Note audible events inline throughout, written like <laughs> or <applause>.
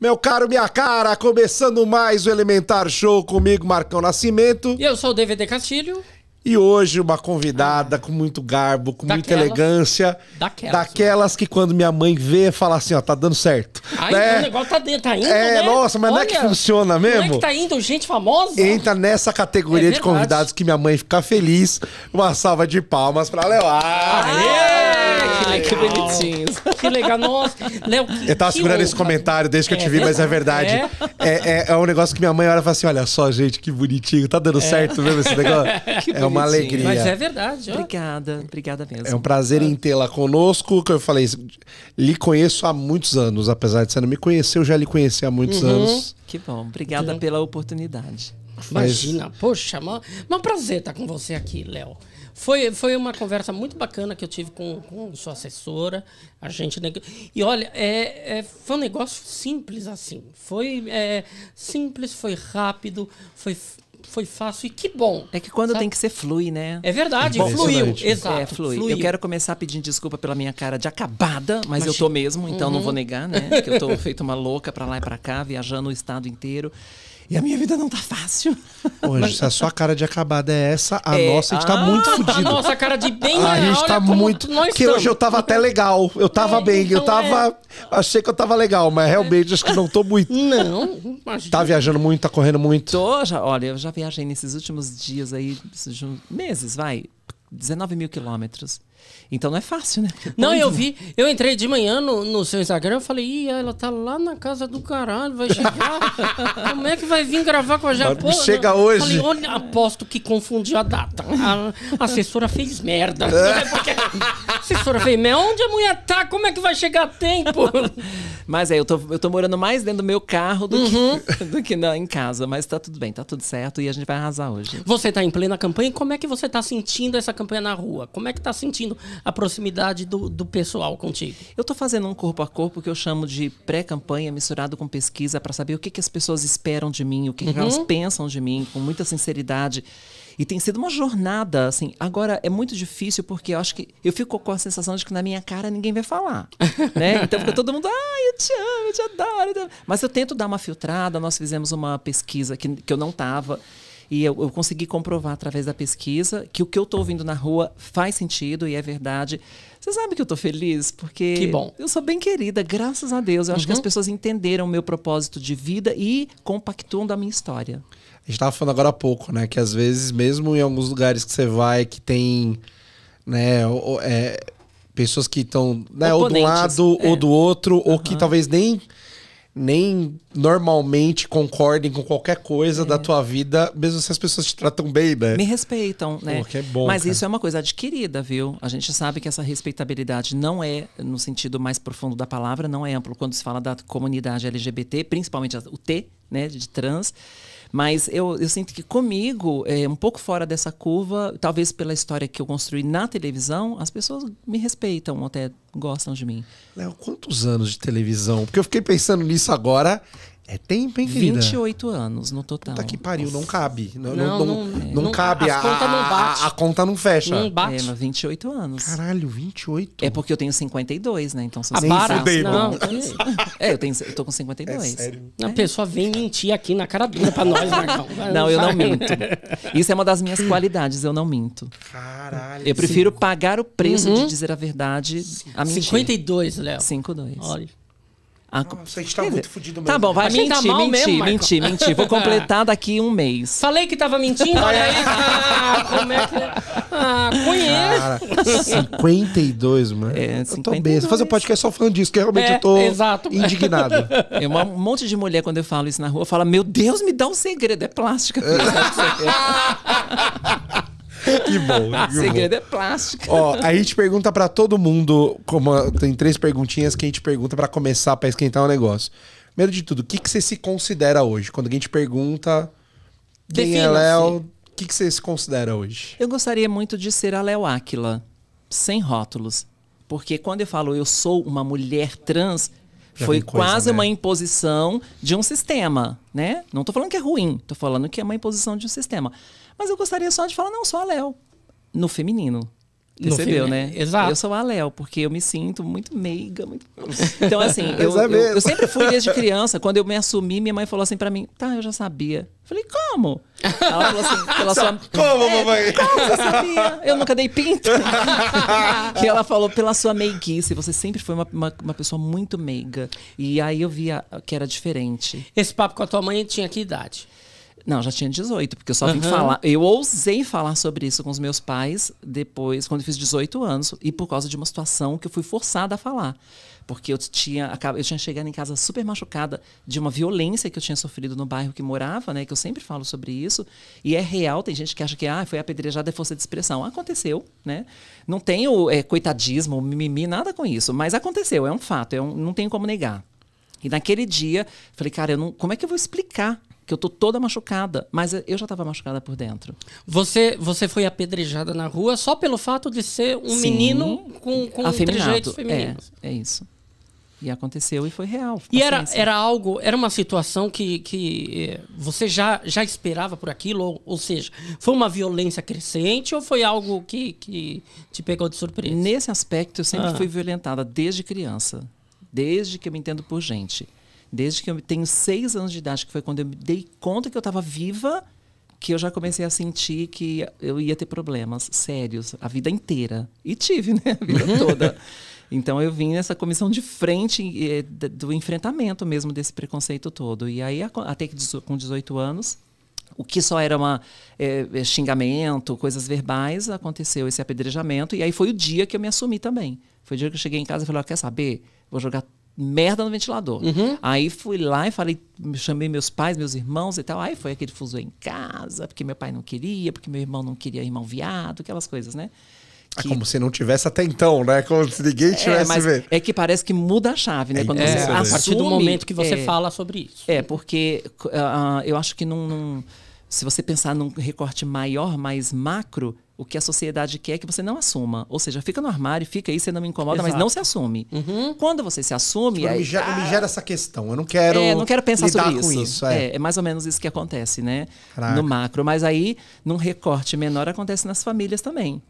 Meu caro, minha cara, começando mais o Elementar Show comigo, Marcão Nascimento. E eu sou o DVD Castilho. E hoje uma convidada ah. com muito garbo, com daquelas, muita elegância. Daquelas. Daquelas que quando minha mãe vê, fala assim, ó, tá dando certo. Ai, né? o negócio tá, tá indo, É, né? nossa, mas Olha, não é que funciona mesmo? Não é que tá indo gente famosa? Entra nessa categoria é de convidados que minha mãe fica feliz. Uma salva de palmas pra Leoar. Aê! Ai, que bonitinhos. <laughs> Que legal. Nossa, Léo, que, Eu tava segurando esse comentário desde que eu te vi, é. mas é verdade. É? É, é, é um negócio que minha mãe olha e fala assim: olha só, gente, que bonitinho. Tá dando é. certo mesmo esse negócio? <laughs> é uma alegria. Mas é verdade. Ó. Obrigada, obrigada mesmo. É um prazer em ah. tê-la conosco. Que eu falei, lhe conheço há muitos anos, apesar de você não me conhecer, eu já lhe conheci há muitos uhum. anos. Que bom, obrigada pela oportunidade. Imagina, mas... poxa, é um prazer estar com você aqui, Léo. Foi, foi uma conversa muito bacana que eu tive com, com sua assessora, a gente. E olha, é, é foi um negócio simples assim. Foi é, simples, foi rápido, foi foi fácil e que bom. É que quando sabe? tem que ser flui, né? É verdade, é fluiu. Exato. É, flui. Fluiu. Eu quero começar pedindo desculpa pela minha cara de acabada, mas eu tô mesmo, então uhum. não vou uhum. negar, né? que eu tô <laughs> feito uma louca para lá e para cá, viajando o estado inteiro. E a minha vida não tá fácil. Ô, Anjo, se a sua cara de acabada é essa, a é, nossa, a gente tá ah, muito tá. fudido. A nossa cara de bem A gente tá muito. Porque hoje eu tava até legal. Eu tava é, bem. Então eu tava. É... Achei que eu tava legal, mas realmente acho que não tô muito. Não, imagina. Tá viajando muito, tá correndo muito? Tô, já, olha, eu já viajei nesses últimos dias aí, meses, vai. 19 mil quilômetros. Então não é fácil, né? não, eu né? vi, eu entrei de manhã no, no seu Instagram, eu falei, ih, ela tá lá na casa do caralho, vai chegar. <laughs> como é que vai vir gravar com a Japão? Chega não. hoje. Falei, olha, aposto que confundi a data. A, assessora fez merda. É. <laughs> Porque a assessora fez merda. Onde a mulher tá? Como é que vai chegar a tempo? <laughs> Mas é, eu tô, eu tô morando mais dentro do meu carro do uhum. que, do que não, em casa. Mas tá tudo bem, tá tudo certo e a gente vai arrasar hoje. Você tá em plena campanha e como é que você tá sentindo essa campanha na rua? Como é que tá sentindo? sentindo a proximidade do, do pessoal contigo? Eu estou fazendo um corpo a corpo que eu chamo de pré-campanha misturado com pesquisa para saber o que, que, as pessoas esperam de mim, o que, uhum. que elas pensam de mim, com muita sinceridade. E tem sido uma jornada, assim. Agora, é muito difícil porque eu acho que eu fico com a sensação de que na minha cara ninguém vai falar. <laughs> né? Então fica todo mundo, ai, ah, eu te amo, eu te adoro. Mas eu tento dar uma filtrada. Nós fizemos uma pesquisa que, que eu não estava e eu, eu consegui comprovar através da pesquisa que o que eu estou ouvindo na rua faz sentido e é verdade. Você sabe que eu estou feliz porque que bom. eu sou bem querida, graças a Deus. Eu uhum. acho que as uhum. pessoas entenderam o meu propósito de vida e compactuam da minha história. A gente estava falando agora há pouco, né, que às vezes mesmo em alguns lugares que você vai que tem, né, é, pessoas que estão né, ou de um lado é. ou do outro uhum. ou que talvez nem nem normalmente concordem com qualquer coisa é. da tua vida, mesmo se as pessoas te tratam bem, né? Me respeitam, né? Pô, é bom, Mas cara. isso é uma coisa adquirida, viu? A gente sabe que essa respeitabilidade não é, no sentido mais profundo da palavra, não é amplo. Quando se fala da comunidade LGBT, principalmente o T, né, de trans, mas eu, eu sinto que comigo, é, um pouco fora dessa curva, talvez pela história que eu construí na televisão, as pessoas me respeitam até gostam de mim. Léo, quantos anos de televisão? Porque eu fiquei pensando nisso agora é tempo, hein, querida? 28 anos no total. Puta que pariu, não cabe. Não, não, não, não, não cabe. A, conta não bate. A, a conta não fecha. Não bate. É, mas 28 anos. Caralho, 28? É porque eu tenho 52, né? Então, se ah, você ah, para. Assim, não, é, <laughs> é, eu, tenho, eu tô com 52. É sério? É. A pessoa vem mentir aqui na cara dura pra nós, Marcão. <laughs> Não, eu não minto. Isso é uma das minhas qualidades, eu não minto. Caralho. Eu prefiro pagar o preço de uhum. dizer a verdade a mentir. 52, Léo. 52. Olha. A... Ah, Nossa, a gente tá Quer muito dizer, fudido mesmo. Tá bom, vai mentir, tá mentir, mesmo, mentir, mentir. Vou completar daqui um mês. <laughs> Falei que tava mentindo, olha aí. <laughs> Ah, como é que... É? Ah, conheço. Cara, 52, <laughs> mano. É, 52. Eu tô Fazer um podcast só falando disso, que realmente é, eu tô exato, indignado. É um monte de mulher, quando eu falo isso na rua, fala, meu Deus, me dá um segredo. É plástica. É que bom. <laughs> Que Segredo bom. é plástico. Ó, a gente pergunta para todo mundo, como tem três perguntinhas que a gente pergunta para começar para esquentar o um negócio. Primeiro de tudo, o que, que você se considera hoje? Quando alguém te pergunta quem é Léo, o que, que você se considera hoje? Eu gostaria muito de ser a Léo Áquila, sem rótulos. Porque quando eu falo eu sou uma mulher trans, Já foi coisa, quase né? uma imposição de um sistema, né? Não estou falando que é ruim, estou falando que é uma imposição de um sistema. Mas eu gostaria só de falar, não, sou a Léo. No feminino. Percebeu, né? Exato. Eu sou a Léo, porque eu me sinto muito meiga. Muito... <laughs> Então, assim, é eu, eu, eu, sempre fui desde <laughs> criança. Quando eu me assumi, minha mãe falou assim pra mim: tá, eu já sabia. falei, como? Ela falou assim, pela <laughs> sua. Como, é, mamãe? Como você sabia? Eu nunca dei pinto. e ela falou, pela sua meiguice, você sempre foi uma, uma, uma, pessoa muito meiga. E aí eu via que era diferente. Esse papo com a tua mãe tinha que idade? Não, já tinha 18, porque eu só vim falar. Eu ousei falar sobre isso com os meus pais depois, quando eu fiz 18 anos, e por causa de uma situação que eu fui forçada a falar. Porque eu tinha, eu tinha chegado em casa super machucada de uma violência que eu tinha sofrido no bairro que morava, né? Que eu sempre falo sobre isso. E é real, tem gente que acha que ah, foi apedrejada é força de expressão. Aconteceu, né? Não tenho é, coitadismo, mimimi, nada com isso. Mas aconteceu, é um fato, é um, não tem como negar. E naquele dia, falei, cara, eu não, como é que eu vou explicar que eu tô toda machucada, mas eu já estava machucada por dentro. Você você foi apedrejada na rua só pelo fato de ser um Sim. menino com, com jeitos é, femininos. É, é isso. E aconteceu e foi real. E era, era algo, era uma situação que, que eh, você já, já esperava por aquilo? Ou, ou seja, foi uma violência crescente ou foi algo que, que te pegou de surpresa? Nesse aspecto, eu sempre ah. fui violentada desde criança. Desde que eu me entendo por gente. Desde que eu tenho seis anos de idade, que foi quando eu me dei conta que eu estava viva, que eu já comecei a sentir que eu ia ter problemas sérios a vida inteira. E tive, né? A vida uhum. toda. Então eu vim nessa comissão de frente eh, do enfrentamento mesmo desse preconceito todo. E aí, até que com 18 anos, o que só era uma é, xingamento, coisas verbais, aconteceu esse apedrejamento. E aí foi o dia que eu me assumi também. Foi o dia que eu cheguei em casa e falei: ah, quer saber? Vou jogar merda no ventilador. Uhum. Aí fui lá e falei, chamei meus pais, meus irmãos e tal. Aí foi aquele fuso em casa, porque meu pai não queria, porque meu irmão não queria irmão viado, aquelas coisas, né? Ah, que... É como se não tivesse até então, né? Como se ninguém é, tivesse é, vendo. É que parece que muda a chave, né? É Quando é, você assume, a partir do momento que você é, fala sobre isso. É, porque uh, eu acho que não, se você pensar num recorte maior, mais macro, o que a sociedade quer que você não assuma. Ou seja, fica no armário, fica aí, você não me incomoda, Exato. mas não se assume. Uhum. Quando você se assume. Tipo, aí, me, gera, ah, me gera essa questão. Eu não quero. É, não quero pensar sobre isso. isso é. É, é. mais ou menos isso que acontece, né? Caraca. No macro. Mas aí, num recorte menor, acontece nas famílias também.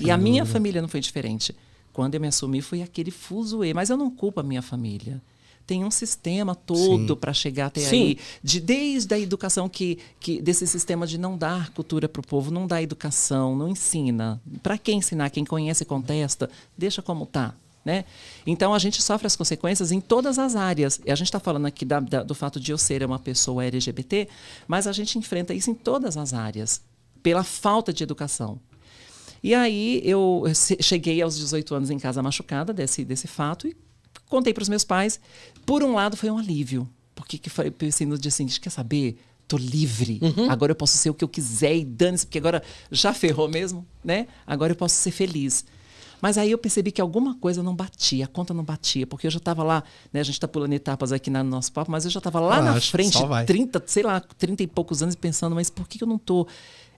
e a minha família não foi diferente. Quando eu me assumi, foi aquele e. Mas eu não culpo a minha família tem um sistema todo para chegar até Sim. aí. De, desde a educação que, que desse sistema de não dar cultura para o povo, não dá educação, não ensina. Para quem ensinar, quem conhece e contesta, deixa como tá. Né? Então a gente sofre as consequências em todas as áreas. E a gente está falando aqui da, da, do fato de eu ser uma pessoa LGBT, mas a gente enfrenta isso em todas as áreas, pela falta de educação. E aí eu cheguei aos 18 anos em casa machucada desse, desse fato e contei para os meus pais. Por um lado, foi um alívio. Porque que foi, pensei no dia seguinte, quer saber? Tô livre. Uhum. Agora eu posso ser o que eu quiser e dane-se, porque agora já ferrou mesmo, né? Agora eu posso ser feliz. Mas aí eu percebi que alguma coisa não batia, a conta não batia, porque eu já estava lá, né? A gente está pulando etapas aqui no nosso papo, mas eu já estava lá ah, na frente, 30, sei lá, 30 e poucos anos, pensando, mas por que eu não estou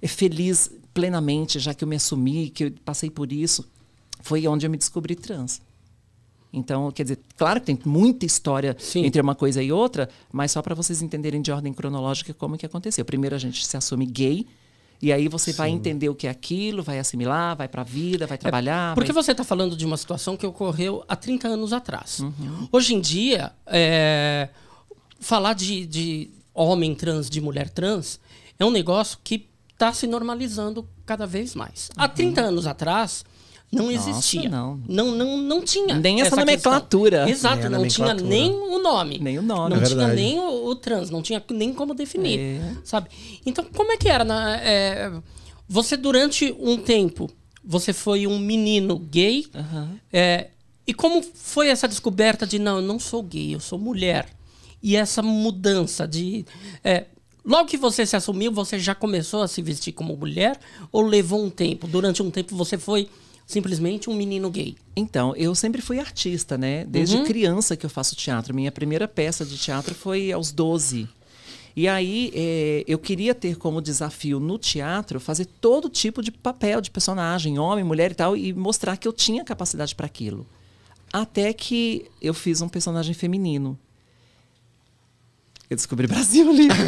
é, feliz plenamente, já que eu me assumi, que eu passei por isso? Foi onde eu me descobri trans. Então, quer dizer, claro que tem muita história Sim. entre uma coisa e outra, mas só para vocês entenderem de ordem cronológica como que aconteceu. Primeiro a gente se assume gay, e aí você Sim. vai entender o que é aquilo, vai assimilar, vai para a vida, vai é, trabalhar. É, porque vai... você está falando de uma situação que ocorreu há 30 anos atrás. Uhum. Hoje em dia, é, falar de, de, homem trans, de mulher trans, é um negócio que está se normalizando cada vez mais. Uhum. Há 30 anos atrás, não existia. Nossa, não. não. Não, não, tinha. Nem essa, essa nomenclatura. Questão. Exato, nem não tinha nem o nome. Nem o nome. Não é tinha nem o, o, trans, não tinha nem como definir. É. Sabe? Então, como é que era? Na, é, você, durante um tempo, você foi um menino gay. Uhum. e como foi essa descoberta de, não, eu não sou gay, eu sou mulher? E essa mudança de. É, logo que você se assumiu, você já começou a se vestir como mulher? Ou levou um tempo? Durante um tempo você foi simplesmente um menino gay? Então, eu sempre fui artista, né? Desde uhum. criança que eu faço teatro. Minha primeira peça de teatro foi aos 12. E aí é, eu queria ter como desafio no teatro fazer todo tipo de papel de personagem, homem, mulher e tal, e mostrar que eu tinha capacidade para aquilo. Até que eu fiz um personagem feminino. Eu descobri Brasil Livre. <laughs>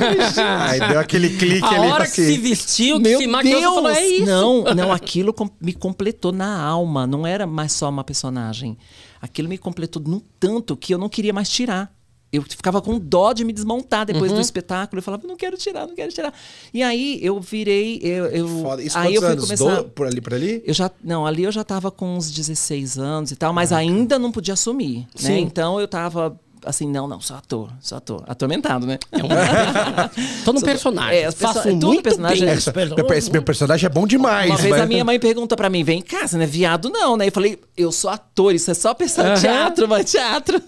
aí deu aquele clique a ali. A hora que se assim, vestiu, que Meu se maquiou, Deus! Falou, é isso. Não, não, aquilo com, me completou na alma. Não era mais só uma personagem. Aquilo me completou num tanto que eu não queria mais tirar. Eu ficava com dó de me desmontar depois uhum. do espetáculo. Eu falava, não quero tirar, não quero tirar. E aí eu virei. Eu, eu Foda. Isso aí eu fui anos? começar. Do, por ali, por ali? Eu já, não, ali eu já tava com uns 16 anos e tal, mas ah, ainda cara. não podia assumir. Né? Então eu tava assim, não, não, sou ator, sou ator. Atormentado, né? É um... <laughs> Tô no personagem. É, faço é, muito personagem. Bem. É esse, meu, esse meu personagem é bom demais. Uma vez a minha mãe pergunta pra mim, vem em casa, né? Viado não, né? Eu falei, eu sou ator, isso é só pensar uhum. teatro, mas teatro.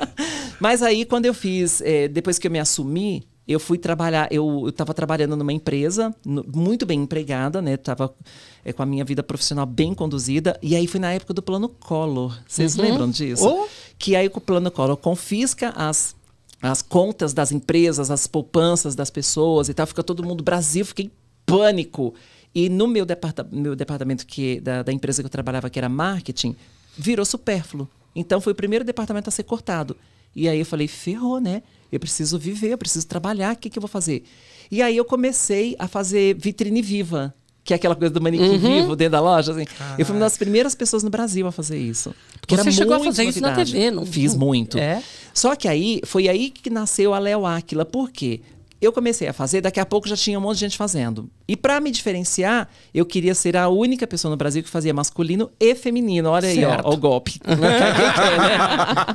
<laughs> mas aí, quando eu fiz, é, depois que eu me assumi, eu fui trabalhar, eu estava trabalhando numa empresa, no, muito bem empregada, né? Tava é, com a minha vida profissional bem conduzida. E aí foi na época do plano Collor. Vocês uhum. lembram disso? Oh. Que aí o plano Collor confisca as as contas das empresas, as poupanças das pessoas e tal, fica todo mundo Brasil, fiquei em pânico. E no meu, departa meu departamento que da, da empresa que eu trabalhava, que era marketing, virou supérfluo. Então foi o primeiro departamento a ser cortado. E aí eu falei, ferrou, né? Eu preciso viver, eu preciso trabalhar, o que, que eu vou fazer? E aí eu comecei a fazer vitrine viva, que é aquela coisa do manequim uhum. vivo dentro da loja. Assim. Eu fui uma das primeiras pessoas no Brasil a fazer isso. Porque Você chegou a fazer isso na TV, não? Fiz muito. É? Só que aí, foi aí que nasceu a Léo Áquila. Por quê? eu comecei a fazer, daqui a pouco já tinha um monte de gente fazendo. E para me diferenciar, eu queria ser a única pessoa no Brasil que fazia masculino e feminino. Olha certo. aí, ó, o golpe. <laughs> Né?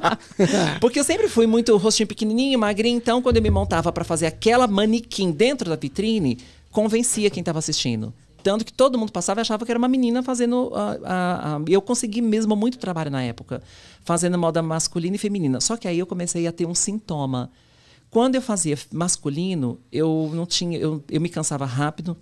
<laughs> Porque eu sempre fui muito rostinho pequenininho, magrinho, então quando eu me montava para fazer aquela manequim dentro da vitrine, convencia quem estava assistindo. Tanto que todo mundo passava e achava que era uma menina fazendo. Ah, ah, ah, eu consegui mesmo muito trabalho na época, fazendo moda masculina e feminina. Só que aí eu comecei a ter um sintoma quando eu fazia masculino, eu não tinha, eu, eu me cansava rápido.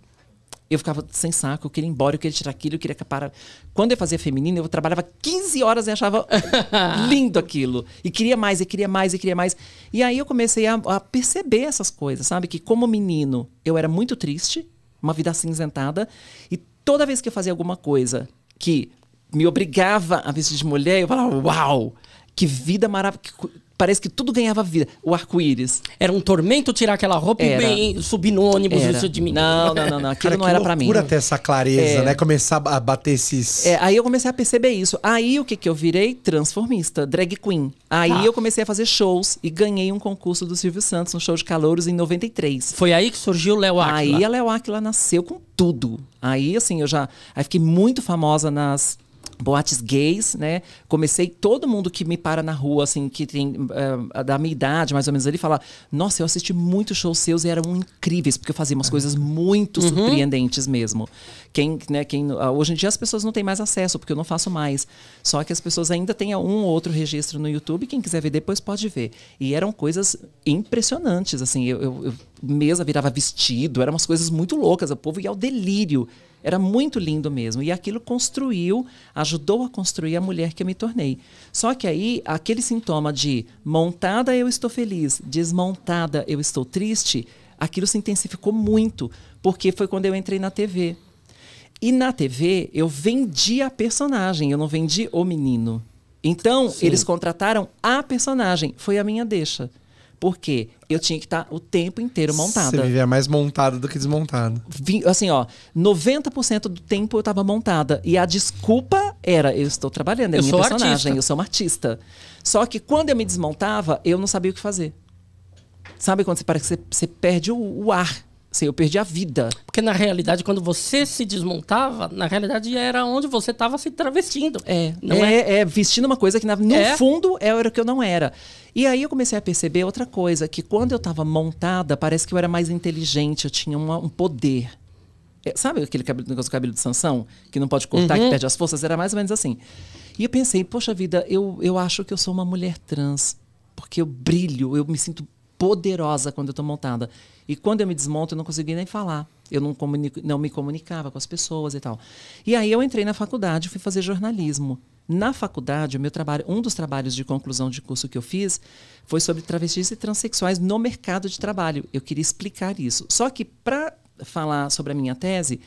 Eu ficava sem saco, eu queria ir embora, eu queria tirar aquilo, eu queria parar. Quando eu fazia feminino, eu trabalhava 15 horas e achava <laughs> lindo aquilo. E queria mais, e queria mais, e queria mais. E aí eu comecei a, a perceber essas coisas, sabe? Que como menino, eu era muito triste, uma vida acinzentada. E toda vez que eu fazia alguma coisa que me obrigava a vestir de mulher, eu falava, uau! Que vida maravilhosa, parece que tudo ganhava vida. O arco-íris. Era um tormento tirar aquela roupa era. e subir no ônibus. De mim. Não, não, não, não. Aquilo Cara, não era para mim. Pura ter essa clareza, é. né? Começar a bater esses. É, aí eu comecei a perceber isso. Aí o que que eu virei? Transformista, drag queen. Aí ah. eu comecei a fazer shows e ganhei um concurso do Silvio Santos, um show de calouros em 93. Foi aí que surgiu Léo Aquila. Aí a Léo Aquila nasceu com tudo. Aí, assim, eu já. Aí fiquei muito famosa nas boates gays, né? Comecei todo mundo que me para na rua, assim, que tem uh, da minha idade, mais ou menos, ele fala: Nossa, eu assisti muitos shows seus e eram incríveis, porque eu fazia umas coisas muito uhum. surpreendentes mesmo. Quem, né, quem, uh, hoje em dia as pessoas não têm mais acesso, porque eu não faço mais. Só que as pessoas ainda têm um ou outro registro no YouTube, quem quiser ver depois pode ver. E eram coisas impressionantes, assim, eu, eu, eu mesa virava vestido, eram umas coisas muito loucas, o povo ia ao delírio era muito lindo mesmo. E aquilo construiu, ajudou a construir a mulher que eu me tornei. Só que aí, aquele sintoma de montada eu estou feliz, desmontada eu estou triste, aquilo se intensificou muito, porque foi quando eu entrei na TV. E na TV, eu vendi a personagem, eu não vendi o menino. Então, Sim. eles contrataram a personagem. Foi a minha deixa. Porque eu tinha que estar tá o tempo inteiro montada. Você vivia mais montada do que desmontada. Assim, ó, 90% do tempo eu estava montada. E a desculpa era: eu estou trabalhando, é eu minha personagem, artista. eu sou uma artista. Só que quando eu me desmontava, eu não sabia o que fazer. Sabe quando você parece que você, você perde o, o ar? Assim, eu perdi a vida. Porque na realidade, quando você se desmontava, na realidade era onde você estava se travestindo. É, não é, é? é, vestindo uma coisa que no é. fundo é, era o que eu não era. E aí eu comecei a perceber outra coisa, que quando eu estava montada, parece que eu era mais inteligente, eu tinha uma, um poder. É, sabe aquele cabelo, negócio do cabelo de Sansão? Que não pode cortar, uhum. que perde as forças? Era mais ou menos assim. E eu pensei, poxa vida, eu, eu acho que eu sou uma mulher trans. Porque eu brilho, eu me sinto poderosa quando eu estou montada. E quando eu me desmonto, eu não conseguia nem falar. Eu não, comunico, não me comunicava com as pessoas e tal. E aí eu entrei na faculdade, fui fazer jornalismo. Na faculdade, o meu trabalho, um dos trabalhos de conclusão de curso que eu fiz foi sobre travestis e transexuais no mercado de trabalho. Eu queria explicar isso. Só que para falar sobre a minha tese,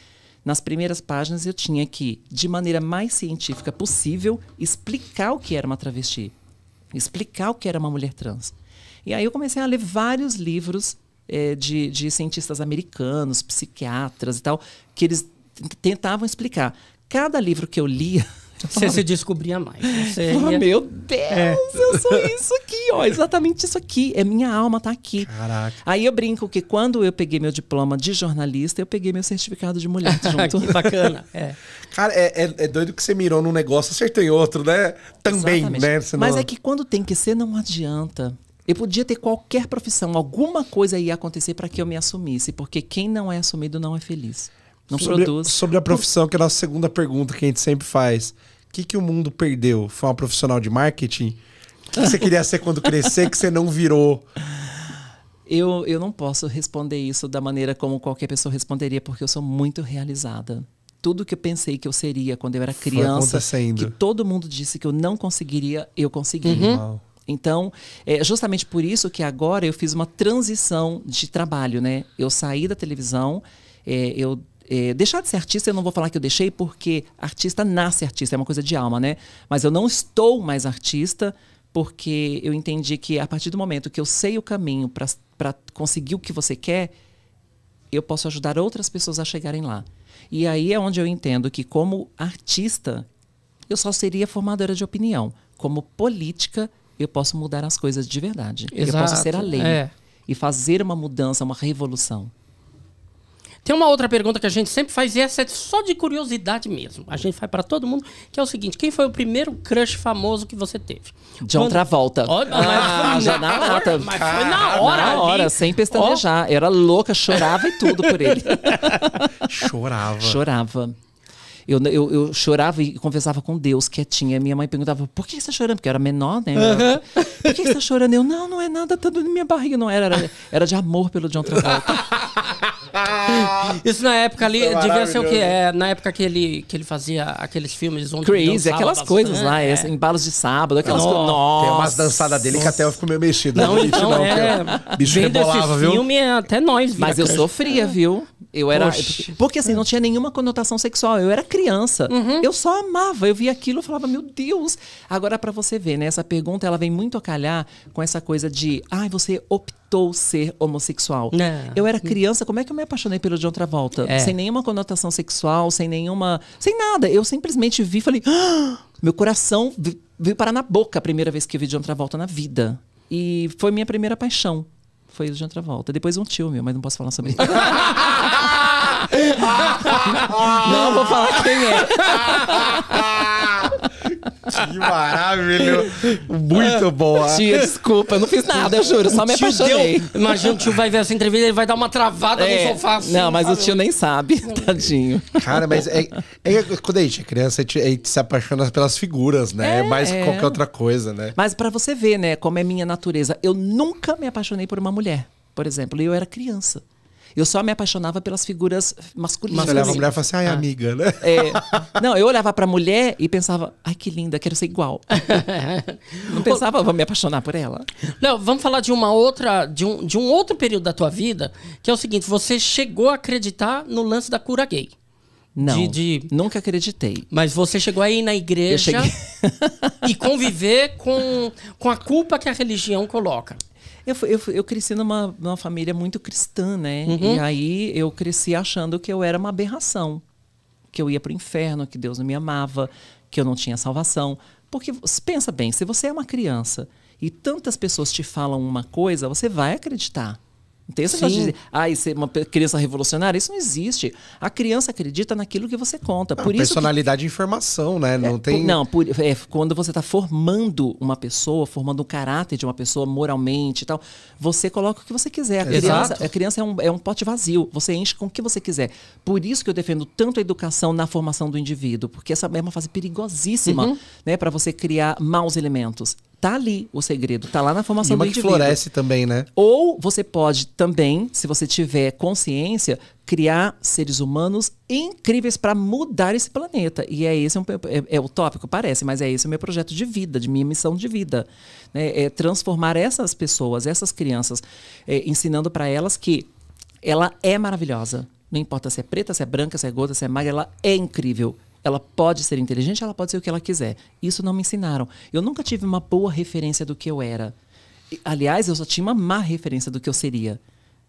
nas primeiras páginas eu tinha que, de maneira mais científica possível, explicar o que era uma travesti, explicar o que era uma mulher trans. E aí eu comecei a ler vários livros é, de, de cientistas americanos, psiquiatras e tal, que eles tentavam explicar. Cada livro que eu lia. <laughs> Você se descobria mais. Né? Você oh, Meu Deus, é. eu sou isso aqui, ó. Exatamente isso aqui. É minha alma, tá aqui. Caraca. Aí eu brinco que quando eu peguei meu diploma de jornalista, eu peguei meu certificado de mulher <laughs> junto. que bacana. É. Cara, é, é, é, doido que você mirou num negócio, acertou em outro, né? Também, Exatamente. né? Senão... Mas é que quando tem que ser, não adianta. Eu podia ter qualquer profissão, alguma coisa ia acontecer para que eu me assumisse, porque quem não é assumido não é feliz. Não sobre, produz. Sobre a profissão, que é a nossa segunda pergunta que a gente sempre faz. O que, que o mundo perdeu? Foi uma profissional de marketing? O que você queria ser quando crescer que você não virou? Eu, eu não posso responder isso da maneira como qualquer pessoa responderia, porque eu sou muito realizada. Tudo que eu pensei que eu seria quando eu era criança, que todo mundo disse que eu não conseguiria, eu consegui. Uhum. Então, é justamente por isso que agora eu fiz uma transição de trabalho, né? Eu saí da televisão, é, eu é, deixar de ser artista, eu não vou falar que eu deixei, porque artista nasce artista, é uma coisa de alma, né? Mas eu não estou mais artista, porque eu entendi que a partir do momento que eu sei o caminho para conseguir o que você quer, eu posso ajudar outras pessoas a chegarem lá. E aí é onde eu entendo que, como artista, eu só seria formadora de opinião. Como política, eu posso mudar as coisas de verdade. Exato. Eu posso ser a lei é. e fazer uma mudança, uma revolução. Tem uma outra pergunta que a gente sempre faz e essa é só de curiosidade mesmo. A gente faz para todo mundo, que é o seguinte: quem foi o primeiro crush famoso que você teve? John Quando... Travolta. Oh, ah, já na hora. Mas foi na ah, hora. Na hora, sem pestanejar. Oh. Era louca, chorava e tudo por ele. <laughs> chorava. Chorava. Eu, eu, eu, chorava e conversava com Deus quietinha. Minha mãe perguntava, por que você está chorando? Porque eu era menor, né? uhum. Por que você está chorando? Eu, não, não é nada, tá doendo minha barriga. Não era, era, era de amor pelo John Travolta. <laughs> <laughs> Isso na época ali é devia ser o quê? É, na época que ele, que ele fazia aqueles filmes onde Crazy, aquelas coisas lá, né? é. embalos de sábado, aquelas coisas. Nossa. Tem umas dançadas dele que até eu fico meio mexido. Não, não né? então não, é... Bicho rebolava, viu? filme é, até nós Mas eu sofria, é. viu? Eu era... Poxa. Porque assim, não tinha nenhuma conotação sexual. Eu era criança. Uhum. Eu só amava. Eu via aquilo e falava, meu Deus. Agora, para você ver, né? Essa pergunta, ela vem muito a calhar com essa coisa de... Ai, ah, você optou ser homossexual. Não. É. Eu era uhum. criança, como é que eu me apaixonei pelo John Travolta. É. Sem nenhuma conotação sexual, sem nenhuma. sem nada. Eu simplesmente vi e falei. Ah! Meu coração veio parar na boca a primeira vez que eu vi John Travolta na vida. E foi minha primeira paixão. Foi o John Travolta. Depois um tio meu, mas não posso falar sobre isso. <laughs> não vou falar quem é. <laughs> que maravilha. Muito boa. Tia, ah. desculpa, eu não fiz nada, eu juro, só me apaixonei. Deu... Imagina o tio vai ver essa entrevista, ele vai dar uma travada é. no sofá. Assim, não, mas o tio nem sabe, tadinho. Cara, mas é, é quando a gente é criança, a gente, se apaixona pelas figuras, né? É, Mais que é. qualquer outra coisa, né? Mas para você ver, né, como é minha natureza, eu nunca me apaixonei por uma mulher, por exemplo, e eu era criança. Eu só me apaixonava pelas figuras masculinas. Mas olhava a mulher e falava assim, ai, ah. amiga, né? É. Não, eu olhava pra mulher e pensava, ai, que linda, quero ser igual. <laughs> Não pensava, vou me apaixonar por ela. Léo, vamos falar de uma outra, de um, de um outro período da tua vida, que é o seguinte, você chegou a acreditar no lance da cura gay. Não, de, de... nunca acreditei. Mas você chegou aí na igreja <laughs> e conviver com, com a culpa que a religião coloca. Eu, eu, eu cresci numa, numa família muito cristã, né? Uhum. E aí eu cresci achando que eu era uma aberração. Que eu ia para o inferno, que Deus não me amava, que eu não tinha salvação. Porque, pensa bem, se você é uma criança e tantas pessoas te falam uma coisa, você vai acreditar. Não tem essa de ah, isso é uma criança revolucionária. Isso não existe. A criança acredita naquilo que você conta. Por isso personalidade que... É e informação, né? É, não é, tem. Por, não, por, é, quando você está formando uma pessoa, formando o caráter de uma pessoa moralmente e tal, você coloca o que você quiser. A criança, a criança é, um, é um pote vazio. Você enche com o que você quiser. Por isso que eu defendo tanto a educação na formação do indivíduo, porque essa é uma fase perigosíssima uhum. né, para você criar maus elementos Tá ali o segredo, tá lá na formação e uma do indivíduo. que floresce também, né? Ou você pode também, se você tiver consciência, criar seres humanos incríveis para mudar esse planeta. E é esse é um, é, é utópico, parece, mas é esse o meu projeto de vida, de minha missão de vida. Né? É transformar essas pessoas, essas crianças, é, ensinando para elas que ela é maravilhosa. Não importa se é preta, se é branca, se é gorda, se é magra, ela é incrível. Ela pode ser inteligente, ela pode ser o que ela quiser. Isso não me ensinaram. Eu nunca tive uma boa referência do que eu era. Aliás, eu só tinha uma má referência do que eu seria.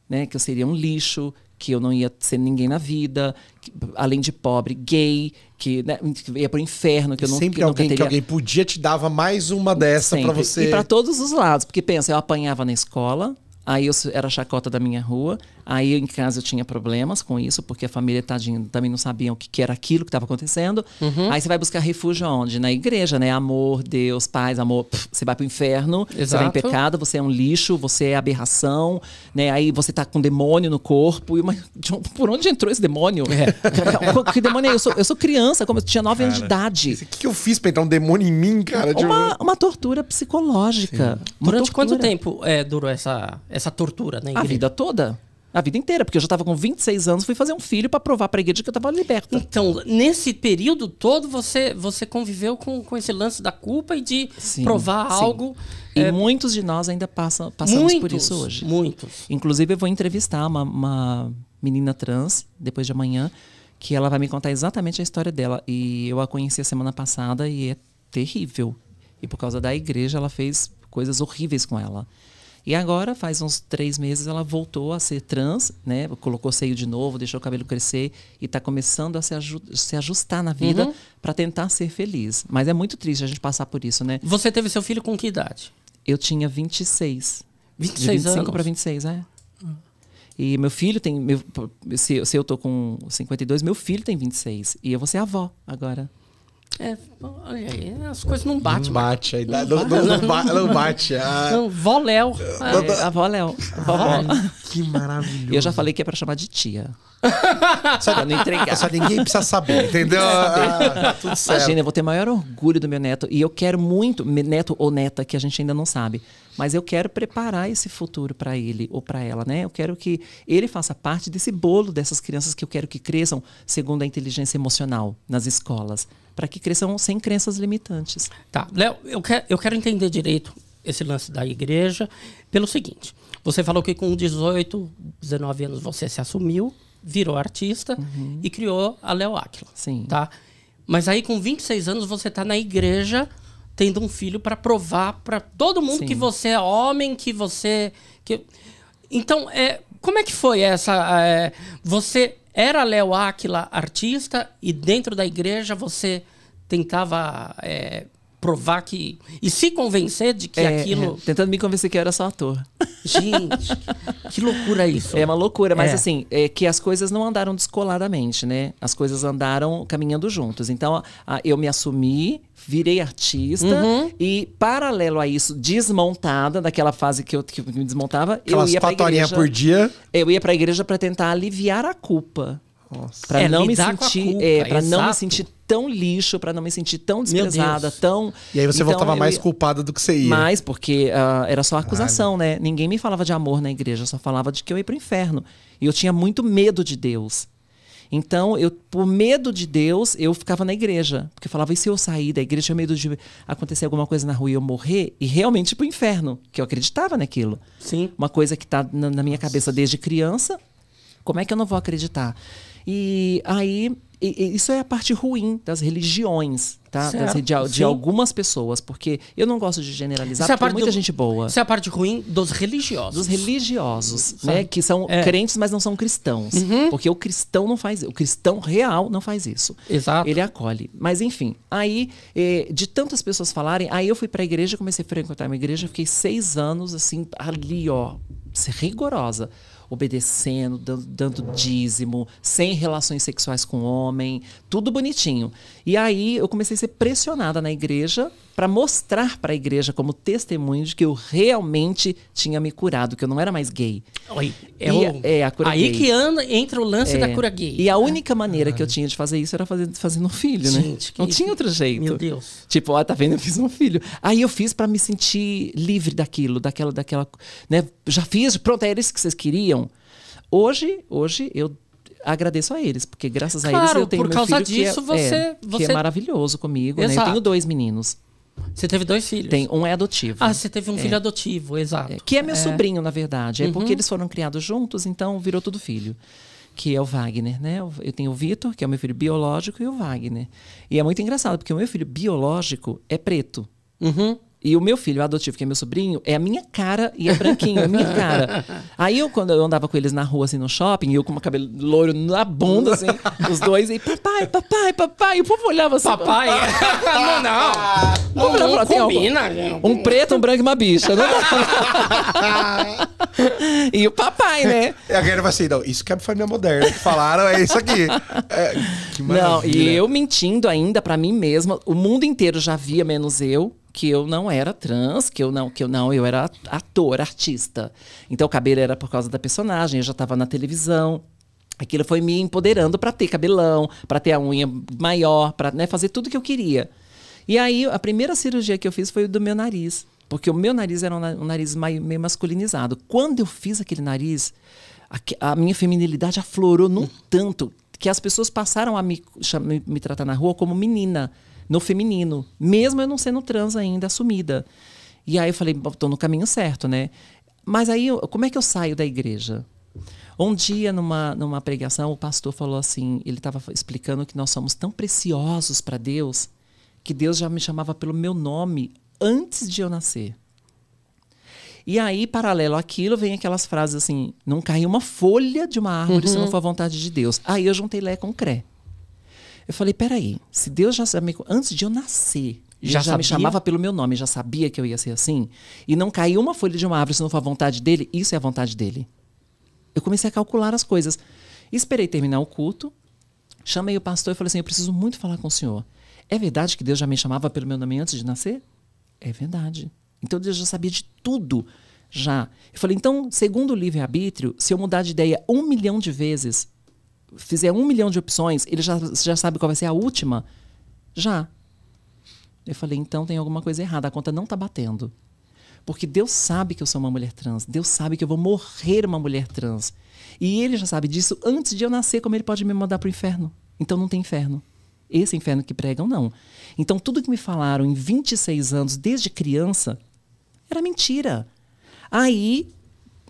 Né? Que eu seria um lixo, que eu não ia ser ninguém na vida, que, além de pobre, gay, que, né, que ia pro inferno, que eu não Sempre que alguém teria... que alguém podia te dava mais uma dessa para você. E para todos os lados, porque pensa, eu apanhava na escola, Aí eu era chacota da minha rua. Aí em casa eu tinha problemas com isso, porque a família, tadinha, também não sabiam o que, que era aquilo que estava acontecendo. Uhum. Aí você vai buscar refúgio onde? Na igreja, né? Amor, Deus, paz, amor. Pff, você vai pro inferno, tá Exato. você vai em pecado, você é um lixo, você é aberração, né? Aí você tá com um demônio no corpo. E uma, por onde entrou esse demônio? É. <laughs> que demônio é? Eu sou, eu sou criança, como eu tinha nove anos de idade. O que, que eu fiz pra entrar um demônio em mim, cara? Uma, uma tortura psicológica. Uma Durante tortura. quanto tempo é, durou essa essa tortura né? A vida toda. A vida inteira, porque eu já estava com 26 anos, fui fazer um filho para provar para a igreja que eu estava liberta. Então, nesse período todo, você você conviveu com, com esse lance da culpa e de sim, provar sim. algo. E é... muitos de nós ainda passam, passamos muitos, por isso hoje. Muitos. Inclusive, eu vou entrevistar uma, uma menina trans, depois de amanhã, que ela vai me contar exatamente a história dela. E eu a conheci a semana passada e é terrível. E por causa da igreja, ela fez coisas horríveis com ela. E agora, faz uns três meses, ela voltou a ser trans, né? Colocou seio de novo, deixou o cabelo crescer e está começando a se, se, ajustar na vida uhum. para tentar ser feliz. Mas é muito triste a gente passar por isso, né? Você teve seu filho com que idade? Eu tinha 26. 26 de 25 anos? para 26, é. Hum. E meu filho tem. Meu, se, se eu tô com 52, meu filho tem 26. E eu vou ser avó agora. É, olha aí, as coisas não batem. Não bate, não, não, bate. Não, <laughs> não bate. Ah. Não, vó Léo. É, a vó Léo. Ah, que maravilhoso. <laughs> Eu já falei que é pra chamar de tia. Só pra não entregar. Só ninguém precisa saber, entendeu? Ah, tá tudo certo. Imagina, eu vou ter maior orgulho do meu neto. E eu quero muito, neto ou neta, que a gente ainda não sabe. Mas eu quero preparar esse futuro para ele ou para ela, né? Eu quero que ele faça parte desse bolo dessas crianças que eu quero que cresçam segundo a inteligência emocional nas escolas para que cresçam sem crenças limitantes. Tá, Léo, eu, quero, eu quero entender direito esse lance da igreja pelo seguinte: você falou que com 18, 19 anos você se assumiu, virou artista uhum. e criou a Léo Áquila. Sim. Tá? Mas aí com 26 anos você está na igreja tendo um filho para provar para todo mundo Sim. que você é homem, que você que... Então, é, como é que foi essa é, você era Léo Áquila artista e dentro da igreja você tentava é, provar que. E se convencer de que é, aquilo. É, tentando me convencer que eu era só ator. Gente, que loucura isso. É uma loucura, mas é. assim, é que as coisas não andaram descoladamente, né? As coisas andaram caminhando juntos. Então, eu me assumi, virei artista uhum. e paralelo a isso, desmontada daquela fase que eu que me desmontava, Aquelas eu ia pra igreja. por dia. Eu ia para a igreja para tentar aliviar a culpa. Para é, não me sentir, é, para não me sentir tão lixo, para não me sentir tão desprezada, tão. E aí você então, voltava eu... mais culpada do que você ia. Mais, porque uh, era só acusação, né? Ninguém me falava de amor na igreja, só falava de que eu ia pro inferno. E eu tinha muito medo de Deus. Então, eu, por medo de Deus, eu ficava na igreja. Porque eu falava, e se eu sair da igreja, tinha medo de acontecer alguma coisa na rua e eu morrer? E realmente ir pro inferno, que eu acreditava naquilo. Sim. Uma coisa que tá na, na minha cabeça desde criança. Como é que eu não vou acreditar? E aí e, e isso é a parte ruim das religiões, tá? Das, de, de algumas pessoas, porque eu não gosto de generalizar, isso é muita do, gente boa. Isso é a parte ruim dos religiosos. Dos religiosos, né? Que são é. crentes, mas não são cristãos. Uhum. Porque o cristão não faz, o cristão real não faz isso. Exato. Ele acolhe. Mas enfim, aí eh, de tantas pessoas falarem, aí eu fui para a igreja, comecei a frequentar uma igreja, fiquei seis anos assim ali, ó, rigorosa obedecendo, dando, dando dízimo, sem relações sexuais com homem, tudo bonitinho. E aí eu comecei a ser pressionada na igreja para mostrar para a igreja como testemunho de que eu realmente tinha me curado, que eu não era mais gay. Oi, é, o... é a cura Aí gay. que anda, entra o lance é. da cura gay. E a né? única maneira ah, que eu tinha de fazer isso era fazer, fazendo um filho, né? gente, né? Que... Não tinha outro jeito. Meu Deus. Tipo, ó, ah, tá vendo, eu fiz um filho. Aí eu fiz para me sentir livre daquilo, daquela, daquela, né? Já fiz, pronto, era isso que vocês queriam. Hoje, hoje eu agradeço a eles, porque graças claro, a eles eu tenho por causa disso, que é, você, é, você... que é maravilhoso comigo, né? Eu tenho dois meninos. Você teve dois filhos? Tem, um é adotivo. Ah, você teve um é. filho adotivo, exato. É, que é meu é. sobrinho, na verdade. É uhum. porque eles foram criados juntos, então virou tudo filho. Que é o Wagner, né? Eu tenho o Vitor, que é o meu filho biológico, e o Wagner. E é muito engraçado, porque o meu filho biológico é preto. Uhum. E o meu filho o adotivo, que é meu sobrinho, é a minha cara e é branquinho, é a minha cara. <laughs> Aí eu, quando eu andava com eles na rua, assim, no shopping, eu com o cabelo loiro na bunda, assim, <laughs> os dois, e papai, papai, papai. E o povo olhava assim. Papai? não, não. não, não, não assim, combina, um preto, um branco e uma bicha. Não <laughs> e o papai, né? E é, a galera vai assim, não, isso que é a família moderna. Que falaram, é isso aqui. É, que Não, e eu mentindo ainda para mim mesma, o mundo inteiro já via, menos eu que eu não era trans, que eu não, que eu não, eu era ator, artista. Então o cabelo era por causa da personagem, eu já estava na televisão. Aquilo foi me empoderando para ter cabelão, para ter a unha maior, para né, fazer tudo que eu queria. E aí a primeira cirurgia que eu fiz foi do meu nariz, porque o meu nariz era um nariz meio masculinizado. Quando eu fiz aquele nariz, a, a minha feminilidade aflorou num hum. tanto que as pessoas passaram a me, me tratar na rua como menina no feminino, mesmo eu não sendo trans ainda assumida. E aí eu falei, estou no caminho certo, né? Mas aí, como é que eu saio da igreja? Um dia, numa, numa pregação, o pastor falou assim: ele estava explicando que nós somos tão preciosos para Deus, que Deus já me chamava pelo meu nome antes de eu nascer. E aí, paralelo àquilo, vem aquelas frases assim: não caiu uma folha de uma árvore uhum. se não uhum. for a vontade de Deus. Aí eu juntei Lé com Cré. Eu falei, peraí, se Deus já sabia, antes de eu nascer, já, já me chamava pelo meu nome, já sabia que eu ia ser assim, e não caiu uma folha de uma árvore se não for a vontade dele, isso é a vontade dele. Eu comecei a calcular as coisas. Esperei terminar o culto, chamei o pastor e falei assim: eu preciso muito falar com o senhor. É verdade que Deus já me chamava pelo meu nome antes de nascer? É verdade. Então Deus já sabia de tudo. Já. Eu falei, então, segundo o livre-arbítrio, se eu mudar de ideia um milhão de vezes, fizer um milhão de opções, ele já, já sabe qual vai ser a última? Já. Eu falei, então tem alguma coisa errada, a conta não está batendo. Porque Deus sabe que eu sou uma mulher trans, Deus sabe que eu vou morrer uma mulher trans. E ele já sabe disso antes de eu nascer, como ele pode me mandar para o inferno. Então não tem inferno. Esse inferno que pregam, não. Então tudo que me falaram em 26 anos, desde criança, era mentira. Aí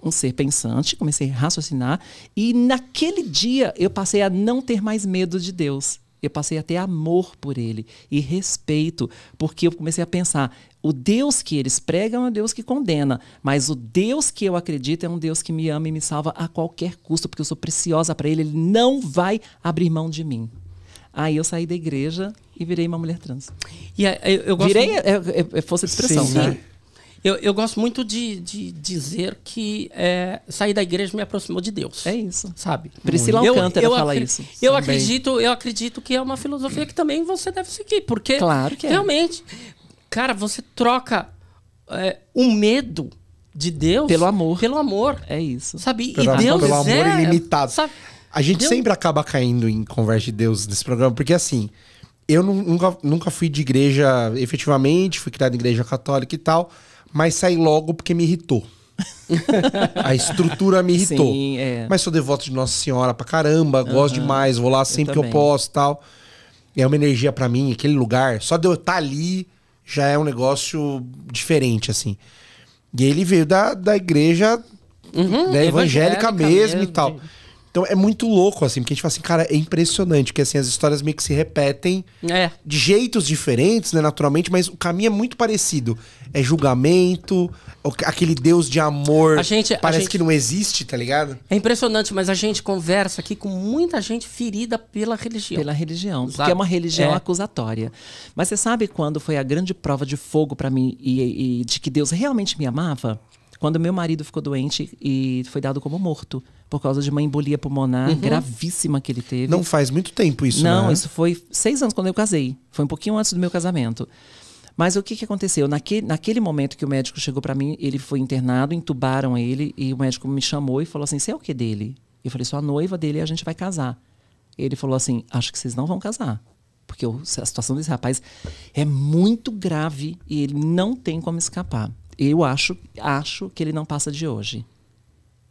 um ser pensante, comecei a raciocinar e naquele dia eu passei a não ter mais medo de Deus. Eu passei a ter amor por ele e respeito, porque eu comecei a pensar: o Deus que eles pregam é um Deus que condena, mas o Deus que eu acredito é um Deus que me ama e me salva a qualquer custo, porque eu sou preciosa para ele, ele não vai abrir mão de mim. Aí eu saí da igreja e virei uma mulher trans. E eu, eu gosto... Virei, é, é, é força de expressão, Sim, né? Eu, eu gosto muito de, de dizer que é, sair da igreja me aproximou de Deus. É isso. Sabe? Priscila muito. Alcântara eu, eu fala isso. Eu acredito, eu acredito que é uma filosofia que também você deve seguir, porque claro que é. realmente, cara, você troca é, o medo de Deus pelo amor. Pelo amor. É isso. Sabe? Pelo, e Deus pelo amor é, ilimitado. Sabe? A gente Deus... sempre acaba caindo em conversa de Deus nesse programa, porque assim, eu nunca, nunca fui de igreja efetivamente, fui criado em igreja católica e tal mas saí logo porque me irritou. <laughs> a estrutura me irritou. Sim, é. Mas sou devoto de Nossa Senhora pra caramba, uhum. gosto demais, vou lá sempre que eu posso tal. É uma energia para mim, aquele lugar. Só de eu estar tá ali já é um negócio diferente, assim. E ele veio da, da igreja uhum, né, evangélica, mesmo, e tal. Então é muito louco, assim, porque a gente fala assim, cara, é impressionante, que assim, as histórias meio que se repetem é. de jeitos diferentes, né, naturalmente, mas o caminho é muito parecido é julgamento, aquele Deus de amor gente, parece gente, que não existe, tá ligado? É impressionante, mas a gente conversa aqui com muita gente ferida pela religião. Pela religião, Exato. porque é uma religião é. acusatória. Mas você sabe quando foi a grande prova de fogo para mim e, e de que Deus realmente me amava? quando meu marido ficou doente e foi dado como morto por causa de uma embolia pulmonar uhum. gravíssima que ele teve. Não faz muito tempo isso, Não, né? isso foi seis anos quando eu casei. Foi um pouquinho antes do meu casamento. Mas o que, que aconteceu? Naquele, naquele momento que o médico chegou para mim, ele foi internado, entubaram ele e o médico me chamou e falou assim: Você é o que dele? Eu falei: Sou a noiva dele e a gente vai casar. Ele falou assim: Acho que vocês não vão casar. Porque eu, a situação desse rapaz é muito grave e ele não tem como escapar. Eu acho, acho que ele não passa de hoje.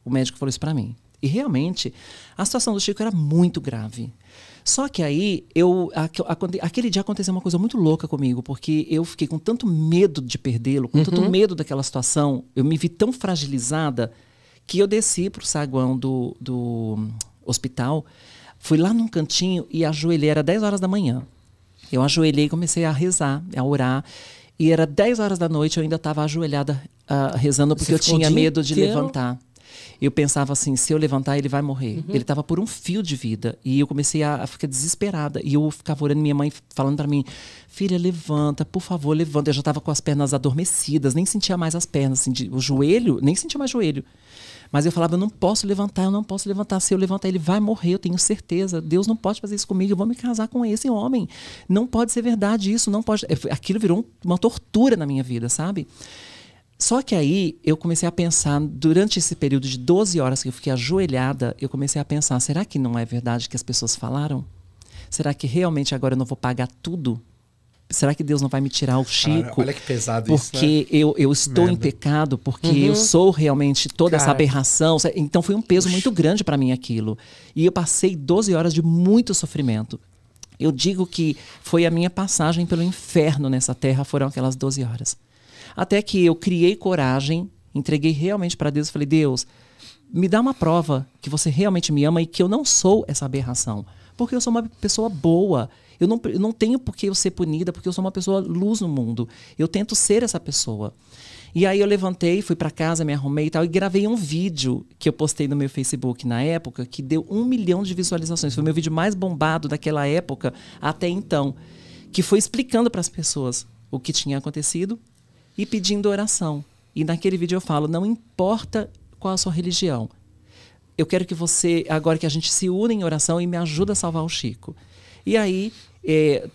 O médico falou isso para mim. E realmente, a situação do Chico era muito grave. Só que aí, eu aquele dia aconteceu uma coisa muito louca comigo, porque eu fiquei com tanto medo de perdê-lo, com uhum. tanto medo daquela situação, eu me vi tão fragilizada que eu desci pro saguão do, do hospital, fui lá num cantinho e ajoelhei, era 10 horas da manhã. Eu ajoelhei e comecei a rezar, a orar. E era 10 horas da noite, eu ainda estava ajoelhada uh, rezando porque eu tinha medo de inteiro? levantar eu pensava assim: se eu levantar, ele vai morrer. Uhum. Ele estava por um fio de vida. E eu comecei a, a ficar desesperada. E eu ficava orando, minha mãe falando para mim: filha, levanta, por favor, levanta. Eu já estava com as pernas adormecidas, nem sentia mais as pernas, assim, de, o joelho, nem sentia mais joelho. Mas eu falava, eu não posso levantar, eu não posso levantar. Se eu levantar, ele vai morrer, eu tenho certeza. Deus não pode fazer isso comigo, eu vou me casar com esse homem. Não pode ser verdade isso, não pode. É, aquilo virou uma tortura na minha vida, sabe? Só que aí eu comecei a pensar, durante esse período de 12 horas que eu fiquei ajoelhada, eu comecei a pensar: será que não é verdade que as pessoas falaram? Será que realmente agora eu não vou pagar tudo? Será que Deus não vai me tirar o Chico? olha que pesado porque isso. Porque né? eu, eu estou Merda. em pecado, porque uhum. eu sou realmente toda Cara. essa aberração. Então foi um peso Ux. muito grande para mim aquilo. E eu passei 12 horas de muito sofrimento. Eu digo que foi a minha passagem pelo inferno nessa terra, foram aquelas 12 horas. Até que eu criei coragem, entreguei realmente para Deus e falei: Deus, me dá uma prova que você realmente me ama e que eu não sou essa aberração. Porque eu sou uma pessoa boa. Eu não, eu não tenho por que eu ser punida, porque eu sou uma pessoa luz no mundo. Eu tento ser essa pessoa. E aí eu levantei, fui para casa, me arrumei e tal, e gravei um vídeo que eu postei no meu Facebook na época, que deu um milhão de visualizações. Foi o meu vídeo mais bombado daquela época até então, que foi explicando para as pessoas o que tinha acontecido e pedindo oração. E naquele vídeo eu falo: não importa qual a sua religião. Eu quero que você, agora que a gente se une em oração e me ajuda a salvar o Chico. E aí, é,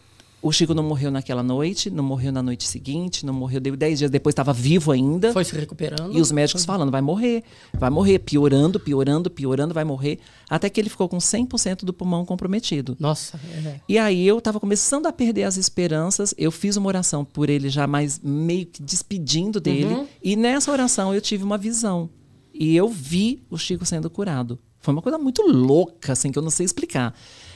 o Chico não morreu naquela noite, não morreu na noite seguinte, não morreu dez dias depois, estava vivo ainda. Foi se recuperando. E os médicos falando, vai morrer, vai morrer, piorando, piorando, piorando, vai morrer, até que ele ficou com 100% do pulmão comprometido. Nossa. É. E aí eu estava começando a perder as esperanças, eu fiz uma oração por ele já mais meio que despedindo dele, uhum. e nessa oração eu tive uma visão. E eu vi o Chico sendo curado. Foi uma coisa muito louca, assim, que eu não sei explicar.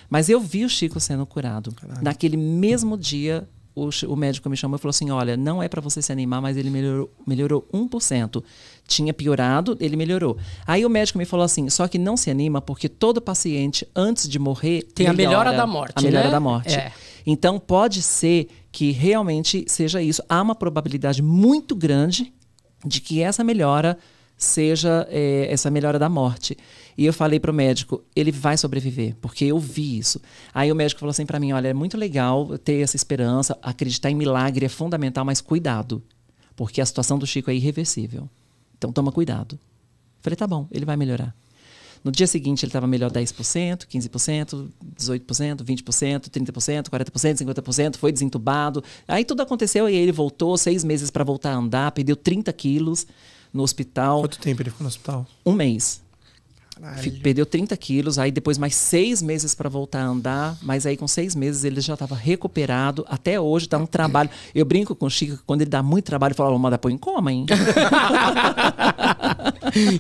Mas eu vi o Chico sendo curado. Caralho. Naquele mesmo dia, o, o, médico me chamou e falou assim: olha, não é para você se animar, mas ele melhorou, melhorou 1%. Tinha piorado, ele melhorou. Aí o médico me falou assim: só que não se anima, porque todo paciente, antes de morrer, tem melhora, a melhora da morte. A melhora né? da morte. É. Então, pode ser que realmente seja isso. Há uma probabilidade muito grande de que essa melhora seja é, essa melhora da morte. E eu falei para o médico, ele vai sobreviver, porque eu vi isso. Aí o médico falou assim para mim, olha, é muito legal ter essa esperança, acreditar em milagre é fundamental, mas cuidado, porque a situação do Chico é irreversível. Então toma cuidado. Falei, tá bom, ele vai melhorar. No dia seguinte ele estava melhor 10%, 15%, 18%, 20%, 30%, 40%, 50%, foi desentubado. Aí tudo aconteceu e ele voltou, seis meses para voltar a andar, perdeu 30 quilos no hospital. Quanto tempo ele ficou no hospital? Um mês. Fico, perdeu 30 quilos, aí depois mais seis meses para voltar a andar, mas aí com seis meses ele já estava recuperado. Até hoje está um trabalho. Eu brinco com o Chico que quando ele dá muito trabalho, eu fala: oh, manda pôr em coma, hein? <laughs>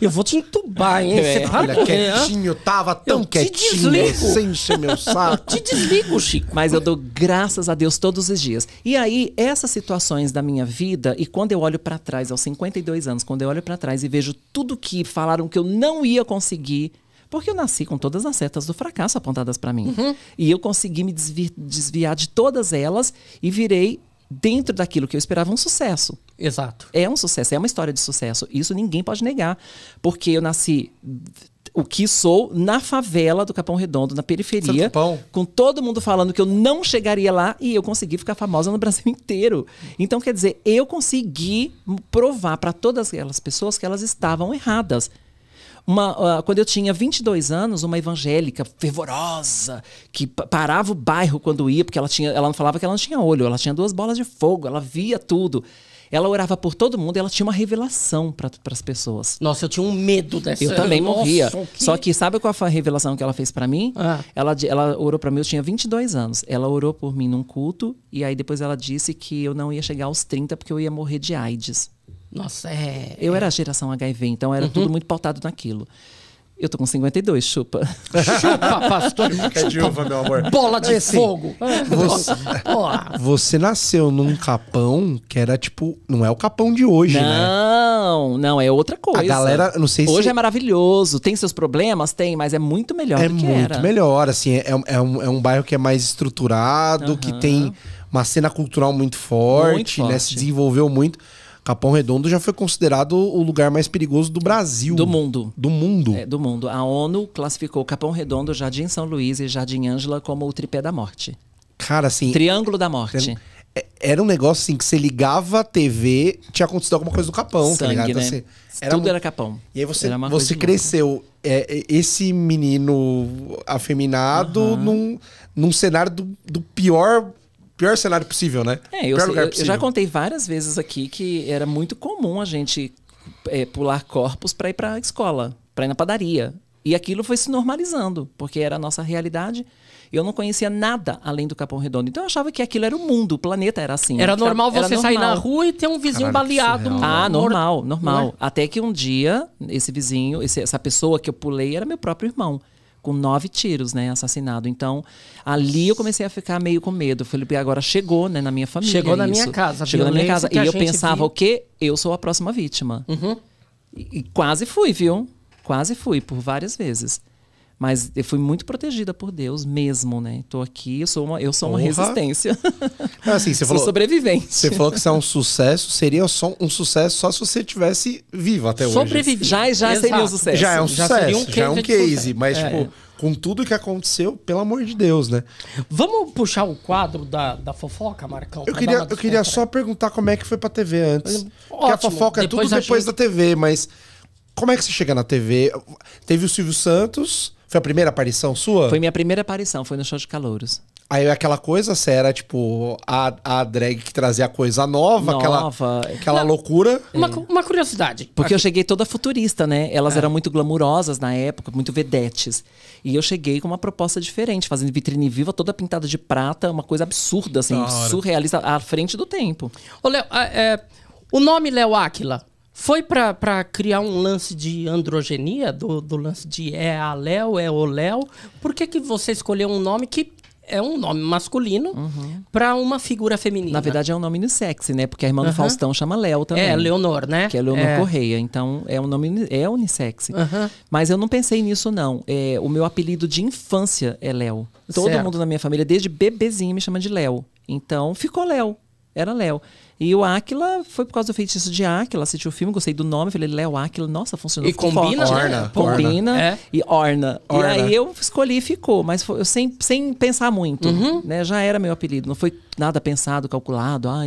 eu vou te entubar, hein? É. tá Olha, quietinho, tava tão eu quietinho. Te Sem encher meu <laughs> saco. te desligo, Chico. Mas eu dou graças a Deus todos os dias. E aí, essas situações da minha vida, e quando eu olho para trás, aos 52 anos, quando eu olho para trás e vejo tudo que falaram que eu não ia conseguir consegui porque eu nasci com todas as setas do fracasso apontadas para mim. Uhum. E eu consegui me desvi desviar de todas elas e virei dentro daquilo que eu esperava um sucesso. Exato. É um sucesso, é uma história de sucesso. Isso ninguém pode negar, porque eu nasci o que sou na favela do Capão Redondo, na periferia, é com todo mundo falando que eu não chegaria lá e eu consegui ficar famosa no Brasil <laughs> inteiro. Então, quer dizer, eu consegui provar para todas aquelas pessoas que elas estavam erradas. Uma, uh, quando eu tinha 22 anos, uma evangélica fervorosa, que parava o bairro quando ia, porque ela, tinha, ela não falava que ela não tinha olho, ela tinha duas bolas de fogo, ela via tudo. Ela orava por todo mundo e ela tinha uma revelação para as pessoas. Nossa, eu tinha um medo dessa. Eu também Nossa, morria. Que... Só que sabe qual foi a revelação que ela fez para mim? Ah. Ela, ela orou para mim, eu tinha 22 anos. Ela orou por mim num culto e aí depois ela disse que eu não ia chegar aos 30 porque eu ia morrer de AIDS. Nossa, é. Eu é. era a geração HIV, então era uhum. tudo muito pautado naquilo. Eu tô com 52, chupa. chupa, <laughs> pastor. É de uva, meu amor. Bola de assim, fogo. <laughs> Você, <laughs> você, nasceu num capão que era tipo. Não é o capão de hoje, não, né? Não, não, é outra coisa. A galera, não sei Hoje se... é maravilhoso. Tem seus problemas? Tem, mas é muito melhor é do que muito era. melhor, assim. É, é, um, é um é bairro que é mais estruturado, uhum. que tem uma cena cultural muito forte, muito forte. né? Se desenvolveu muito. Capão Redondo já foi considerado o lugar mais perigoso do Brasil. Do mundo. Do mundo. É, do mundo. A ONU classificou Capão Redondo, Jardim São Luís e Jardim Ângela como o tripé da morte. Cara, assim. Triângulo da morte. É, era um negócio assim que você ligava a TV, tinha acontecido alguma coisa no Capão, tá Sangue, tá ligado? Então, né? você, assim, era Tudo um... era Capão. E aí você, você cresceu. É, é, esse menino afeminado uhum. num, num cenário do, do pior pior cenário possível, né? É, eu, eu já contei várias vezes aqui que era muito comum a gente é, pular corpos para ir para a escola, para ir na padaria. E aquilo foi se normalizando, porque era a nossa realidade. Eu não conhecia nada além do Capão Redondo. Então eu achava que aquilo era o mundo, o planeta era assim. Era normal era, você normal. sair na rua e ter um vizinho Caralho, baleado. Ah, normal, né? normal. Até que um dia, esse vizinho, esse, essa pessoa que eu pulei era meu próprio irmão com nove tiros, né? Assassinado. Então, ali eu comecei a ficar meio com medo. Eu falei, agora chegou, né? Na minha família. Chegou na minha casa. Chegou na minha casa. E eu pensava, viu? o quê? Eu sou a próxima vítima. Uhum. E, e quase fui, viu? Quase fui, por várias vezes. Mas eu fui muito protegida por Deus mesmo, né? Estou aqui, eu sou uma, eu sou uma resistência. Não, assim, você <laughs> falou, sou sobrevivente. Você falou que isso é um sucesso, seria só um sucesso só se você tivesse vivo até hoje. Sobrevivi. Já, já seria um sucesso. Já é um já sucesso, um já é um case. Mas, é. tipo, com tudo que aconteceu, pelo amor de Deus, né? Vamos puxar o quadro da, da fofoca, Marcão? Eu queria, eu queria só perguntar como é que foi pra TV antes. Ótimo. a fofoca é tudo depois da TV, mas... Como é que você chega na TV? Teve o Silvio Santos, foi a primeira aparição sua? Foi minha primeira aparição, foi no show de calouros. Aí é aquela coisa, você era tipo a, a drag que trazia coisa nova, Nova. aquela, aquela Não. loucura. Uma, é. uma curiosidade. Porque eu cheguei toda futurista, né? Elas é. eram muito glamurosas na época, muito vedetes. E eu cheguei com uma proposta diferente, fazendo vitrine viva, toda pintada de prata, uma coisa absurda, assim, surrealista, à frente do tempo. Ô, Léo, é, o nome Léo Áquila foi para criar um lance de androgenia, do, do lance de é a Léo, é o Léo. Por que, que você escolheu um nome que é um nome masculino uhum. para uma figura feminina? Na verdade, é um nome unissex, né? Porque a irmã uhum. do Faustão chama Léo também. É, Leonor, né? Que é Leonor é. Correia. Então, é um nome é unissex. Uhum. Mas eu não pensei nisso, não. É, o meu apelido de infância é Léo. Todo certo. mundo na minha família, desde bebezinho, me chama de Léo. Então, ficou Léo. Era Léo. E o Áquila foi por causa do feitiço de Áquila. Assisti o filme, gostei do nome, falei, Léo Áquila, nossa, funcionou. E né? combina, Orna. Combina é. e orna. orna. E aí eu escolhi e ficou, mas foi, eu sem, sem pensar muito. Uhum. Né? Já era meu apelido, não foi nada pensado, calculado, ah,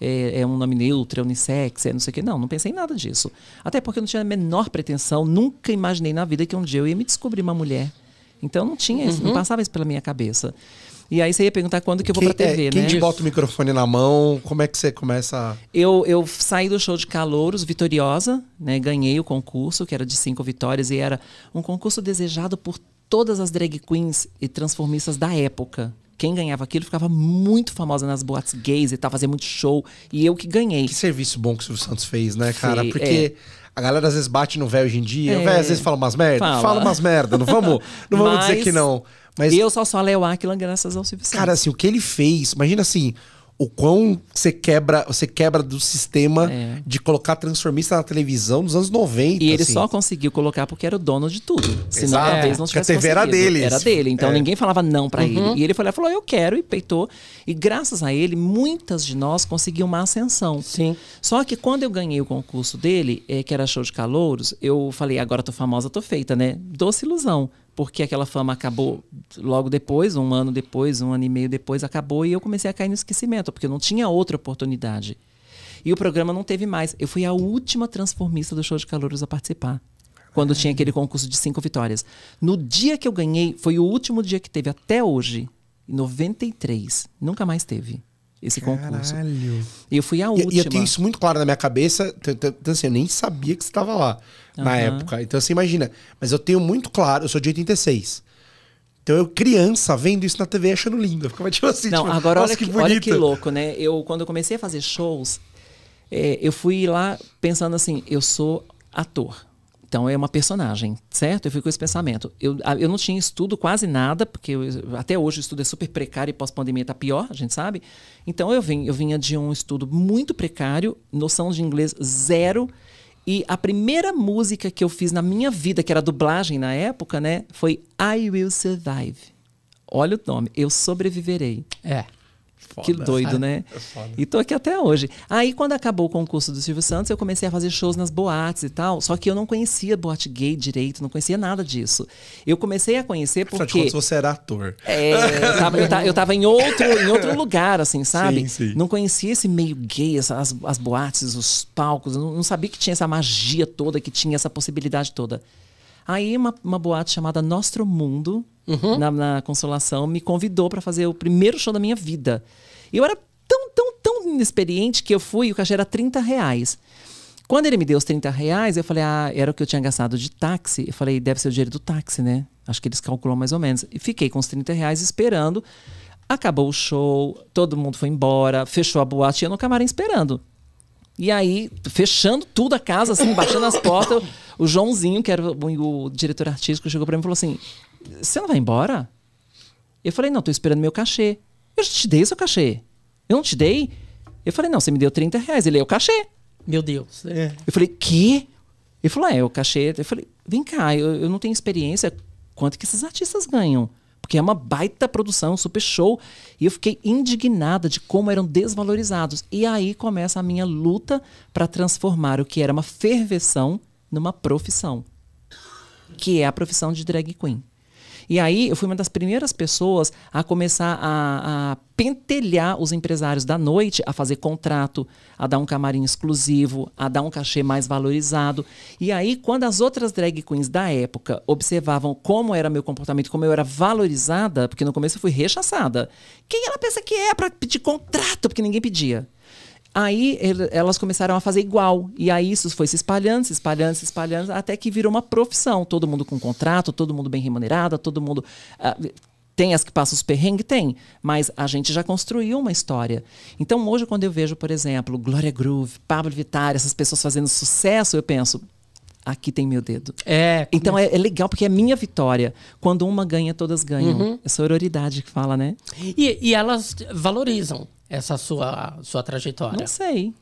é, é, um nome neutro, é unissex, é não sei o quê. Não, não pensei em nada disso. Até porque eu não tinha a menor pretensão, nunca imaginei na vida que um dia eu ia me descobrir uma mulher. Então não tinha, isso, uhum. não passava isso pela minha cabeça. E aí você ia perguntar quando que eu vou quem, pra TV, é, quem né? Quem te bota o microfone na mão? Como é que você começa? A... Eu, eu saí do show de calouros vitoriosa, né? Ganhei o concurso, que era de cinco vitórias, e era um concurso desejado por todas as drag queens e transformistas da época quem ganhava aquilo ficava muito famosa nas boates gays e tal, fazia muito show. E eu que ganhei. Que serviço bom que o Silvio Santos fez, né, cara? Porque. É. A galera às vezes bate no véu hoje em dia. É. O véio às vezes fala umas merda. Fala, fala umas merda. Não vamos, não vamos Mas... dizer que não. Mas, eu só sou a Leo Aquila graças ao Silvio Cara, assim, o que ele fez, imagina assim, o quão você quebra, você quebra do sistema é. de colocar transformista na televisão nos anos 90. E ele assim. só conseguiu colocar porque era o dono de tudo. Senão Exato. talvez não tivesse. Porque a TV era dele. Era dele, então é. ninguém falava não para uhum. ele. E ele falou, falou, eu quero e peitou. E graças a ele, muitas de nós conseguiam uma ascensão. Sim. Só que quando eu ganhei o concurso dele, eh, que era show de calouros, eu falei, agora tô famosa, tô feita, né? Doce ilusão porque aquela fama acabou logo depois, um ano depois, um ano e meio depois, acabou e eu comecei a cair no esquecimento, porque eu não tinha outra oportunidade. E o programa não teve mais. Eu fui a última transformista do show de calouros a participar. Quando tinha aquele concurso de cinco vitórias. No dia que eu ganhei, foi o último dia que teve até hoje, em 93. Nunca mais teve esse Caralho. concurso. E eu fui a última. E, eu tenho isso muito claro na minha cabeça. Então, assim, eu nem sabia que você estava lá uhum. na época. Então, assim, imagina. Mas eu tenho muito claro, eu sou de 86. Então eu, criança, vendo isso na TV, achando lindo. Eu ficava tipo assim, Não, tipo, agora olha que, que olha que louco, né? Eu, quando eu comecei a fazer shows, é, eu fui lá pensando assim, eu sou ator. Então é uma personagem, certo? Eu fico com esse pensamento. Eu, eu não tinha estudo quase nada, porque eu, até hoje o estudo é super precário e pós-pandemia está pior, a gente sabe. Então eu, vim, eu vinha de um estudo muito precário, noção de inglês zero. E a primeira música que eu fiz na minha vida, que era dublagem na época, né? Foi I Will Survive. Olha o nome, Eu Sobreviverei. É. Foda. Que doido, <laughs> né? É foda. E tô aqui até hoje. Aí, quando acabou o concurso do Silvio Santos, eu comecei a fazer shows nas boates e tal. Só que eu não conhecia boate gay direito, não conhecia nada disso. Eu comecei a conhecer porque. Afinal de contas, você era ator. É, eu eu tava, eu tava em, outro, em outro <laughs> lugar, assim, sabe? Sim, sim. Não conhecia esse meio gay, as, as boates, os palcos. Não, não sabia que tinha essa magia toda, que tinha essa possibilidade toda. Aí, uma, uma boate chamada Nostro Mundo, uhum. na, na Consolação, me convidou para fazer o primeiro show da minha vida. E eu era tão, tão, tão inexperiente que eu fui e o cachê era 30 reais. Quando ele me deu os 30 reais, eu falei, ah, era o que eu tinha gastado de táxi. Eu falei, deve ser o dinheiro do táxi, né? Acho que eles calculam mais ou menos. E fiquei com os 30 reais esperando. Acabou o show, todo mundo foi embora, fechou a boate e eu no camarim esperando. E aí, fechando tudo a casa, assim, baixando as portas, o Joãozinho, que era o, o diretor artístico, chegou para mim e falou assim: você não vai embora? Eu falei, não, tô esperando meu cachê. Eu já te dei seu cachê. Eu não te dei? Eu falei, não, você me deu 30 reais. Ele é o cachê. Meu Deus. É. Eu falei, que? Ele falou, é, é, o cachê. Eu falei, vem cá, eu, eu não tenho experiência. Quanto que esses artistas ganham? Porque é uma baita produção, super show. E eu fiquei indignada de como eram desvalorizados. E aí começa a minha luta para transformar o que era uma ferveção numa profissão. Que é a profissão de drag queen. E aí eu fui uma das primeiras pessoas a começar a, a pentelhar os empresários da noite a fazer contrato, a dar um camarim exclusivo, a dar um cachê mais valorizado. E aí, quando as outras drag queens da época observavam como era meu comportamento, como eu era valorizada, porque no começo eu fui rechaçada. Quem ela pensa que é para pedir contrato, porque ninguém pedia. Aí ele, elas começaram a fazer igual. E aí isso foi se espalhando, se espalhando, se espalhando, até que virou uma profissão. Todo mundo com contrato, todo mundo bem remunerado, todo mundo. Uh, tem as que passam os perrengues? Tem. Mas a gente já construiu uma história. Então hoje, quando eu vejo, por exemplo, Glória Groove, Pablo Vittar, essas pessoas fazendo sucesso, eu penso, aqui tem meu dedo. É. Então é, é, legal porque é minha vitória. Quando uma ganha, todas ganham. Uhum. É sororidade que fala, né? E, e, elas valorizam essa sua, sua trajetória. Não sei.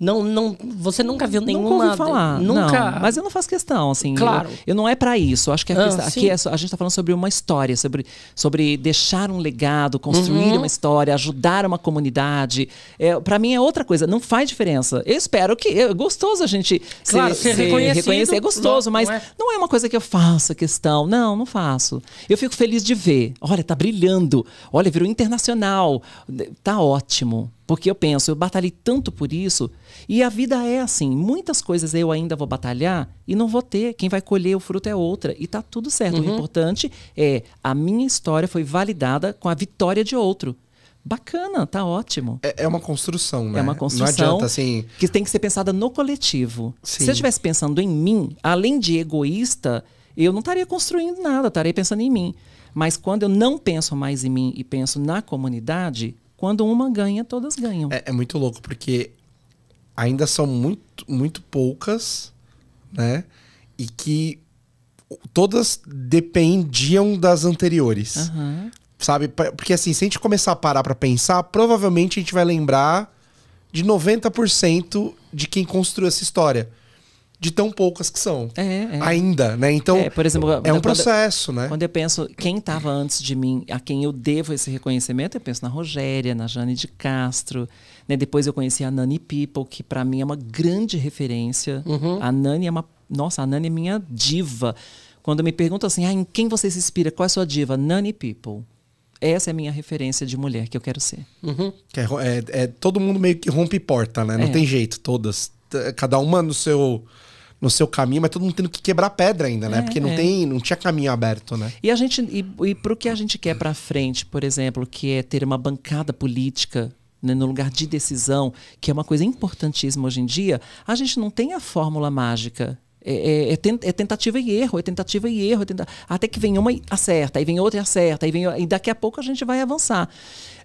Não, não, você nunca viu nenhuma. Nunca falar. Nunca. Não, mas eu não faço questão, assim. Claro. Eu, eu não é para isso. acho que ah, aqui é, a gente está falando sobre uma história, sobre, sobre deixar um legado, construir uhum. uma história, ajudar uma comunidade. É, para mim é outra coisa. Não faz diferença. Eu espero que é gostoso a gente claro, se, ser se reconhecer. É gostoso, mas não é. não é uma coisa que eu faço questão. Não, não faço. Eu fico feliz de ver. Olha, tá brilhando. Olha, virou internacional. Tá ótimo. Porque eu penso, eu batalhei tanto por isso, e a vida é assim, muitas coisas eu ainda vou batalhar e não vou ter, quem vai colher o fruto é outra, e tá tudo certo. Uhum. O importante é a minha história foi validada com a vitória de outro. Bacana, tá ótimo. É, é, uma construção, né? É uma construção. Não adianta, assim. Que tem que ser pensada no coletivo. Sim. Se eu estivesse pensando em mim, além de egoísta, eu não estaria construindo nada, estaria pensando em mim. Mas quando eu não penso mais em mim e penso na comunidade, quando uma ganha, todas ganham. É, é muito louco, porque ainda são muito, muito poucas, né? E que todas dependiam das anteriores. Uhum. Sabe? Porque assim, se a gente começar a parar pra pensar, provavelmente a gente vai lembrar de 90% de quem construiu essa história de tão poucas que são. É, é. Ainda, né? Então, é, por exemplo, é um quando, processo, né? Quando eu penso quem estava antes de mim, a quem eu devo esse reconhecimento, eu penso na Rogéria, na Jane de Castro. Né? Depois eu conheci a Nani People, que para mim é uma grande referência. Uhum. A Nani é uma... Nossa, a Nani é minha diva. Quando me perguntam assim, ah, em quem você se inspira? Qual é a sua diva? Nani People essa é a minha referência de mulher que eu quero ser. Uhum. É, é, é, todo mundo meio que rompe porta, né? Não é. tem jeito, todas. Cada uma no seu no seu caminho, mas todo mundo tendo que quebrar pedra ainda, né? É, Porque não, é. tem, não tinha caminho aberto, né? E a gente e, e para o que a gente quer para frente, por exemplo, que é ter uma bancada política né, no lugar de decisão, que é uma coisa importantíssima hoje em dia, a gente não tem a fórmula mágica. É, é, é, é tentativa e erro, é tentativa e erro, é tenta... até que vem uma e acerta, aí vem outra e acerta, aí vem... e daqui a pouco a gente vai avançar.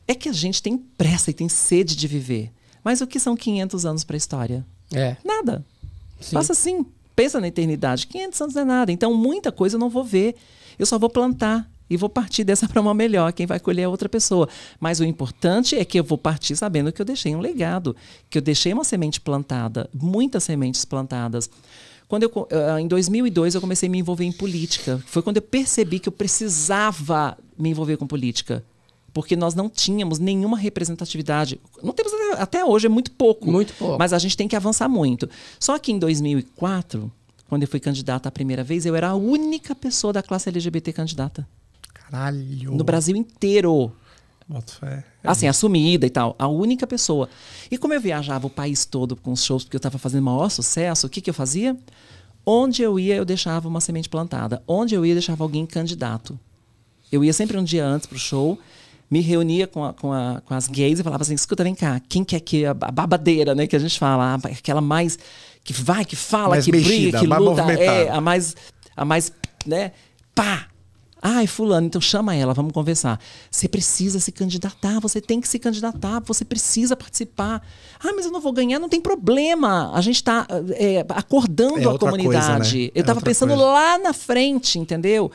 É que a gente tem pressa e tem sede de viver. Mas o que são 500 anos para a história? É. Nada. Sim. Passa assim, pensa na eternidade. 500 anos é nada, então muita coisa eu não vou ver. Eu só vou plantar e vou partir <laughs> dessa para uma melhor. Quem vai colher é outra pessoa. Mas o importante é que eu vou partir sabendo que eu deixei um legado, que eu deixei uma semente plantada, muitas sementes plantadas. Quando eu, ah, em 2002 eu comecei a me envolver em política. Foi quando eu percebi que eu precisava me envolver com política porque nós não tínhamos nenhuma representatividade. Não temos até hoje, é muito pouco. Muito pouco. Mas a gente tem que avançar muito. Só que em 2004, quando eu fui candidata a primeira vez, eu era a única pessoa da classe LGBT candidata. Caralho. No Brasil inteiro. Boto fé. Assim, assumida e tal. A única pessoa. E como eu viajava o país todo com os shows, porque eu estava fazendo o maior sucesso, o que, que eu fazia? Onde eu ia, eu deixava uma semente plantada. Onde eu ia, eu deixava alguém candidato. Eu ia sempre um dia antes pro show me reunia com, a, com, a, com, as gays e falava assim: escuta, vem cá, quem quer que a, babadeira, né, que a gente fala, aquela mais que vai, que fala, mais que mexida, briga, que luta, é, a mais, a mais, né, pá. Ai, fulano, então chama ela, vamos conversar. Você precisa se candidatar, você tem que se candidatar, você precisa participar. Ah, mas eu não vou ganhar, não tem problema. A gente está é, eh, acordando é a comunidade. Coisa, né? Eu estava é pensando coisa. lá na frente, entendeu?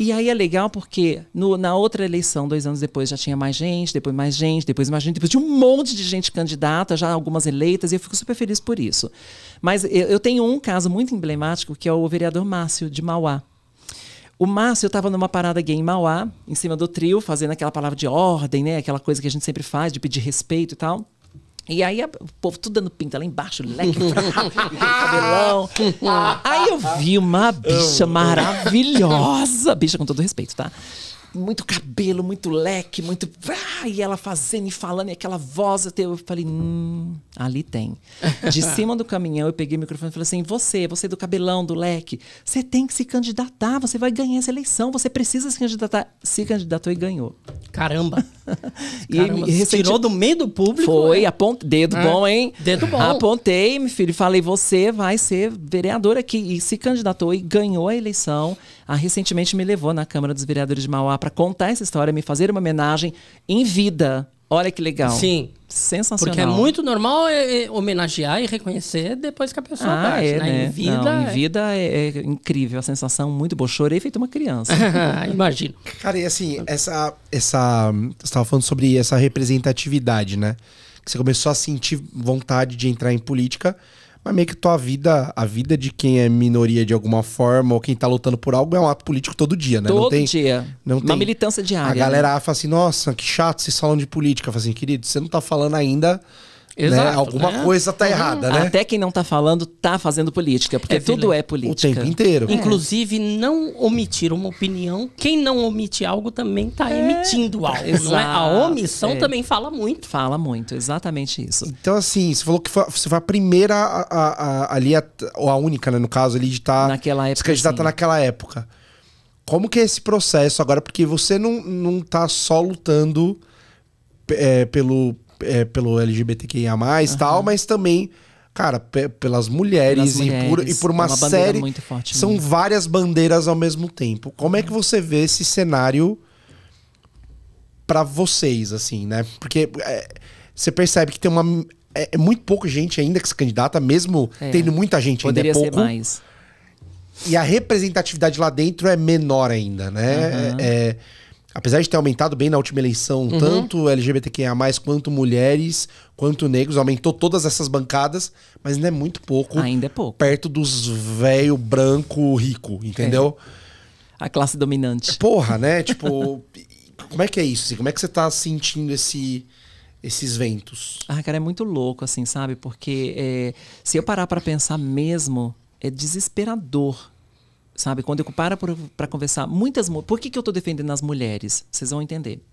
E aí é legal porque no, na outra eleição, dois anos depois, já tinha mais gente, depois mais gente, depois mais gente, depois de um monte de gente candidata, já algumas eleitas, e eu fico super feliz por isso. Mas eu, eu tenho um caso muito emblemático, que é o vereador Márcio de Mauá. O Márcio estava numa parada gay em Mauá, em cima do trio, fazendo aquela palavra de ordem, né? Aquela coisa que a gente sempre faz, de pedir respeito e tal. E aí a, o povo tudo dando pinta lá embaixo, leque, <laughs> cabelão. <laughs> aí eu vi uma bicha maravilhosa, bicha com todo respeito, tá? muito cabelo, muito leque, muito. Ah, e ela fazendo e falando, e aquela voz. Eu falei, hum, ali tem. De <laughs> cima do caminhão, eu peguei o microfone e falei assim: você, você do cabelão, do leque, você tem que se candidatar, você vai ganhar essa eleição, você precisa se candidatar. Se candidatou e ganhou. Caramba! <laughs> e Caramba. Me Tirou do meio do público. Foi, é? aponte... dedo é. bom, hein? Dedo bom. Apontei, meu filho, falei: você vai ser vereador aqui. E se candidatou e ganhou a eleição ah, recentemente me levou na Câmara dos Vereadores de Mauá para contar essa história, me fazer uma homenagem em vida. Olha que legal. Sim. Sensacional. Porque é muito normal é, é, homenagear e reconhecer depois que a pessoa ah, parte, é, né? Né? Em vida. Não, em vida é... é... incrível, a sensação muito boa. Chorei feito uma criança. <laughs> Imagino. Cara, e assim, essa. essa você estava falando sobre essa representatividade, né? Que você começou a sentir vontade de entrar em política mas meio que tua vida, a vida de quem é minoria de alguma forma ou quem tá lutando por algo é um ato político todo dia, né? Todo não tem, dia. Não Uma tem. militância diária. A galera né? fala assim, nossa, que chato esse salão de política. Fala assim, querido, você não tá falando ainda né? Exato, né? Alguma né? coisa tá uhum. errada, né? Até quem não tá falando tá fazendo política, porque é, tudo é política. O tempo inteiro. É. Inclusive, não omitir uma opinião, quem não omite algo também tá é. emitindo algo, Exato. não é? A omissão é. também fala muito. Fala muito, exatamente isso. Então, assim, você falou que foi, você foi a primeira a, a, ali, ou a única, né, no caso, ali de estar... Tá, naquela época, Se candidatar naquela época. Como que é esse processo agora? Porque você não, não tá só lutando... É, pelo, é, pelo LGBTQIA+, uhum. tal, mas também cara, pelas mulheres, pelas mulheres, e por, e por uma, é uma série. Forte, são mesmo. várias bandeiras ao mesmo tempo. Como é que você vê esse cenário para vocês, assim, né? Porque é, você percebe que tem uma. É, é, muito pouco gente ainda que se candidata, mesmo é. tendo muita gente Poderia ainda. É Poderia ser mais. E a representatividade lá dentro é menor ainda, né? Uhum. É, é apesar de ter aumentado bem na última eleição, uhum. tanto LGBTQIA, quanto mulheres, quanto negros, aumentou todas essas bancadas, mas ainda é muito pouco. Ainda é pouco. Perto dos velho branco rico, entendeu? É. A classe dominante. Porra, né? <laughs> Tipo, como é que é isso? Assim? Como é que você tá sentindo esse esses ventos? Ah, cara, é muito louco, assim, sabe? Porque é, se eu parar para pensar mesmo, é desesperador Sabe? Quando eu paro para conversar, muitas. Por que, que eu estou defendendo as mulheres? Vocês vão entender.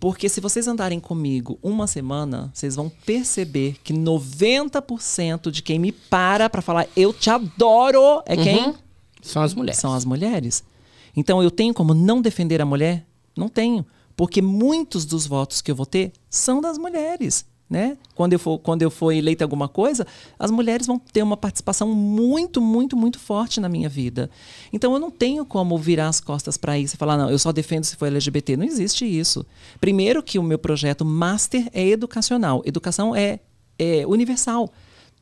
Porque se vocês andarem comigo uma semana, vocês vão perceber que 90% de quem me para para falar eu te adoro é uhum. quem? São as mulheres. São as mulheres. Então eu tenho como não defender a mulher? Não tenho. Porque muitos dos votos que eu vou ter são das mulheres. Né? Quando, eu for, quando eu for eleita alguma coisa, as mulheres vão ter uma participação muito, muito, muito forte na minha vida. Então eu não tenho como virar as costas para isso e falar, não, eu só defendo se for LGBT. Não existe isso. Primeiro que o meu projeto master é educacional. Educação é, é universal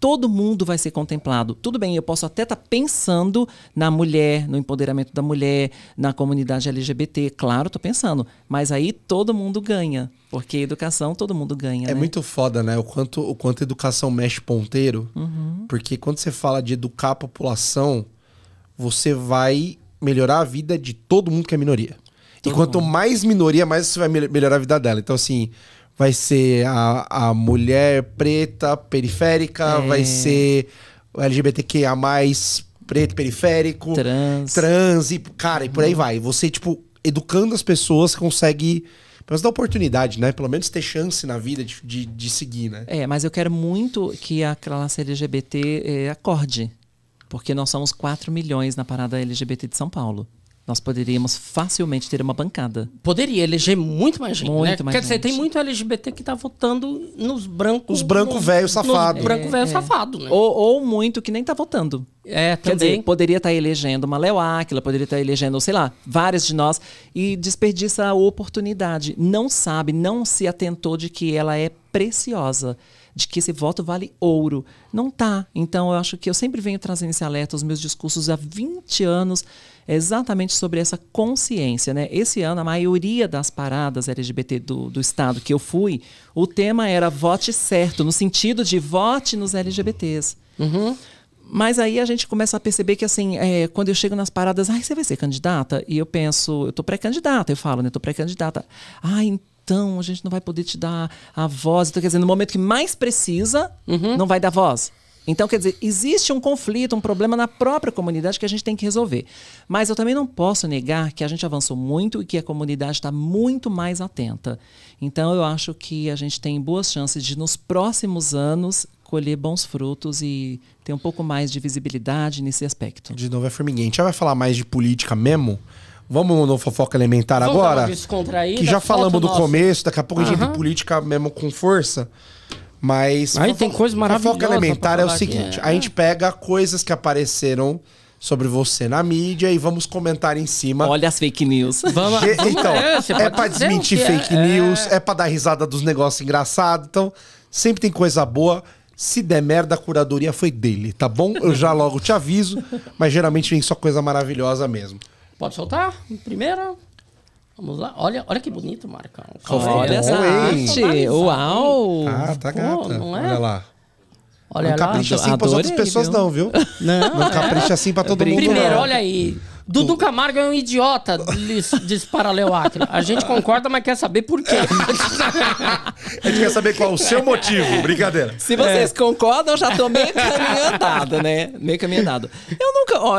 todo mundo vai ser contemplado. Tudo bem, eu posso até estar tá pensando na mulher, no empoderamento da mulher, na comunidade LGBT, claro, estou pensando, mas aí todo mundo ganha, porque educação todo mundo ganha. É né? muito foda, né? O quanto, o quanto educação mexe ponteiro, uhum. porque quando você fala de educar a população, você vai melhorar a vida de todo mundo que é minoria. Todo e quanto mundo. mais minoria, mais você vai melhorar a vida dela. Então, assim, vai ser a, a mulher preta periférica, é. vai ser o LGBTQIA, preto periférico, trans. trans e, cara, e por aí vai. Você, tipo, educando as pessoas, consegue. Pelo menos dar oportunidade, né? Pelo menos ter chance na vida de, de, de seguir, né? É, mas eu quero muito que a classe LGBT é, acorde. Porque nós somos 4 milhões na parada LGBT de São Paulo nós poderíamos facilmente ter uma bancada. Poderia eleger muito mais gente. Muito né? mais Quer dizer, tem muito LGBT que está votando nos brancos. Os brancos velhos safados. Os brancos velhos é, é. safados, né? Ou, muito que nem está votando. É, Quer também. dizer, poderia estar tá elegendo uma Léo Áquila, poderia estar tá elegendo, sei lá, várias de nós, e desperdiça a oportunidade. Não sabe, não se atentou de que ela é preciosa de que esse voto vale ouro. Não tá. Então eu acho que eu sempre venho trazendo esse alerta aos meus discursos há 20 anos, exatamente sobre essa consciência. Né? Esse ano, a maioria das paradas LGBT do, do Estado que eu fui, o tema era vote certo, no sentido de vote nos LGBTs. Uhum. Mas aí a gente começa a perceber que, assim, é, quando eu chego nas paradas, ai, você vai ser candidata? E eu penso, eu tô pré-candidata, eu falo, né? Eu tô pré-candidata. ah então então a gente não vai poder te dar a voz. Então, quer dizer, no momento que mais precisa, uhum. não vai dar voz. Então, quer dizer, existe um conflito, um problema na própria comunidade que a gente tem que resolver. Mas eu também não posso negar que a gente avançou muito e que a comunidade está muito mais atenta. Então, eu acho que a gente tem boas chances de, nos próximos anos, colher bons frutos e ter um pouco mais de visibilidade nesse aspecto. De novo, é formiga. A gente já vai falar mais de política mesmo. Vamos no fofoca elementar Vamos agora? Que já falamos do começo, daqui a pouco uhum. a gente tem política mesmo com força. Mas. Aí tem coisa maravilhosa. Fofoca elementar é o seguinte: é. a gente pega coisas que apareceram sobre você na mídia e vamos comentar em cima. Olha as fake news. Vamos, então, é, é pra desmentir fake é. news, é pra dar risada dos negócios engraçados. Então, sempre tem coisa boa. Se der merda, a curadoria foi dele, tá bom? Eu já logo te aviso, mas geralmente vem só coisa maravilhosa mesmo. Pode soltar? Primeira. Vamos lá. Olha, olha que bonito, Marcão. Olha essa arte. Uau! Ah, tá gata. não é? Olha lá. Olha não lá, capricha assim para as outras pessoas, viu? não, viu? Não. Não é? capricha assim para todo mundo. Primeiro, olha aí. Dudu Camargo é um idiota, diz Paralelo Acre. A gente concorda, mas quer saber por quê. <laughs> A gente quer saber qual o seu motivo. Brincadeira. Se vocês é. concordam, já tô meio caminhando, andado, né? Meio caminho andado. Eu nunca. Ó,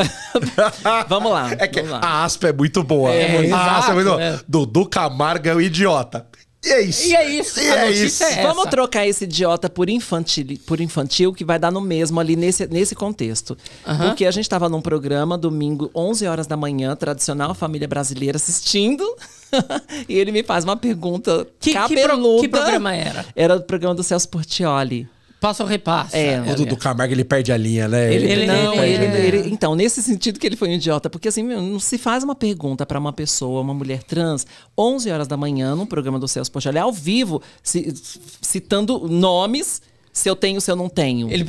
<laughs> vamos lá. É que vamos lá. a aspa é muito boa. É, a exato, aspa é muito boa. É. Dudu Camargo é um idiota. E é isso. E é isso. E é isso. É Vamos trocar esse idiota por infantil, por infantil, que vai dar no mesmo ali nesse, nesse contexto. Uhum. Porque a gente estava num programa, domingo, 11 horas da manhã, tradicional família brasileira assistindo. <laughs> e ele me faz uma pergunta que, cabeluda. Que, pro, que programa era? Era o programa do Celso Portioli. Passa ou repassa. É, o do Camargo, ele perde a linha, né? Ele, ele, não, ele, ele, então, nesse sentido que ele foi um idiota. Porque, assim, não se faz uma pergunta para uma pessoa, uma mulher trans, 11 horas da manhã, num programa do Celso Pochale, ao vivo, citando nomes, se eu tenho, se eu não tenho. Ele...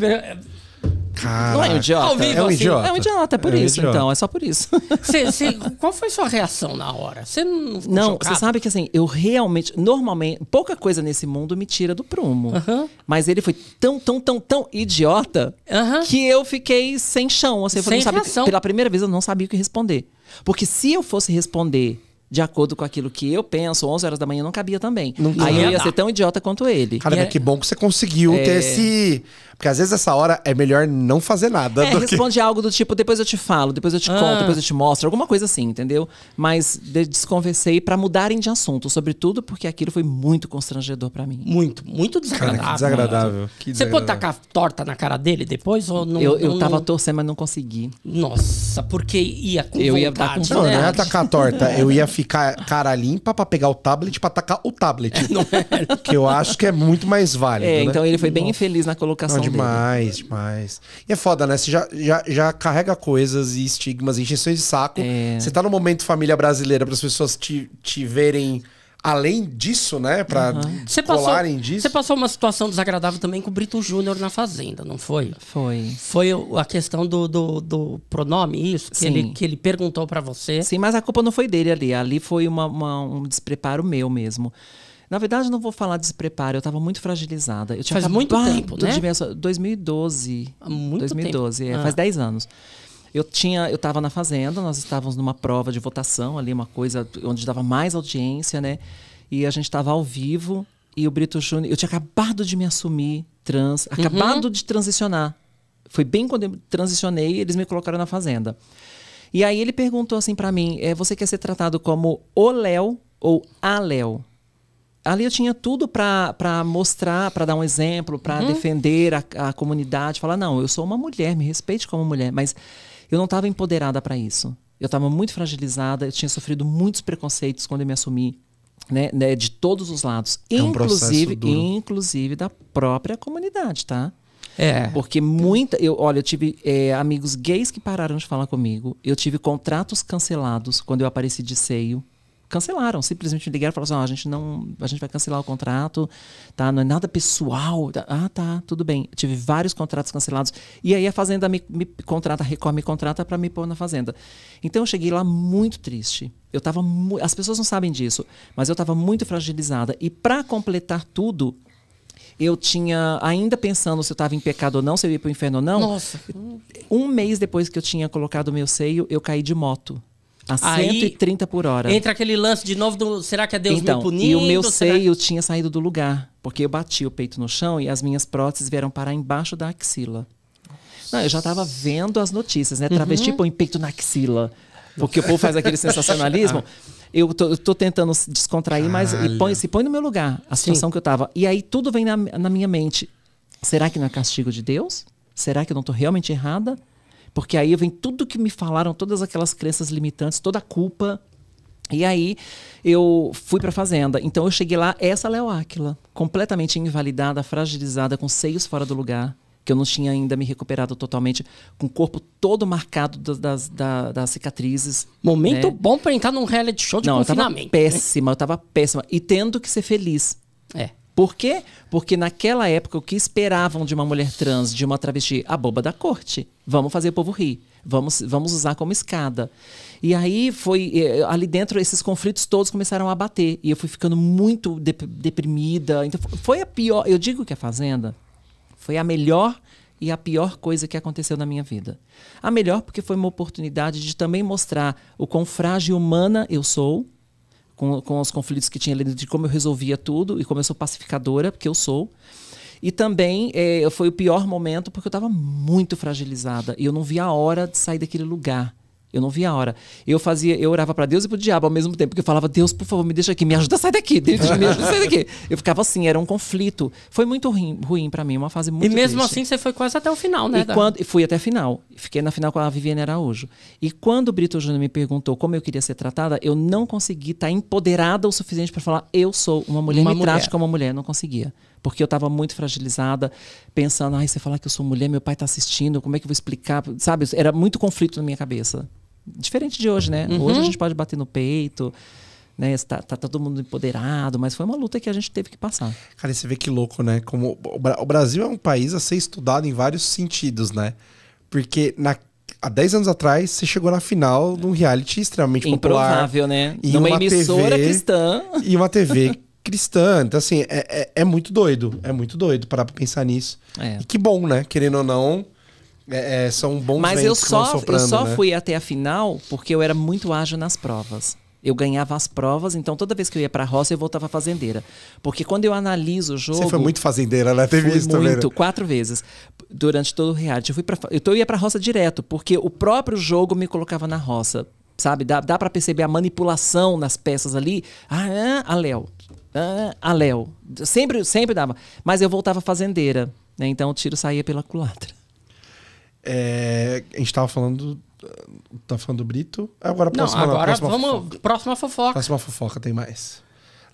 Caraca. Não é um idiota. Ao vivo, é um assim. idiota. É um idiota, é por é um isso, idiota. então. É só por isso. Cê, cê, qual foi sua reação na hora? Você não ficou Não, você sabe que assim, eu realmente, normalmente, pouca coisa nesse mundo me tira do prumo. Uh -huh. Mas ele foi tão, tão, tão, tão idiota uh -huh. que eu fiquei sem chão. Assim, sem falei, sabe, pela primeira vez eu não sabia o que responder. Porque se eu fosse responder de acordo com aquilo que eu penso, 11 horas da manhã não cabia também. Não Aí não eu ia ser tão idiota quanto ele. Cara, era... É que bom que você conseguiu é... ter esse. Porque às vezes essa hora é melhor não fazer nada. É, responde que... algo do tipo, depois eu te falo, depois eu te ah. conto, depois eu te mostro, alguma coisa assim, entendeu? Mas desconversei para mudarem de assunto, sobretudo porque aquilo foi muito constrangedor para mim. Muito, muito desagradável. Cara, que desagradável. Que você pode pôde tacar torta na cara dele depois ou não? Eu, eu não, tava não... torcendo, mas não consegui. Nossa, porque ia com Eu vontade, ia dar com Não, não ia né? tacar torta, eu ia ficar cara limpa para pegar o tablet para atacar o tablet. <laughs> É, que eu acho que é muito mais válido. É, né? então ele foi bem Nossa. infeliz na colocação não, demais, dele. demais. E é foda, né? Você já, já, já carrega coisas e estigmas, injeções de saco. É. Você tá no momento família brasileira para as pessoas te, te verem além disso, né? Pra uhum. colarem passou, disso. Você passou uma situação desagradável também com o Brito Júnior na Fazenda, não foi? Foi. Foi a questão do, do, do pronome, isso? Que ele, que ele perguntou para você. Sim, mas a culpa não foi dele ali. Ali foi uma, uma, um despreparo meu mesmo. Na verdade, não vou falar despreparo, eu estava muito fragilizada. Eu tinha faz né? muito tempo, né? 2012. Há muito 2012, tempo. É, ah. faz 10 anos. Eu tinha, eu estava na fazenda, nós estávamos numa prova de votação ali, uma coisa onde dava mais audiência, né? E a gente estava ao vivo e o Brito Júnior, eu tinha acabado de me assumir trans, uhum. acabado de transicionar. Foi bem quando eu transicionei, eles me colocaram na fazenda. E aí ele perguntou assim para mim, é, você quer ser tratado como o Léo ou a Léo? ali eu tinha tudo para mostrar, para dar um exemplo, para uhum. defender a, a, comunidade, falar: não, eu sou uma mulher, me respeite como mulher. Mas eu não estava empoderada para isso. Eu estava muito fragilizada, eu tinha sofrido muitos preconceitos quando eu me assumi. Né, né, de todos os lados, é um inclusive, inclusive da própria comunidade, tá? É. Porque muita. Eu, olha, eu tive é, amigos gays que pararam de falar comigo. Eu tive contratos cancelados quando eu apareci de seio cancelaram, simplesmente ligaram e falaram assim, a gente não, a gente vai cancelar o contrato, tá? Não é nada pessoal. Tá? Ah, tá, tudo bem. Tive vários contratos cancelados. E aí a fazenda me, me contrata, a Record me contrata para me pôr na fazenda. Então eu cheguei lá muito triste. Eu tava as pessoas não sabem disso, mas eu estava muito fragilizada e para completar tudo, eu tinha, ainda pensando se eu estava em pecado ou não, se eu ia para o inferno ou não. Nossa. Um mês depois que eu tinha colocado o meu seio, eu caí de moto. A Aí, 130 por hora. Entra aquele lance de novo do será que é Deus então, me punindo? E o meu seio que... tinha saído do lugar, porque eu bati o peito no chão e as minhas próteses vieram parar embaixo da axila. Não, eu já estava vendo as notícias, né? Uhum. Travesti uhum. põe peito na axila. Porque o povo faz aquele <laughs> sensacionalismo. Eu tô, eu tô, tentando descontrair, mas põe, se põe no meu lugar a situação Sim. que eu estava. E aí tudo vem na, na minha mente. Será que não é castigo de Deus? Será que eu não estou realmente errada? Porque aí vem tudo que me falaram, todas aquelas crenças limitantes, toda a culpa. E aí eu fui para fazenda. Então eu cheguei lá, essa é Léo Áquila, completamente invalidada, fragilizada, com seios fora do lugar, que eu não tinha ainda me recuperado totalmente, com o corpo todo marcado das, das, das, das cicatrizes. Momento né? bom para entrar num reality show de não, confinamento. Né? Eu estava péssima, né? eu estava péssima. E tendo que ser feliz. É. Por quê? Porque naquela época o que esperavam de uma mulher trans, de uma travesti, a boba da corte. Vamos fazer o povo rir. Vamos, vamos usar como escada. E aí foi. Eh, ali dentro, esses conflitos todos começaram a bater. E eu fui ficando muito deprimida. Então foi a pior. Eu digo que a Fazenda foi a melhor e a pior coisa que aconteceu na minha vida. A melhor porque foi uma oportunidade de também mostrar o quão frágil humana eu sou com, com os conflitos que tinha ali, de como eu resolvia tudo e como eu sou pacificadora, porque eu sou. E também é, foi o pior momento porque eu estava muito fragilizada e eu não via a hora de sair daquele lugar. Eu não via a hora. Eu fazia, eu orava para Deus e pro diabo ao mesmo tempo, porque eu falava: "Deus, por favor, me deixa aqui, me ajuda, a daqui, me ajuda, daqui". Eu ficava assim, era um conflito. Foi muito ruim, ruim para mim, uma fase muito E mesmo triste. assim você foi quase até o final, né? E da... quando fui até a final. Fiquei na final com a Viviane Araújo. E quando o Brito Júnior me perguntou como eu queria ser tratada, eu não consegui estar tá empoderada o suficiente para falar: "Eu sou uma mulher, uma me mulher. trate como uma mulher", não conseguia. Porque eu estava muito fragilizada, pensando, ai, você falar que eu sou mulher, meu pai está assistindo, como é que eu vou explicar? Sabe, era muito conflito na minha cabeça. Diferente de hoje, né? Uhum. Hoje a gente pode bater no peito, né? Tá, tá, todo mundo empoderado, mas foi uma luta que a gente teve que passar. Cara, você vê que louco, né? Como o Brasil é um país a ser estudado em vários sentidos, né? Porque na há 10 anos atrás, você chegou na final de um reality extremamente Improvável, popular. Improvável, né? E Numa emissora TV, cristã. <laughs> E uma TV cristã. Então, assim, é, é, é muito doido. É muito doido parar pra pensar nisso. É. E que bom, né? Querendo ou não, é, é são bons Mas eu só, soprando, eu só né? fui até a final porque eu era muito ágil nas provas. Eu ganhava as provas, então toda vez que eu ia pra roça, eu voltava fazendeira. Porque quando eu analiso o jogo. Você foi muito fazendeira, né? Teve isso também. Né? Muito, quatro vezes. Durante todo o reality. Eu, fui pra, então eu ia pra roça direto, porque o próprio jogo me colocava na roça sabe? Dá, dá para perceber a manipulação nas peças ali. Ah, ah, a Léo. Ah, a Léo. Sempre, sempre dava. Mas eu voltava fazendeira, né? Então o tiro saía pela culatra. É, a gente tava falando tá falando do Brito. Agora próxima, Não, agora próxima vamos fofoca. próxima fofoca. Próxima fofoca tem mais.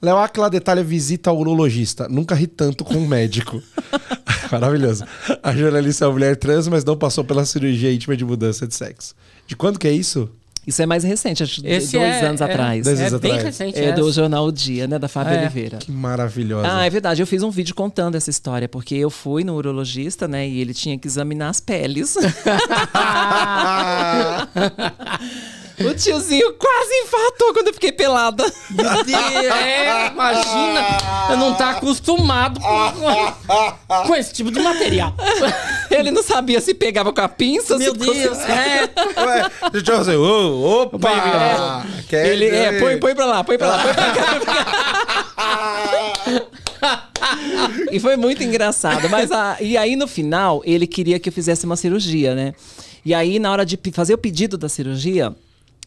Léo Aquila detalha visita ao urologista. Nunca ri tanto com um médico. <laughs> Maravilhoso. A jornalista é uma mulher trans, mas não passou pela cirurgia íntima de mudança de sexo. De quando que é isso? Isso é mais recente, acho que dois é, anos é, atrás. Dois é atrás. bem recente. É, é do jornal o Dia, né? Da Fábio ah, Oliveira. Que maravilhosa. Ah, é verdade. Eu fiz um vídeo contando essa história, porque eu fui no urologista, né? E ele tinha que examinar as peles. <laughs> <laughs> O tiozinho quase infartou quando eu fiquei pelada. <laughs> é, imagina. Eu não tá acostumado com, com esse tipo de material. Ele não sabia se pegava com a pinça. Meu Deus, é. é. Ué, deixa eu Oh, opa! é. Quer Ele, é, põe, põe pra lá, põe pra lá, Põe pra cá. e foi muito engraçado. Mas a, e aí, no final, ele queria que eu fizesse uma cirurgia, né? E aí, na hora de fazer o pedido da cirurgia,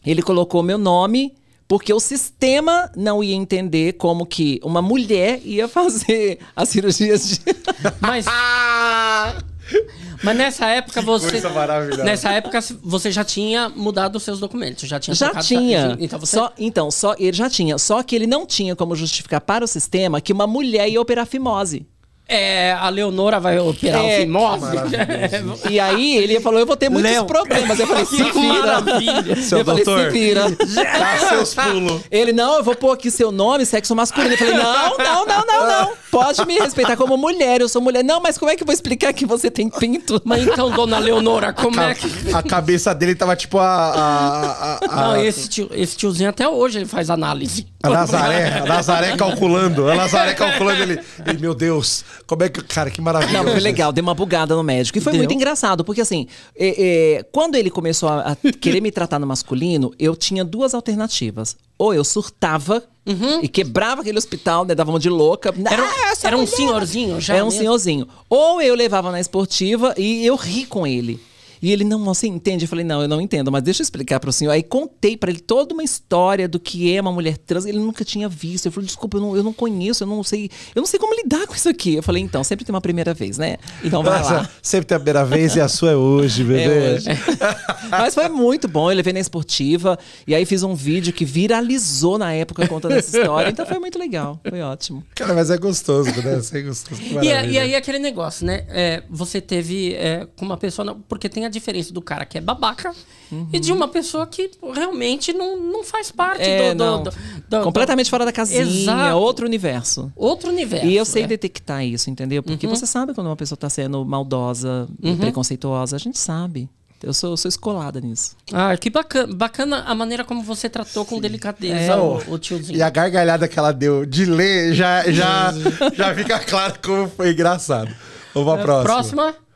ele colocou meu nome porque o sistema não ia entender como que uma mulher ia <laughs> fazer as cirurgias de. <laughs> Mas. <laughs> Mas nessa época você. Nessa época você já tinha mudado os seus documentos, já tinha Já tinha. Então, você... só, então, só ele já tinha, só que ele não tinha como justificar para o sistema que uma mulher ia operar fimose. É, a Leonora vai operar é, o <laughs> é, E aí ele falou: Eu vou ter muitos Leo. problemas. Eu falei: <laughs> Se vira. Seu eu doutor, falei: Se vira. <laughs> Dá seus pulos. Ele: Não, eu vou pôr aqui seu nome, sexo masculino. Eu falei: Não, não, não, não, não. Pode me respeitar como mulher. Eu sou mulher. Não, mas como é que eu vou explicar que você tem pinto? Mas então, dona Leonora, como a é que. A cabeça dele tava tipo a. a, a, a... Não, esse, tio, esse tiozinho até hoje ele faz análise. A Nazaré, a Nazaré calculando. A é Nazaré calculando ele. meu Deus. Como é que. Cara, que maravilha. Não, foi legal, deu uma bugada no médico. E foi Deu? muito engraçado, porque assim, é, é, quando ele começou a, a querer me tratar no masculino, eu tinha duas alternativas. Ou eu surtava Uhum. E quebrava aquele hospital, né? Dava uma de louca. Era, ah, era um ah, senhorzinho já? Era um senhorzinho. Ou eu levava na esportiva e eu ri com ele. E ele, não, você assim, entende? Eu falei, não, eu não entendo, mas deixa eu explicar para o senhor. Aí contei para ele toda uma história do que é uma mulher trans, ele nunca tinha visto. Eu falei, desculpa, eu não, eu não conheço, eu não sei, eu não sei como lidar com isso aqui. Eu falei, então, sempre tem uma primeira vez, né? Então vai Nossa, lá. Sempre tem a primeira vez e a sua é hoje, <laughs> é bebê. É hoje. mas foi muito bom, ele veio na esportiva e aí fiz um vídeo que viralizou na época contando essa história. Então foi muito legal, foi ótimo. Cara, mas é gostoso, né? É gostoso. E, é, e, aí aquele negócio, né? É, você teve é, com uma pessoa, porque tem a diferença do cara que é babaca uhum. e de uma pessoa que realmente não, não faz parte é, do, não. Do, do, Completamente fora da casinha, Exato. outro universo. Outro universo. E eu sei é. detectar isso, entendeu? Porque uhum. você sabe quando uma pessoa está sendo maldosa, uhum. preconceituosa, a gente sabe. Eu sou, eu sou escolada nisso. Ah, que bacana, bacana a maneira como você tratou Sim. com delicadeza é, o, o, tiozinho. E a gargalhada que ela deu de ler já, já, <laughs> já fica claro como foi engraçado. Vamos pra é, próxima. Próxima.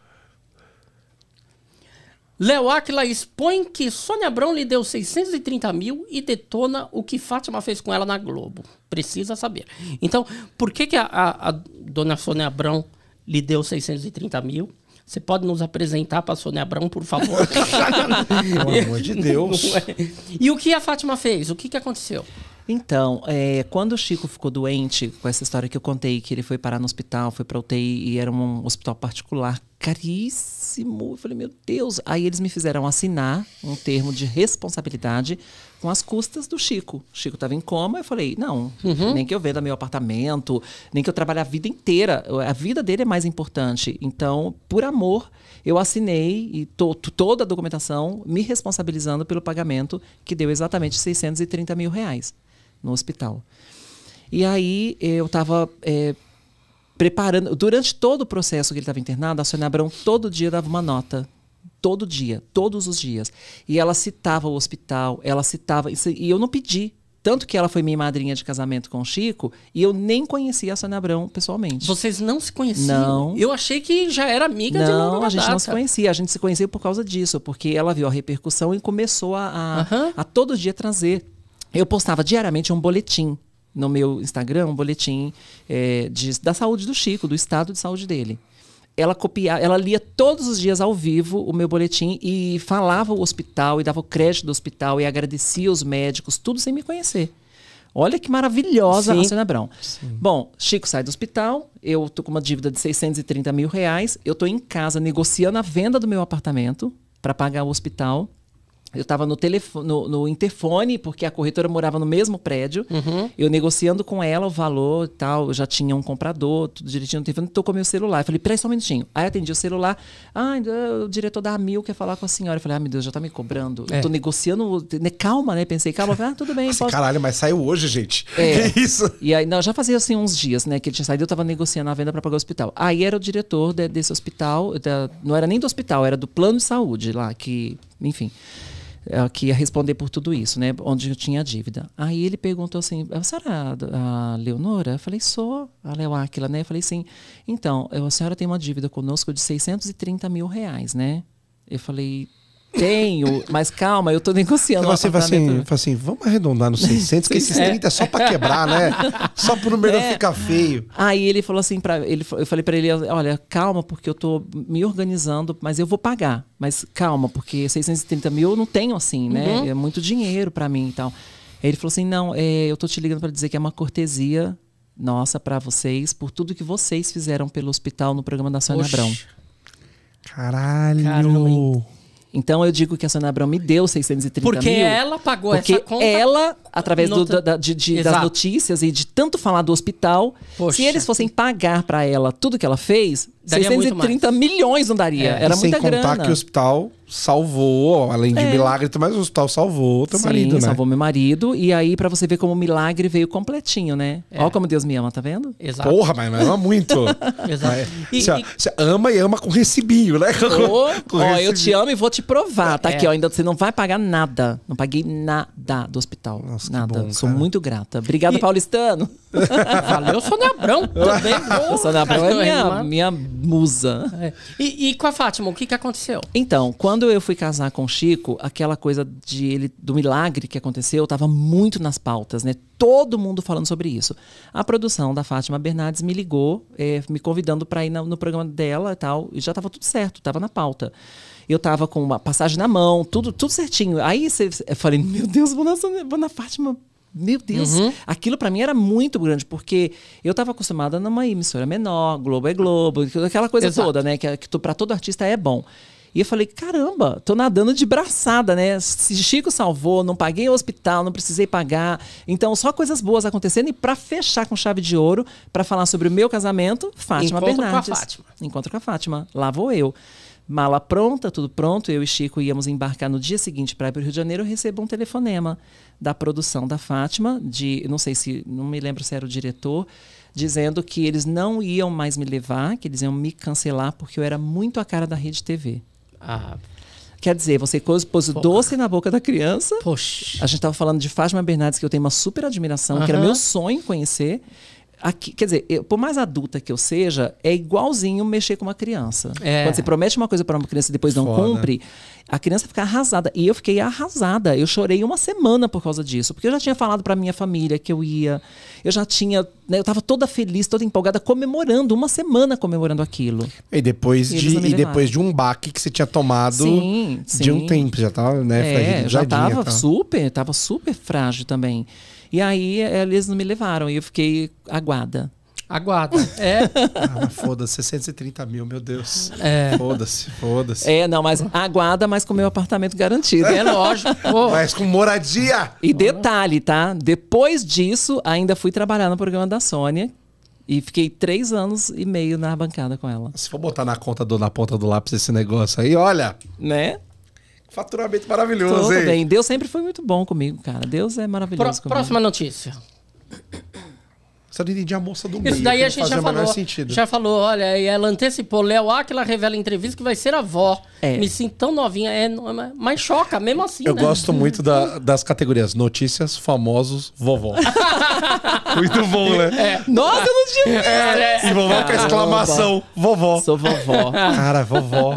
Léo Aquila expõe que Sônia Abrão lhe deu 630 mil e detona o que Fátima fez com ela na Globo. Precisa saber. Então, por que, que a, a, a dona Sônia Abrão lhe deu 630 mil? Você pode nos apresentar para Sônia Abrão, por favor? <laughs> Pelo amor de Deus. É. E o que a Fátima fez? O que, que aconteceu? Então, é, quando o Chico ficou doente, com essa história que eu contei, que ele foi parar no hospital, foi pra UTI e era um hospital particular caríssimo. Eu falei, meu Deus. Aí eles me fizeram assinar um termo de responsabilidade com as custas do Chico. O Chico estava em coma, eu falei, não, uhum. nem que eu venda meu apartamento, nem que eu trabalhe a vida inteira. A vida dele é mais importante. Então, por amor, eu assinei e to, toda a documentação me responsabilizando pelo pagamento que deu exatamente 630 mil reais no hospital. E aí eu estava é, preparando. Durante todo o processo que ele estava internado, a Sônia Abrão todo dia dava uma nota. Todo dia, todos os dias. E ela citava o hospital, ela citava. E eu não pedi. Tanto que ela foi minha madrinha de casamento com o Chico e eu nem conhecia a Sônia Abrão pessoalmente. Vocês não se conheciam? Não. Eu achei que já era amiga não, de Não, a gente data. não se conhecia. A gente se conheceu por causa disso, porque ela viu a repercussão e começou a, a, uhum. a todo dia trazer eu postava diariamente um boletim no meu Instagram, um boletim é, de, da saúde do Chico, do estado de saúde dele. Ela copiava, ela lia todos os dias ao vivo o meu boletim e falava o hospital e dava o crédito do hospital e agradecia os médicos, tudo sem me conhecer. Olha que maravilhosa Sim. a Sônia Brown. Sim. Bom, Chico sai do hospital, eu tô com uma dívida de 630 mil reais, eu tô em casa negociando a venda do meu apartamento para pagar o hospital. Eu estava no, no, no, interfone, porque a corretora morava no mesmo prédio. Uhum. Eu negociando com ela o valor e tal. Eu já tinha um comprador, tudo direitinho no com o meu celular. Eu falei, peraí só um minutinho. Aí atendi o celular. Ah, o diretor da Amil quer falar com a senhora. Eu falei, ah, meu Deus, já tá me cobrando. É. Eu tô negociando. Né, calma, né? Pensei, calma. falei, ah, tudo bem. Nossa, posso... Caralho, mas saiu hoje, gente. É. <laughs> Que isso? E aí, não, já fazia assim uns dias, né? Que ele tinha saído. Eu tava negociando a venda para pagar o hospital. Aí era o diretor de, desse hospital. Da, não era nem do hospital, era do plano de saúde lá, que. Enfim. É, que ia responder por tudo isso, né? Onde eu tinha dívida. Aí ele perguntou assim: ah, "Senhora era a Leonora? Eu falei, sou a Leo Aquila, né? Eu falei sim. Então, a senhora tem uma dívida conosco de 630 mil reais, né? Eu falei, tenho, mas calma, eu tô negociando. Então, você assim, assim, né? fala assim, assim, vamos arredondar nos 600, que esses 30 é. é só para quebrar, né? Só pro número é. ficar feio. Aí ele falou assim para ele, eu falei para ele, olha, calma, porque eu tô me organizando, mas eu vou pagar. Mas calma, porque 630 mil eu não tenho assim, né? Uhum. É muito dinheiro para mim e tal. Aí ele falou assim, não, é, eu tô te ligando para dizer que é uma cortesia nossa para vocês por tudo que vocês fizeram pelo hospital no programa da Sônia Abrão. Caralho. Caramba. Então eu digo que a Sônia Abrão me deu 630 porque mil. Porque ela pagou porque essa conta. ela, através do, da, de, de, das notícias e de tanto falar do hospital, Poxa. se eles fossem pagar para ela tudo que ela fez, daria 630 milhões não daria. É. Era e muita sem grana. contar que o hospital salvou, além de é. milagre, mas o hospital salvou teu Sim, marido, né? salvou meu marido. E aí, para você ver como o milagre veio completinho, né? É. Olha como Deus me ama, tá vendo? Exato. Porra, mas me ama muito. <laughs> Exato. Assim, e, você, e... ama e ama com recibinho, né? Oh, <laughs> com ó, recibinho. eu te amo e vou te provar. Tá é. aqui, ó. Ainda você não vai pagar nada. Não paguei nada do hospital. Nossa, nada. Bom, Sou muito grata. Obrigada, e... paulistano. Valeu, Sônia Abrão. Também vou. <laughs> Sônia Abrão é minha, minha musa. É. E, e, com a Fátima, o que, que aconteceu? Então, quando eu fui casar com o Chico, aquela coisa de ele, do milagre que aconteceu estava muito nas pautas, né? Todo mundo falando sobre isso. A produção da Fátima Bernardes me ligou, é, me convidando para ir no, no programa dela e tal. E já estava tudo certo, estava na pauta eu tava com uma passagem na mão, tudo, tudo certinho. Aí cê, eu falei, meu Deus, vou na, vou na Fátima meu Deus, uhum. aquilo para mim era muito grande, porque eu tava acostumada numa emissora menor, Globo é Globo, aquela coisa Exato. toda, né? Que, que para todo artista é bom. E eu falei, caramba, tô nadando de braçada, né? Se Chico salvou, não paguei o hospital, não precisei pagar. Então, só coisas boas acontecendo. E para fechar com chave de ouro, para falar sobre o meu casamento, Fátima Encontro Bernardes. Encontro com a Fátima. Encontro com a Fátima. Lá vou eu mala pronta, tudo pronto, eu e Chico íamos embarcar no dia seguinte para ir para o Rio de Janeiro, eu recebo um telefonema da produção da Fátima, de não sei se, não me lembro se era o diretor, dizendo que eles não iam mais me levar, que eles iam me cancelar porque eu era muito a cara da Rede TV. Ah, Quer dizer, você pôs o doce na boca da criança. Poxa. A gente estava falando de Fátima Bernardes, que eu tenho uma super admiração, uh -huh. que era meu sonho conhecer. Aqui, quer dizer, eu, por mais adulta que eu seja, é igualzinho mexer com uma criança. É. Quando você promete uma coisa para uma criança e depois Foda. não cumpre, a criança fica arrasada. E eu fiquei arrasada. Eu chorei uma semana por causa disso. Porque eu já tinha falado para minha família que eu ia. Eu já tinha. Né, eu estava toda feliz, toda empolgada, comemorando, uma semana comemorando aquilo. E depois, e de, e depois de um baque que você tinha tomado sim, sim. de um tempo. Já tava, né? É, já tava, super, tava super frágil também. E aí eh, eles não me levaram e eu fiquei aguada. Aguarda. <laughs> É. Ah, foda-se, 630 mil, meu Deus. É. Foda-se, foda-se. É, não, mas aguarda, mas com meu apartamento garantido. É lógico. Pô. <laughs> Mas com moradia. E detalhe, tá? Depois disso, ainda fui trabalhar no programa da Sônia. E fiquei três anos e meio na bancada com ela. Se for botar na conta do, na ponta do lápis esse negócio aí, olha. Né? Faturamento maravilhoso, Tudo hein? bem. Deus sempre foi muito bom comigo, cara. Deus é maravilhoso Pró comigo. Próxima notícia. Só não entendi a moça do Isso meio. Isso daí a gente já falou. Já falou, olha, e ela antecipou. Léo Aquila revela em entrevista que vai ser avó. É. Me sinto tão novinha. É, é, mas choca, mesmo assim, Eu né? gosto muito da, das categorias notícias, famosos, vovó. <laughs> muito bom, né? É. Nossa, eu não tinha é, visto. É, é, E vovó com exclamação. Vovó. Sou vovó. Cara, vovó.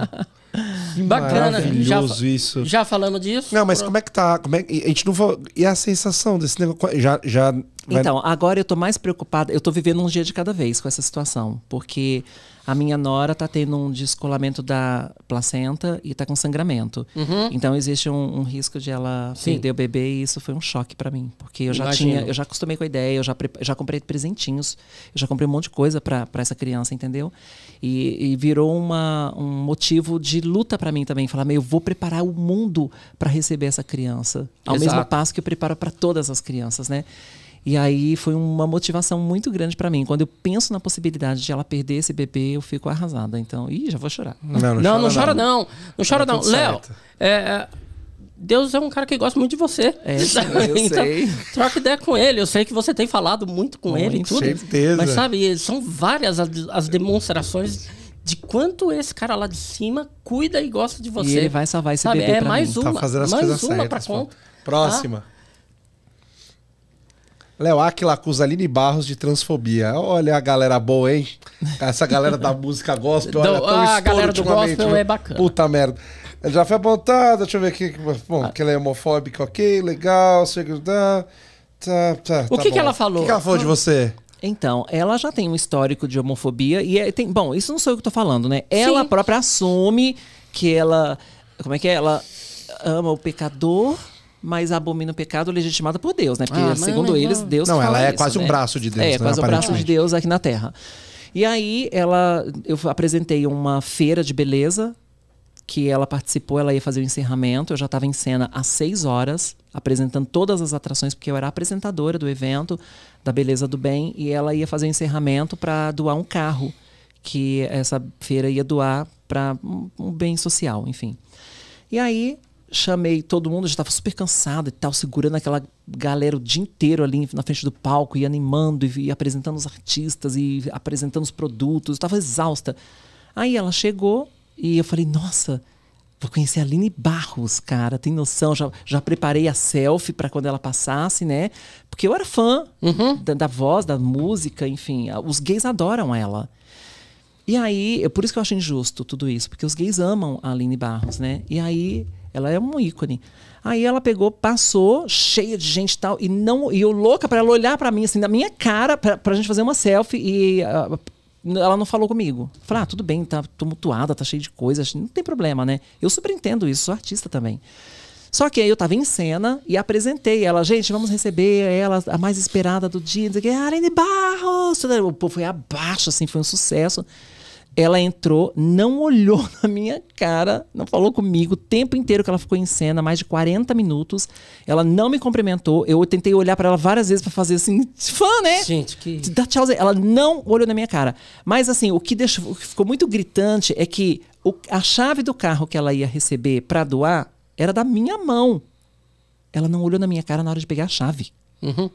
Que Bacana, maravilhoso já, isso. Já falando disso? Não, mas pronto. como é que tá? Como é, a gente não vai, e a sensação desse negócio? Já, já vai... Então, agora eu tô mais preocupada. Eu tô vivendo um dia de cada vez com essa situação. Porque a minha nora tá tendo um descolamento da placenta e tá com sangramento. Uhum. Então existe um, um, risco de ela Sim. perder o bebê e isso foi um choque para mim. Porque eu já Imagino. tinha, eu já acostumei com a ideia, eu já, já comprei presentinhos, eu já comprei um monte de coisa para essa criança, entendeu? E, e virou uma, um motivo de luta para mim também. Falar, meu, eu vou preparar o mundo para receber essa criança. Ao Exato. mesmo passo que eu preparo para todas as crianças, né? E aí foi uma motivação muito grande para mim. Quando eu penso na possibilidade de ela perder esse bebê, eu fico arrasada. Então, ih, já vou chorar. Não, não, não chora, não não. chora tá não. Léo, é, é, Deus é um cara que gosta muito de você. É, eu <laughs> então, sei. Troca ideia com ele. Eu sei que você tem falado muito com, ele e tudo. certeza. Mas sabe, são várias as demonstrações de quanto esse cara lá de cima cuida e gosta de você. E ele vai salvar esse sabe? bebê É mais mim. Tá uma. Tá mais uma para conta. Próxima. Tá? Léo Aquila acusa Aline Barros de transfobia. Olha a galera boa, hein? Essa galera da música gospel. olha, tão ah, a galera do gospel é bacana. Puta merda. Já foi apontada, deixa eu ver aqui. Bom, ah. que ela é homofóbica, ok, legal. Chega, tá, tá, tá, o tá que, que ela falou? O que, que ela falou de você? Então, ela já tem um histórico de homofobia e é, tem, bom, isso não sou eu que tô falando, né? Ela Sim. própria assume que ela, como é que é? Ela ama o pecador mas abomina o pecado legitimado por Deus, né? Porque, ah, segundo eles, Deus. Não, ela é isso, quase né? um braço de Deus. É, né? quase um braço de Deus aqui na Terra. E aí, ela, eu apresentei uma feira de beleza que ela participou, ela ia fazer o encerramento. Eu já estava em cena às seis horas, apresentando todas as atrações, porque eu era apresentadora do evento da Beleza do Bem, e ela ia fazer o encerramento para doar um carro, que essa feira ia doar para um bem social, enfim. E aí chamei todo mundo, já estava super cansado e tal, segurando aquela galera o dia inteiro ali na frente do palco e animando e, e apresentando os artistas e apresentando os produtos, estava exausta. Aí ela chegou e eu falei: "Nossa, vou conhecer a Aline Barros, cara, tem noção? Já, já preparei a selfie para quando ela passasse, né? Porque eu era fã uhum. da, da voz, da música, enfim, os gays adoram ela. E aí, por isso que eu acho injusto tudo isso, porque os gays amam a Aline Barros, né? E aí ela é um ícone. Aí ela pegou, passou, cheia de gente e tal, e não, e eu louca para ela olhar para mim assim, na minha cara, pra, pra gente fazer uma selfie e uh, ela não falou comigo. Falei, ah, tudo bem, tá tumultuada, tá cheia de coisas, não tem problema, né? Eu super entendo isso, sou artista também. Só que aí eu tava em cena e apresentei ela. Gente, vamos receber ela, a mais esperada do dia. Dizer que é Barros. O povo foi abaixo, assim, foi um sucesso ela entrou, não olhou <laughs> na minha cara, não falou comigo o tempo inteiro que ela ficou em cena, mais de 40 minutos. Ela não me cumprimentou. Eu tentei olhar para ela várias vezes para fazer assim, fã, né? Gente, que dá tchauzinho. Ela não olhou na minha cara. Mas assim, o que deixou, o que ficou muito gritante é que o, a chave do carro que ela ia receber para doar era da minha mão. Ela não olhou na minha cara na hora de pegar a chave. Uhum.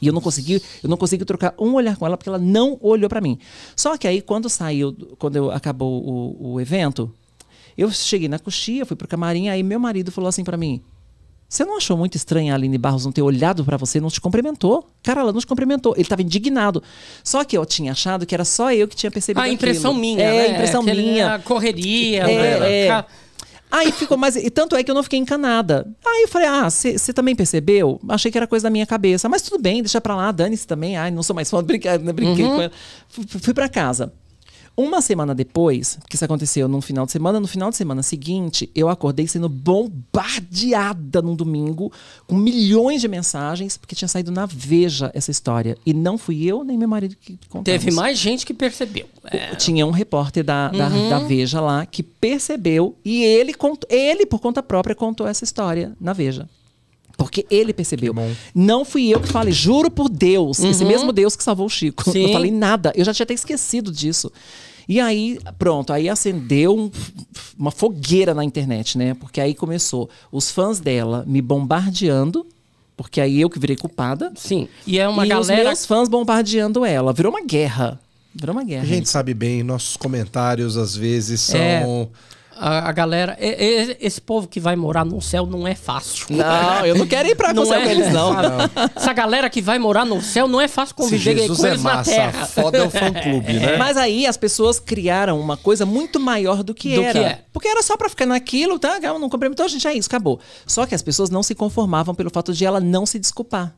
E eu não consegui, eu não consegui trocar um olhar com ela porque ela não olhou para mim. Só que aí quando saiu, quando eu, acabou o, o, evento, eu cheguei na coxia, fui pro camarim, aí meu marido falou assim para mim: "Você não achou muito estranha a Aline Barros não ter olhado para você, não te cumprimentou?" Cara, ela não te cumprimentou. Ele estava indignado. Só que eu tinha achado que era só eu que tinha percebido A impressão aquilo. minha, é, né? impressão Aquele minha. Né, correria, é, né? é. Aí ficou mais. E tanto é que eu não fiquei encanada. Aí eu falei, ah, você também percebeu? Achei que era coisa da minha cabeça. Mas tudo bem, deixa pra lá, dane-se também. Ai, não sou mais fã, brinquei, né, brinquei uhum. com ela. Fui, fui pra casa. Uma semana depois, que isso aconteceu no final de semana, no final de semana seguinte, eu acordei sendo bombardeada num domingo com milhões de mensagens, porque tinha saído na Veja essa história. E não fui eu nem meu marido que contamos. Teve mais gente que percebeu. É. Tinha um repórter da, da, uhum. da, Veja lá que percebeu e ele, ele, por conta própria, contou essa história na Veja. Porque ele percebeu. Não fui eu que falei, juro por Deus, uhum. esse mesmo Deus que salvou o Chico. Sim. Não falei nada, eu já tinha até esquecido disso. E aí, pronto, aí acendeu um, uma fogueira na internet, né? Porque aí começou os fãs dela me bombardeando porque aí eu que virei culpada. Sim. E é uma e galera. Os meus fãs bombardeando ela. Virou uma guerra. Virou uma guerra. A gente sabe bem, nossos comentários às vezes é. são. É a, a, galera. esse povo que vai morar no céu não é fácil. Não, eu não quero ir pra <laughs> não céu é, com eles, não. não. Essa galera que vai morar no céu não é fácil conviver Jesus com eles é massa, na terra. Foda é o fã clube, é. né? Mas aí as pessoas criaram uma coisa muito maior do que do era. Que é. Porque era só pra ficar naquilo, tá? Ela não comprometeu, então, a gente, é isso, acabou. Só que as pessoas não se conformavam pelo fato de ela não se desculpar.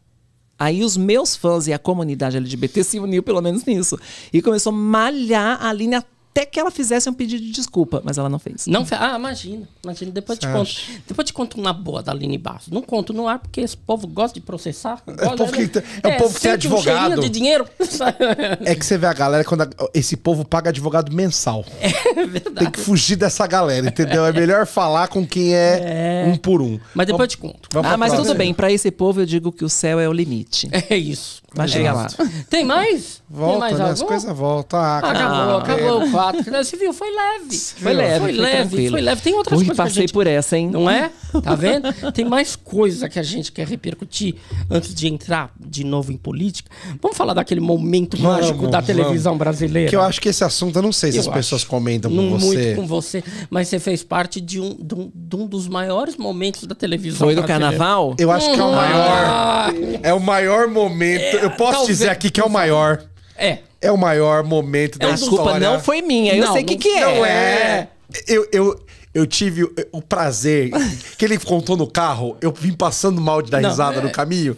Aí os meus fãs e a comunidade LGBT se uniu pelo menos nisso. E começou a malhar a linha até que ela fizesse um pedido de desculpa, mas ela não fez. Não fez. Ah, imagina. Imagina, depois Você te conto. Depois te conto uma boa da Aline Barros. Não conto no ar, porque esse povo gosta de processar. é o povo que, né? tá- é, é povo que é tem advogado. Um de dinheiro. <laughs> é que você vê a galera quando a, esse povo paga advogado mensal. É, é verdade. Tem que fugir dessa galera, entendeu? É melhor falar com quem é, é. um por um. Mas depois eu te conto. ah, mas tudo bem. Para esse povo eu digo que o céu é o limite. É isso mas chega lá. Tem mais? Volta, Tem mais né? As coisas voltam. Ah, acabou, acabou o fato. Você viu? Foi leve. Foi leve. Foi, foi leve, tranquilo. foi leve. Tem outras Hoje coisas. passei gente... por essa, hein? Não é? Tá vendo? Tem mais coisa que a gente quer repercutir antes de entrar de novo em política. Vamos falar daquele momento vamos, mágico da televisão vamos. brasileira. Que eu acho que esse assunto, eu não sei se eu as pessoas comentam com você. Muito com você, mas você fez parte de um, de um, de um dos maiores momentos da televisão. Foi do carnaval? Eu acho que é o uhum. maior. Ah. É o maior momento. É eu posso Talvez, dizer aqui que é o maior. É. É o maior momento da é, a história. A culpa não foi minha, eu não, sei o que, que é. Não é. Eu, eu, eu tive o, prazer que ele contou no carro, eu vim passando mal de dar não, risada é. no caminho.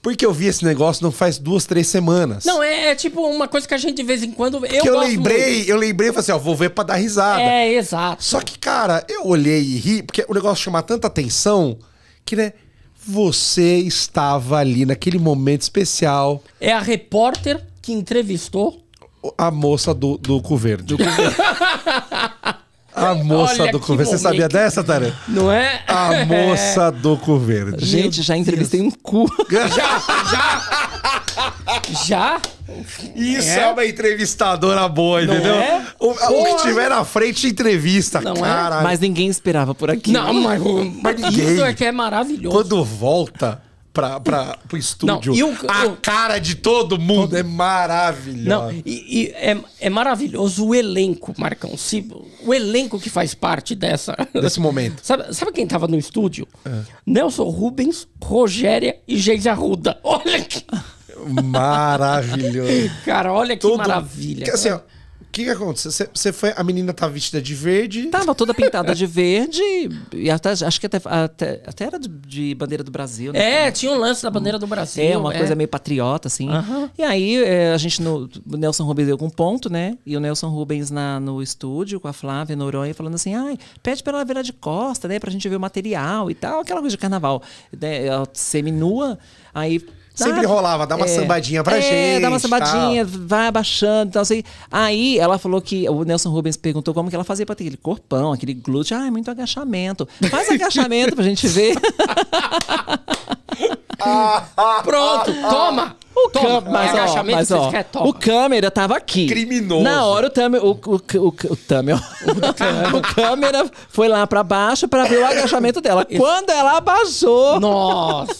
Porque eu vi esse negócio não faz duas, três semanas. Não, é, é tipo uma coisa que a gente de vez em quando. Eu, eu lembrei, muito. eu lembrei e falei assim, ó, vou ver pra dar risada. É, exato. Só que, cara, eu olhei e ri, porque o negócio chama tanta atenção que, né? você estava ali naquele momento especial. É a repórter que entrevistou a moça do, do cu verde. Do cu verde. A moça Olha do cu verde. Você sabia dessa, Tara? Não é? A moça é... do cu verde. Gente, já entrevistei um cu. <laughs> já, já! Já? Isso é. é. uma entrevistadora boa, não entendeu? É? O, o, que tiver na frente, entrevista, não cara. É? Mas ninguém esperava por aqui. Não, mas, mas isso é que é maravilhoso. Quando volta, pra, pra, pro estúdio. Não, o, a o... cara de todo mundo é maravilhosa. Não, e, e é, é, maravilhoso o elenco, Marcão. Se, o elenco que faz parte dessa. Desse momento. <laughs> Sabe, sabe quem tava no estúdio? É. Nelson Rubens, Rogéria e Geise Arruda. <laughs> Olha que. Maravilhoso. Cara, olha que todo... maravilha. Que, assim, ó, que, que aconteceu? Você foi. A menina tá vestida de verde. Tava toda pintada de <laughs> verde. E até, acho que até, até, até era de, bandeira do Brasil, né? É, tinha um lance da bandeira do Brasil. É, uma é. coisa meio patriota, assim. Uhum. E aí, é, a gente. No, o Nelson Rubens deu algum ponto, né? E o Nelson Rubens na, no estúdio com a Flávia Noronha falando assim: ai, pede pra ela virar de costa, né? Pra gente ver o material e tal, aquela coisa de carnaval. Né? seminua. Aí Sempre ah, rolava, dá uma é, sambadinha pra é, gente. dá uma sambadinha, tal. vai abaixando então Assim. Aí ela falou que o Nelson Rubens perguntou como que ela fazia pra ter aquele corpão, aquele glúteo. Ah, é muito agachamento. Faz <laughs> agachamento pra gente ver. <laughs> Pronto, toma! O toma, câmera, mas, ó, mas, ó, quer, o câmera tava aqui. Criminoso. Na hora o Tamer. O, o, o, o Tamer. <laughs> o câmera foi lá pra baixo pra ver o agachamento dela. Quando ela abaixou. Nossa!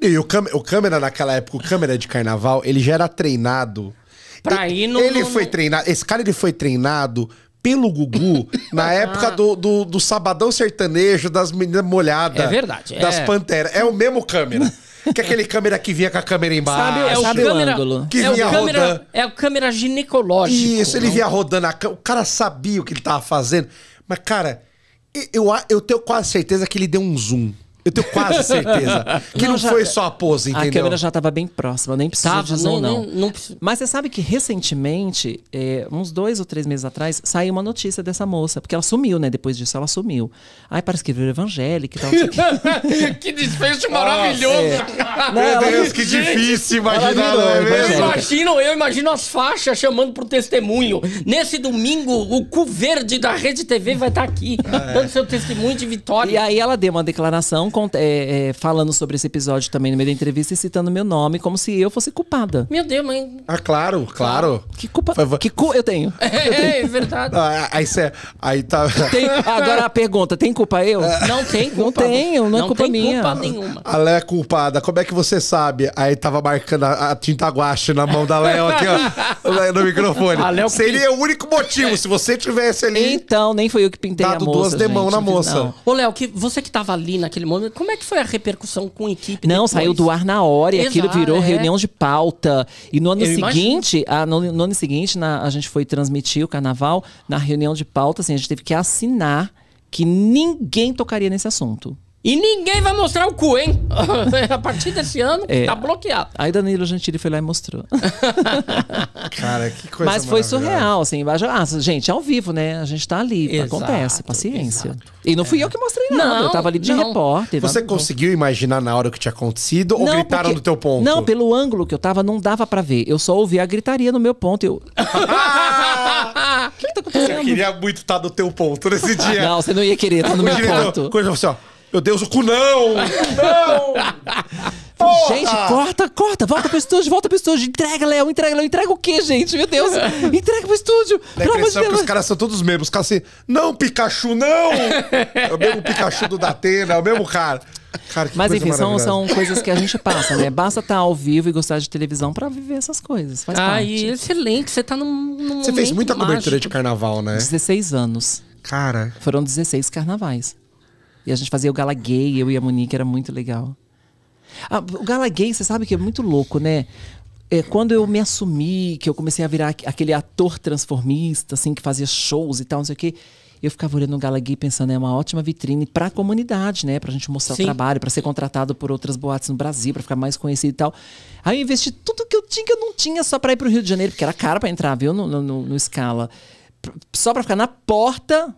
E o, o câmera naquela época, o câmera de carnaval, ele já era treinado. Pra ele, ir no. Ele foi treinado. Esse cara ele foi treinado pelo Gugu na <laughs> ah. época do, do, do, Sabadão Sertanejo, das meninas molhadas. É verdade. Das é. panteras. É o mesmo câmera. Que é aquele câmera que vinha com a câmera embaixo. Sabe, é o, sabe câmera, o ângulo. Que é vinha câmera, rodando. É o câmera ginecológico. Isso, ele não? vinha rodando a câmera. O cara sabia o que ele tava fazendo. Mas, cara, eu, eu tenho quase certeza que ele deu um zoom. Eu tenho quase certeza que não, não já, foi só a pose, entendeu? A câmera já estava bem próxima, nem precisava não. não. não Mas você sabe que recentemente, é, uns dois ou três meses atrás, saiu uma notícia dessa moça, porque ela sumiu, né? Depois disso, ela sumiu. Ai, parece que virou evangélica e tal. <laughs> que desfecho maravilhoso! É. Não, ela... Meu Deus, que difícil imaginar, é imagino, eu imagino as faixas chamando pro testemunho. Nesse domingo, o cu verde da Rede TV vai estar tá aqui, ah, é. dando seu testemunho de vitória. E aí ela deu uma declaração é, é, falando sobre esse episódio também no meio da entrevista e citando meu nome, como se eu fosse culpada. Meu Deus, mãe. Ah, claro, claro. Que culpa. Foi... Que cu eu tenho. <laughs> É, eu é, tenho. é verdade. Ah, aí você. Aí tá. Tem, agora a pergunta: tem culpa eu? É. Não tem culpa. Não tenho, não, é não é culpa tem minha. culpa nenhuma. A Léa é culpada. Como é que você sabe? Aí tava marcando a, a tinta guache na mão da Léo aqui, ó, <laughs> no microfone. Léo... Seria o único motivo, se você tivesse ali. Então, nem foi eu que pintei a moça. duas demão na moça. Ô, Léo, que, você que tava ali naquele momento como é que foi a repercussão com a equipe? Não, depois? saiu do ar na hora e Exato, aquilo virou é. reunião de pauta. E no ano Eu seguinte, a, no, no, ano seguinte, na, a gente foi transmitir o carnaval na reunião de pauta, assim, a gente teve que assinar que ninguém tocaria nesse assunto. E ninguém vai mostrar o cu, hein? <laughs> a partir desse ano, é, tá bloqueado. Aí Danilo Gentili foi lá e mostrou. <laughs> Cara, que coisa Mas foi surreal, assim. Ah, gente, ao vivo, né? A gente tá ali, tá exato, acontece, paciência. Exato. E não fui é. eu que mostrei nada, não, eu tava ali de não. repórter. Você conseguiu imaginar na hora o que tinha acontecido ou gritaram porque, no teu ponto? Não, pelo ângulo que eu tava, não dava para ver. Eu só ouvi a gritaria no meu ponto eu... <laughs> O que, que tá acontecendo? Eu queria muito estar tá no teu ponto nesse dia. Não, você não ia querer estar tá no meu ponto. Coisa assim, ó. Meu Deus, o cu não! não! <laughs> Porra! Gente, corta, corta, volta pro estúdio, volta pro estúdio. Entrega, Léo, entrega, Léo. Entrega o quê, gente? Meu Deus. <laughs> Entrega pro estúdio. Dá a impressão que os caras são todos os mesmos. Os caras assim, não, Pikachu, não! É o mesmo Pikachu do Datena, é o mesmo cara. Cara, Mas enfim, são, são coisas que a gente passa, né? Basta estar tá ao vivo e gostar de televisão para viver essas coisas. Faz ah, parte. excelente, você tá num. num você fez muita mágico. cobertura de carnaval, né? 16 anos. Cara. Foram 16 carnavais. E a gente fazia o gala gay, eu e a Monique, era muito legal. Ah, o gala gay, você sabe que é muito louco, né? É, quando eu me assumi, que eu comecei a virar aquele ator transformista, assim, que fazia shows e tal, não sei o quê eu ficava olhando o Gala Gay pensando, é uma ótima vitrine para a comunidade, né? Para a gente mostrar Sim. o trabalho, para ser contratado por outras boates no Brasil, para ficar mais conhecido e tal. Aí eu investi tudo que eu tinha, que eu não tinha, só para ir para o Rio de Janeiro, porque era caro para entrar, viu? No, no, no, no Scala. Só para ficar na porta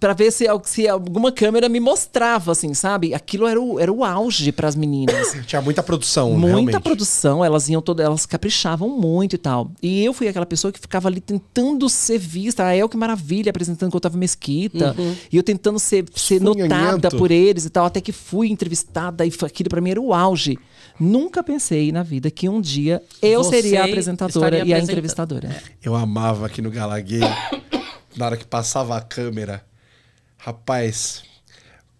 para ver se, se, alguma câmera me mostrava, assim, sabe? Aquilo era o, era o auge para as meninas. <coughs> Tinha muita produção, Muita realmente. produção, elas iam todas, elas caprichavam muito e tal. E eu fui aquela pessoa que ficava ali tentando ser vista. A ah, El é que maravilha, apresentando que eu tava mesquita. Uhum. E eu tentando ser, ser notada por eles e tal. Até que fui entrevistada e aquilo para mim era o auge. Nunca pensei na vida que um dia eu Você seria a apresentadora e a entrevistadora. Eu amava aqui no Galaguei na hora que passava a câmera. Rapaz,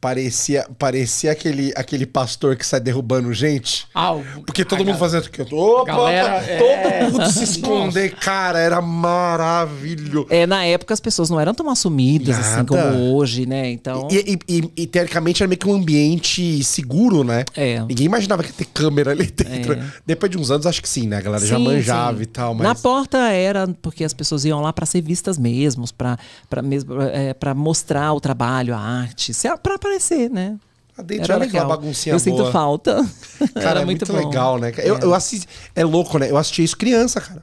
Parecia, parecia aquele, aquele pastor que sai derrubando gente. Ah, Porque todo mundo gal- fazendo aqui. Opa, galera, opa, é. todo mundo se esconder. Cara, era maravilhoso. É, na época as pessoas não eram tão assumidas assim como hoje, né? Então. E, e- e- e, teoricamente era meio que um ambiente seguro, né? É. Ninguém imaginava que ia ter câmera ali dentro. É. Depois de uns anos, acho que sim, né? A galera já manjava sim. e tal, mas. Na porta era porque as pessoas iam lá para ser vistas mesmo para mesmo, é, mostrar o trabalho, a arte, para aparecer, né? A Date era, era legal. aquela baguncinha Eu boa. sinto falta. Cara, <laughs> era é muito, muito legal, né? Eu, é. eu assisti... É louco, né? Eu assistia isso criança, cara.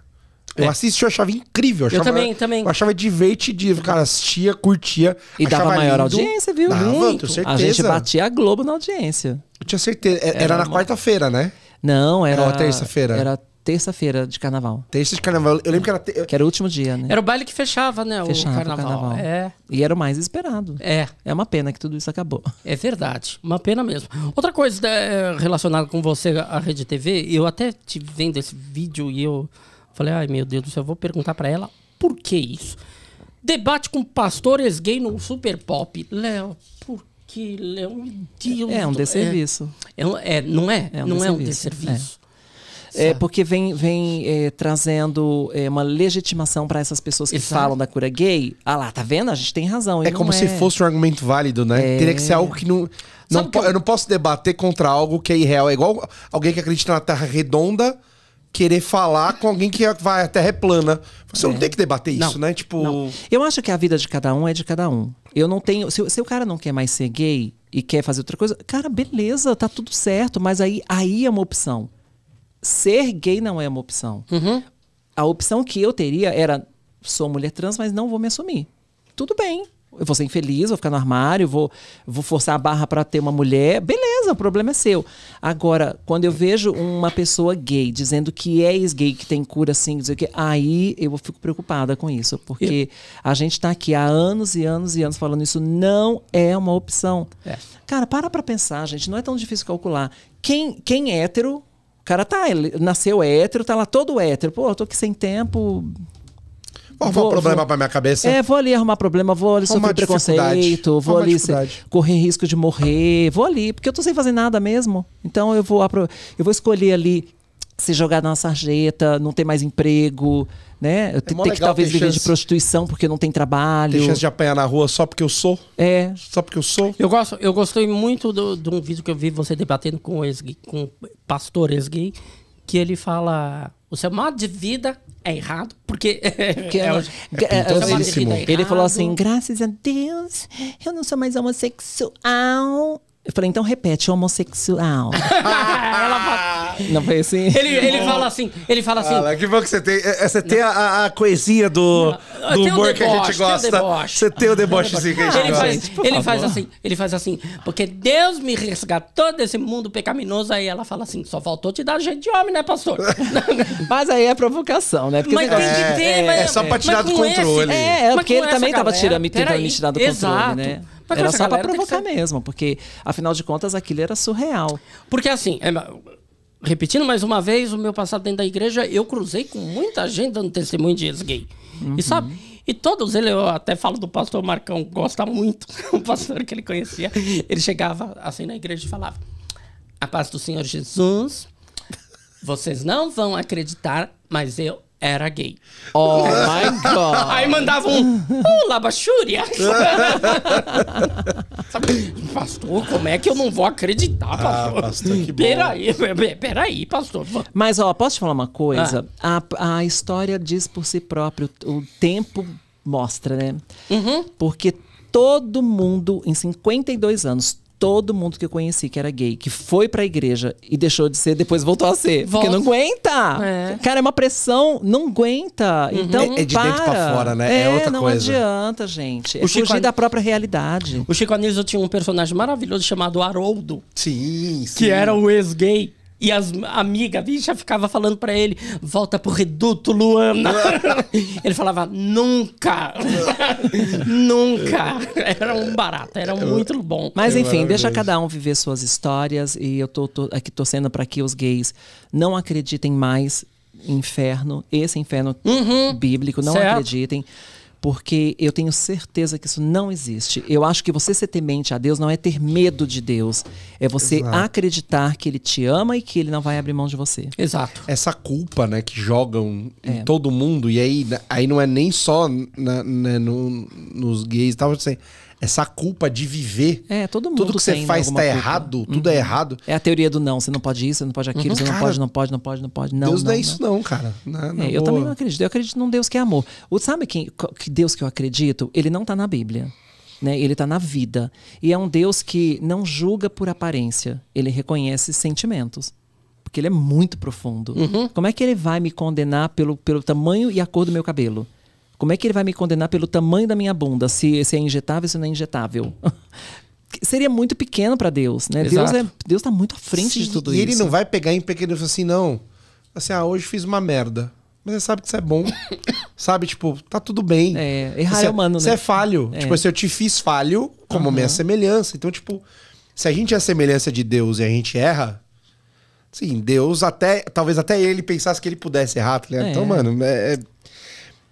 Eu é. assisti, eu achava incrível. Eu, achava, eu também, também. Eu achava divertidíssimo. Cara, assistia, curtia. E dava maior lindo. audiência, viu? Dava, Muito. certeza. A gente batia a Globo na audiência. Eu tinha certeza. É, era, era na uma... quarta-feira, né? Não, era. Era terça-feira. Era terça-feira de carnaval. Terça de carnaval. Eu lembro que era. Te... Que era o último dia, né? Era o baile que fechava, né? Fechava o carnaval. O carnaval. É. E era o mais esperado. É. É uma pena que tudo isso acabou. É verdade. Uma pena mesmo. Outra coisa né, relacionada com você, a Rede TV, eu até te vendo esse vídeo e eu falei, ai meu Deus do céu, vou perguntar para ela por que isso. Debate com pastores gay no Super Pop. Léo, por que, Léo? Meu Deus. É um é. desserviço. É, é, não é? é um não desserviço. é um desserviço. É. É, porque vem, vem é, trazendo é, uma legitimação para essas pessoas que Exato. falam da cura gay. Ah lá, tá vendo? A gente tem razão. É como se é. fosse um argumento válido, né? É. Teria que ser algo que não. não que eu... eu não posso debater contra algo que é irreal. É igual alguém que acredita na Terra redonda querer falar com alguém que vai a terra é plana. Você é. não tem que debater isso, não, né? Tipo. Não. Eu acho que a vida de cada um é de cada um. Eu não tenho. Se, se, o cara não quer mais ser gay e quer fazer outra coisa, cara, beleza, tá tudo certo. Mas aí, aí é uma opção ser gay não é uma opção. Uhum. A opção que eu teria era: sou mulher trans, mas não vou me assumir. Tudo bem. Eu vou ser infeliz, vou ficar no armário, vou, vou forçar a barra para ter uma mulher. Beleza, o problema é seu. Agora, quando eu vejo uma pessoa gay dizendo que é ex-gay, que tem cura assim, dizer que aí eu fico preocupada com isso, porque a gente está aqui há anos e anos e anos falando isso não é uma opção. É. Cara, para para pensar, gente, não é tão difícil calcular. Quem, quem é hétero cara tá, ele nasceu hétero, tá lá todo hétero. Pô, eu tô aqui sem tempo. Vou arrumar vou, problema vou, pra minha cabeça. É, vou ali arrumar problema, vou ali arrumar sofrer preconceito, vou ali correr risco de morrer, vou ali, porque eu tô sem fazer nada mesmo. Então eu vou, eu vou escolher ali se jogar na sarjeta, não ter mais emprego, né? É que talvez viver chance... de prostituição porque não tem trabalho. Tem chance de apanhar na rua só porque eu sou? É. Só porque eu sou? Eu, gosto, eu gostei muito de um vídeo que eu vi você debatendo com ex com pastor ex-gay, que ele fala... O seu modo de vida é errado, porque. porque é, é, é, ele falou assim: graças a Deus, eu não sou mais homossexual. Eu falei, então repete, homossexual. ela, não foi assim? Ele, ele fala assim, ele fala assim. Ah, que bom que você tem. É, é, você tem a, a coesia do, do humor deboche, que a gente gosta. Você tem o debochezinho que a gente ele gosta. Faz, ele faz assim, ele faz assim, porque Deus me resgatou desse mundo pecaminoso. Aí ela fala assim: só faltou te dar jeito de homem, né, pastor? <laughs> mas aí é provocação, né? Porque mas tem que assim, ter, é, mas, é só pra tirar do controle. Esse, é, é porque ele também galera, tava tirando, tentando me tirar do controle, né? Mas era só pra provocar ser... mesmo, porque afinal de contas aquilo era surreal. Porque assim, é, repetindo mais uma vez o meu passado dentro da igreja, eu cruzei com muita gente dando testemunho de ex-gay. Uhum. E sabe? E todos eles, eu até falo do pastor Marcão, gosta muito, um <laughs> pastor que ele conhecia. Ele chegava assim na igreja e falava: A paz do Senhor Jesus, vocês não vão acreditar, mas eu era gay. Oh my god. Aí mandava um Olá, Bachúria. <laughs> pastor, como é que eu não vou acreditar, ah, pastor? Ah, pastor que bom. Peraí, peraí, pastor. Mas, ó, posso te falar uma coisa? Ah. A, a história diz por si próprio. O tempo mostra, né? Uhum. Porque todo mundo, em 52 anos, todo mundo que eu conheci que era gay, que foi pra igreja e deixou de ser, depois voltou a ser. Volta. Porque não aguenta! É. Cara, é uma pressão, não aguenta. Uhum. Então, é, é de para. dentro pra fora, né? É, é outra não coisa. Não adianta, gente. É o fugir Chico... da própria realidade. O Chico Anísio tinha um personagem maravilhoso chamado Haroldo. Sim, sim. Que era o ex-gay. E as amigas já ficava falando para ele: volta pro reduto, Luana. <laughs> ele falava: nunca. <laughs> nunca. Era um barato, era muito bom. Mas enfim, deixa cada um viver suas histórias. E eu tô, tô aqui torcendo para que os gays não acreditem mais inferno, esse inferno uhum, bíblico, não certo. acreditem porque eu tenho certeza que isso não existe. Eu acho que você ser temente a Deus não é ter medo de Deus, é você Exato. acreditar que Ele te ama e que Ele não vai abrir mão de você. Exato. Essa culpa, né, que jogam em é. todo mundo e aí, aí não é nem só na, na, né, no, nos gays, tava assim essa culpa de viver. É, todo mundo Tudo que você faz está errado, uhum. tudo é errado. É a teoria do não, você não pode isso, você não pode aquilo, uhum, você não pode, não pode, não pode, não pode. Não, Deus não, é não é isso não, cara. Não, é, não é, eu também não acredito. Eu acredito num Deus que é amor. O, sabe quem, que Deus que eu acredito? Ele não está na Bíblia. Né? Ele está na vida. E é um Deus que não julga por aparência. Ele reconhece sentimentos porque ele é muito profundo. Uhum. Como é que ele vai me condenar pelo, pelo tamanho e a cor do meu cabelo? Como é que ele vai me condenar pelo tamanho da minha bunda, se, se é injetável, se não é injetável? <laughs> Seria muito pequeno para Deus, né? Deus é, Deus tá muito à frente Sim, de tudo e isso. E ele não vai pegar em pequenos assim, não. Assim, ah, hoje fiz uma merda. Mas você sabe que isso é bom. <laughs> sabe, tipo, tá tudo bem. É, errar você é, é humano, você é né? Você é falho. É. Tipo, assim, eu te fiz falho como uhum. minha semelhança. Então, tipo, se a gente é a semelhança de Deus e a gente erra, Sim, Deus até. Talvez até ele pensasse que ele pudesse errar, tá então, É. Então, mano, é, é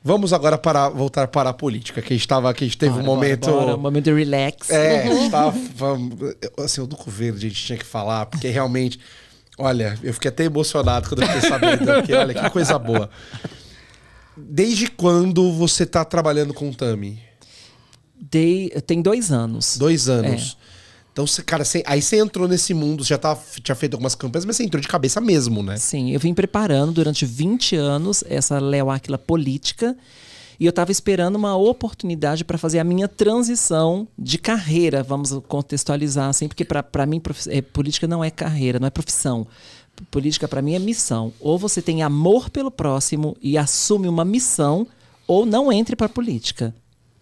Vamos agora para voltar para a política, que a gente, tava, que a gente teve bora, um momento. Bora, bora, um momento relax. É, a uhum. gente Assim, o Duco Verde a gente tinha que falar, porque realmente. Olha, eu fiquei até emocionado quando eu fiquei sabendo porque Olha, que coisa boa. Desde quando você está trabalhando com o Tami? tem dois anos. Dois anos. É. Então, cara, aí você entrou nesse mundo, já tava, tinha feito algumas campanhas, mas você entrou de cabeça mesmo, né? Sim, eu vim preparando durante 20 anos essa Léo Aquila política e eu estava esperando uma oportunidade para fazer a minha transição de carreira, vamos contextualizar assim, porque para mim é, política não é carreira, não é profissão. Política para mim é missão. Ou você tem amor pelo próximo e assume uma missão, ou não entre para política.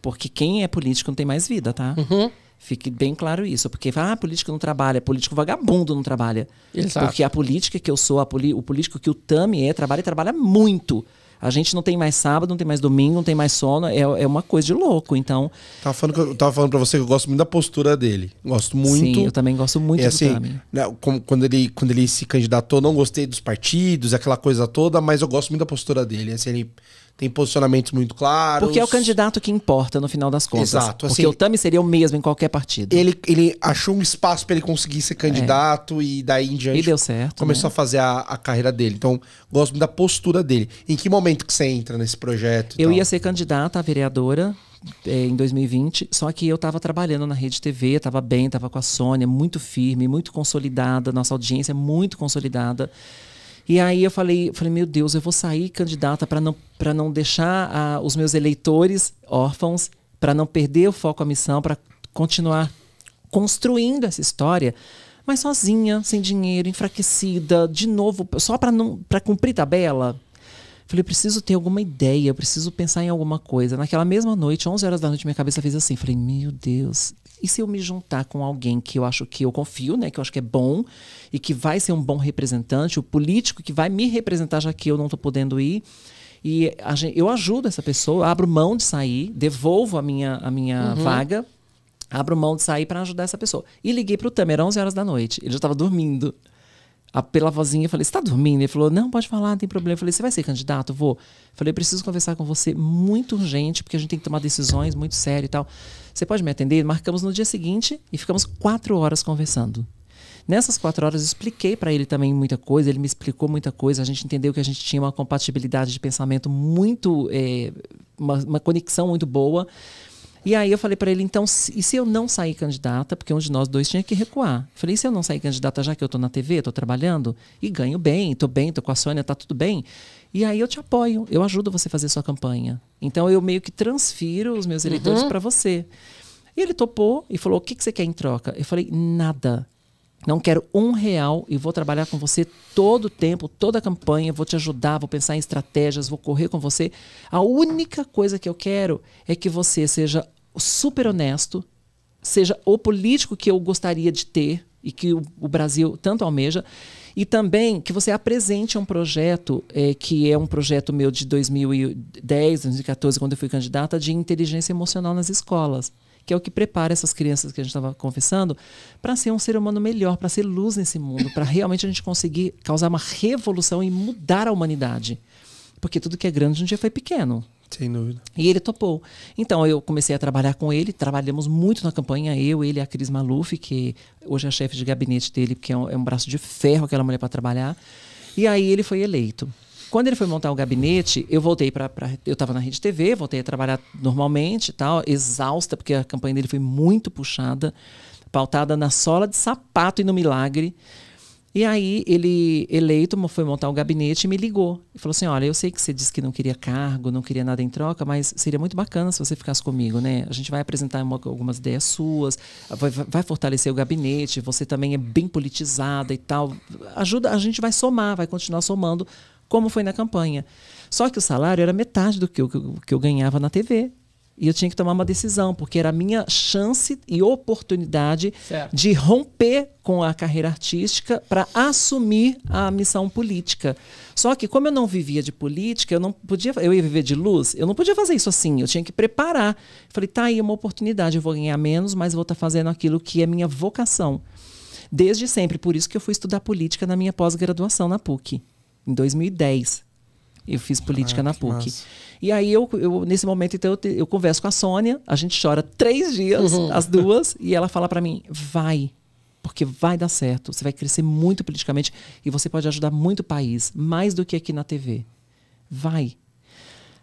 Porque quem é político não tem mais vida, tá? Uhum. Fique bem claro isso, porque ah, político não trabalha, político vagabundo não trabalha. Exato. Porque a política que eu sou, poli, o político que o Tami é, trabalha e trabalha muito. A gente não tem mais sábado, não tem mais domingo, não tem mais sono. É, é uma coisa de louco, então. Tava falando, eu, tava falando pra você que eu gosto muito da postura dele. Gosto muito. Sim, eu também gosto muito é, do assim, né, quando, ele, quando ele se candidatou, não gostei dos partidos, aquela coisa toda, mas eu gosto muito da postura dele. Assim, ele tem posicionamentos muito claros. Porque é o candidato que importa no final das contas. Exato. Assim, Porque o Tami seria o mesmo em qualquer partido. Ele, ele achou um espaço para ele conseguir ser candidato é. e daí em diante. E deu certo. Começou né? a fazer a, a, carreira dele. Então, gosto muito da postura dele. Em que momento que você entra nesse projeto? Eu tal? ia ser candidata a vereadora é, em 2020, só que eu estava trabalhando na Rede TV, estava bem, estava com a Sônia, muito firme, muito consolidada, nossa audiência é muito consolidada. E aí eu falei, falei meu Deus, eu vou sair candidata para não, para não deixar ah, os meus eleitores órfãos, para não perder o foco, a missão, para continuar construindo essa história mas sozinha, sem dinheiro, enfraquecida, de novo, só para cumprir tabela. Falei, preciso ter alguma ideia, eu preciso pensar em alguma coisa. Naquela mesma noite, 11 horas da noite, minha cabeça fez assim. Falei, meu Deus, e se eu me juntar com alguém que eu acho que eu confio, né, que eu acho que é bom e que vai ser um bom representante, o político que vai me representar já que eu não estou podendo ir, e gente, eu ajudo essa pessoa, abro mão de sair, devolvo a minha a minha uhum. vaga, abro mão de sair para ajudar essa pessoa. E liguei para o Tamer, 11 horas da noite. Ele já estava dormindo pela vozinha, eu falei, você tá dormindo? Ele falou, não, pode falar, não tem problema. Eu falei, você vai ser candidato? Vou. Eu falei, preciso conversar com você muito urgente, porque a gente tem que tomar decisões muito sérias e tal. Você pode me atender? Marcamos no dia seguinte e ficamos quatro horas conversando. Nessas quatro horas, eu expliquei para ele também muita coisa, ele me explicou muita coisa, a gente entendeu que a gente tinha uma compatibilidade de pensamento muito. É, uma, uma conexão muito boa. E aí eu falei para ele, então, e se eu não sair candidata, porque um de nós dois tinha que recuar. Falei, e se eu não sair candidata, já que eu estou na TV, estou trabalhando e ganho bem, estou bem, estou com a Sônia, tá tudo bem. E aí eu te apoio, eu ajudo você a fazer sua campanha. Então eu meio que transfiro os meus eleitores uhum. para você. E ele topou e falou: "O que que você quer em troca?" Eu falei: "Nada. Não quero um real e vou trabalhar com você todo o tempo, toda a campanha, vou te ajudar, vou pensar em estratégias, vou correr com você. A única coisa que eu quero é que você seja super honesto, seja o político que eu gostaria de ter e que o, Brasil tanto almeja, e também que você apresente um projeto é, que é um projeto meu de 2010, 2014, quando eu fui candidata, de inteligência emocional nas escolas que é o que prepara essas crianças que a gente estava confessando para ser um ser humano melhor, para ser luz nesse mundo, para realmente a gente conseguir causar uma revolução e mudar a humanidade. Porque tudo que é grande um dia foi pequeno. Sem dúvida. E ele topou. Então eu comecei a trabalhar com ele, trabalhamos muito na campanha, eu, ele, a Cris Maluf, que hoje é a chefe de gabinete dele, porque é um, é um braço de ferro aquela mulher para trabalhar. E aí ele foi eleito. Quando ele foi montar o gabinete, eu voltei para. Eu estava na Rede TV, voltei a trabalhar normalmente tal, exausta, porque a campanha dele foi muito puxada, pautada na sola de sapato e no milagre. E aí ele, eleito, foi montar o gabinete e me ligou. E falou assim: olha, eu sei que você disse que não queria cargo, não queria nada em troca, mas seria muito bacana se você ficasse comigo, né? A gente vai apresentar uma, algumas ideias suas, vai, vai, fortalecer o gabinete, você também é bem politizada e tal. Ajuda, a gente vai somar, vai continuar somando como foi na campanha. Só que o salário era metade do que eu, que eu ganhava na TV. E eu tinha que tomar uma decisão, porque era a minha chance e oportunidade certo. de romper com a carreira artística para assumir a missão política. Só que como eu não vivia de política, eu não podia, eu ia viver de luz, eu não podia fazer isso assim, eu tinha que preparar. Falei, tá aí uma oportunidade, eu vou ganhar menos, mas vou estar tá fazendo aquilo que é minha vocação. Desde sempre, por isso que eu fui estudar política na minha pós-graduação na PUC em 2010. Eu fiz ah, política ah, na PUC. Massa. E aí, eu, eu, nesse momento, então, eu, te, eu, converso com a Sônia, a gente chora três dias, uhum. as duas, e ela fala para mim: vai, porque vai dar certo, você vai crescer muito politicamente e você pode ajudar muito o país, mais do que aqui na TV. Vai.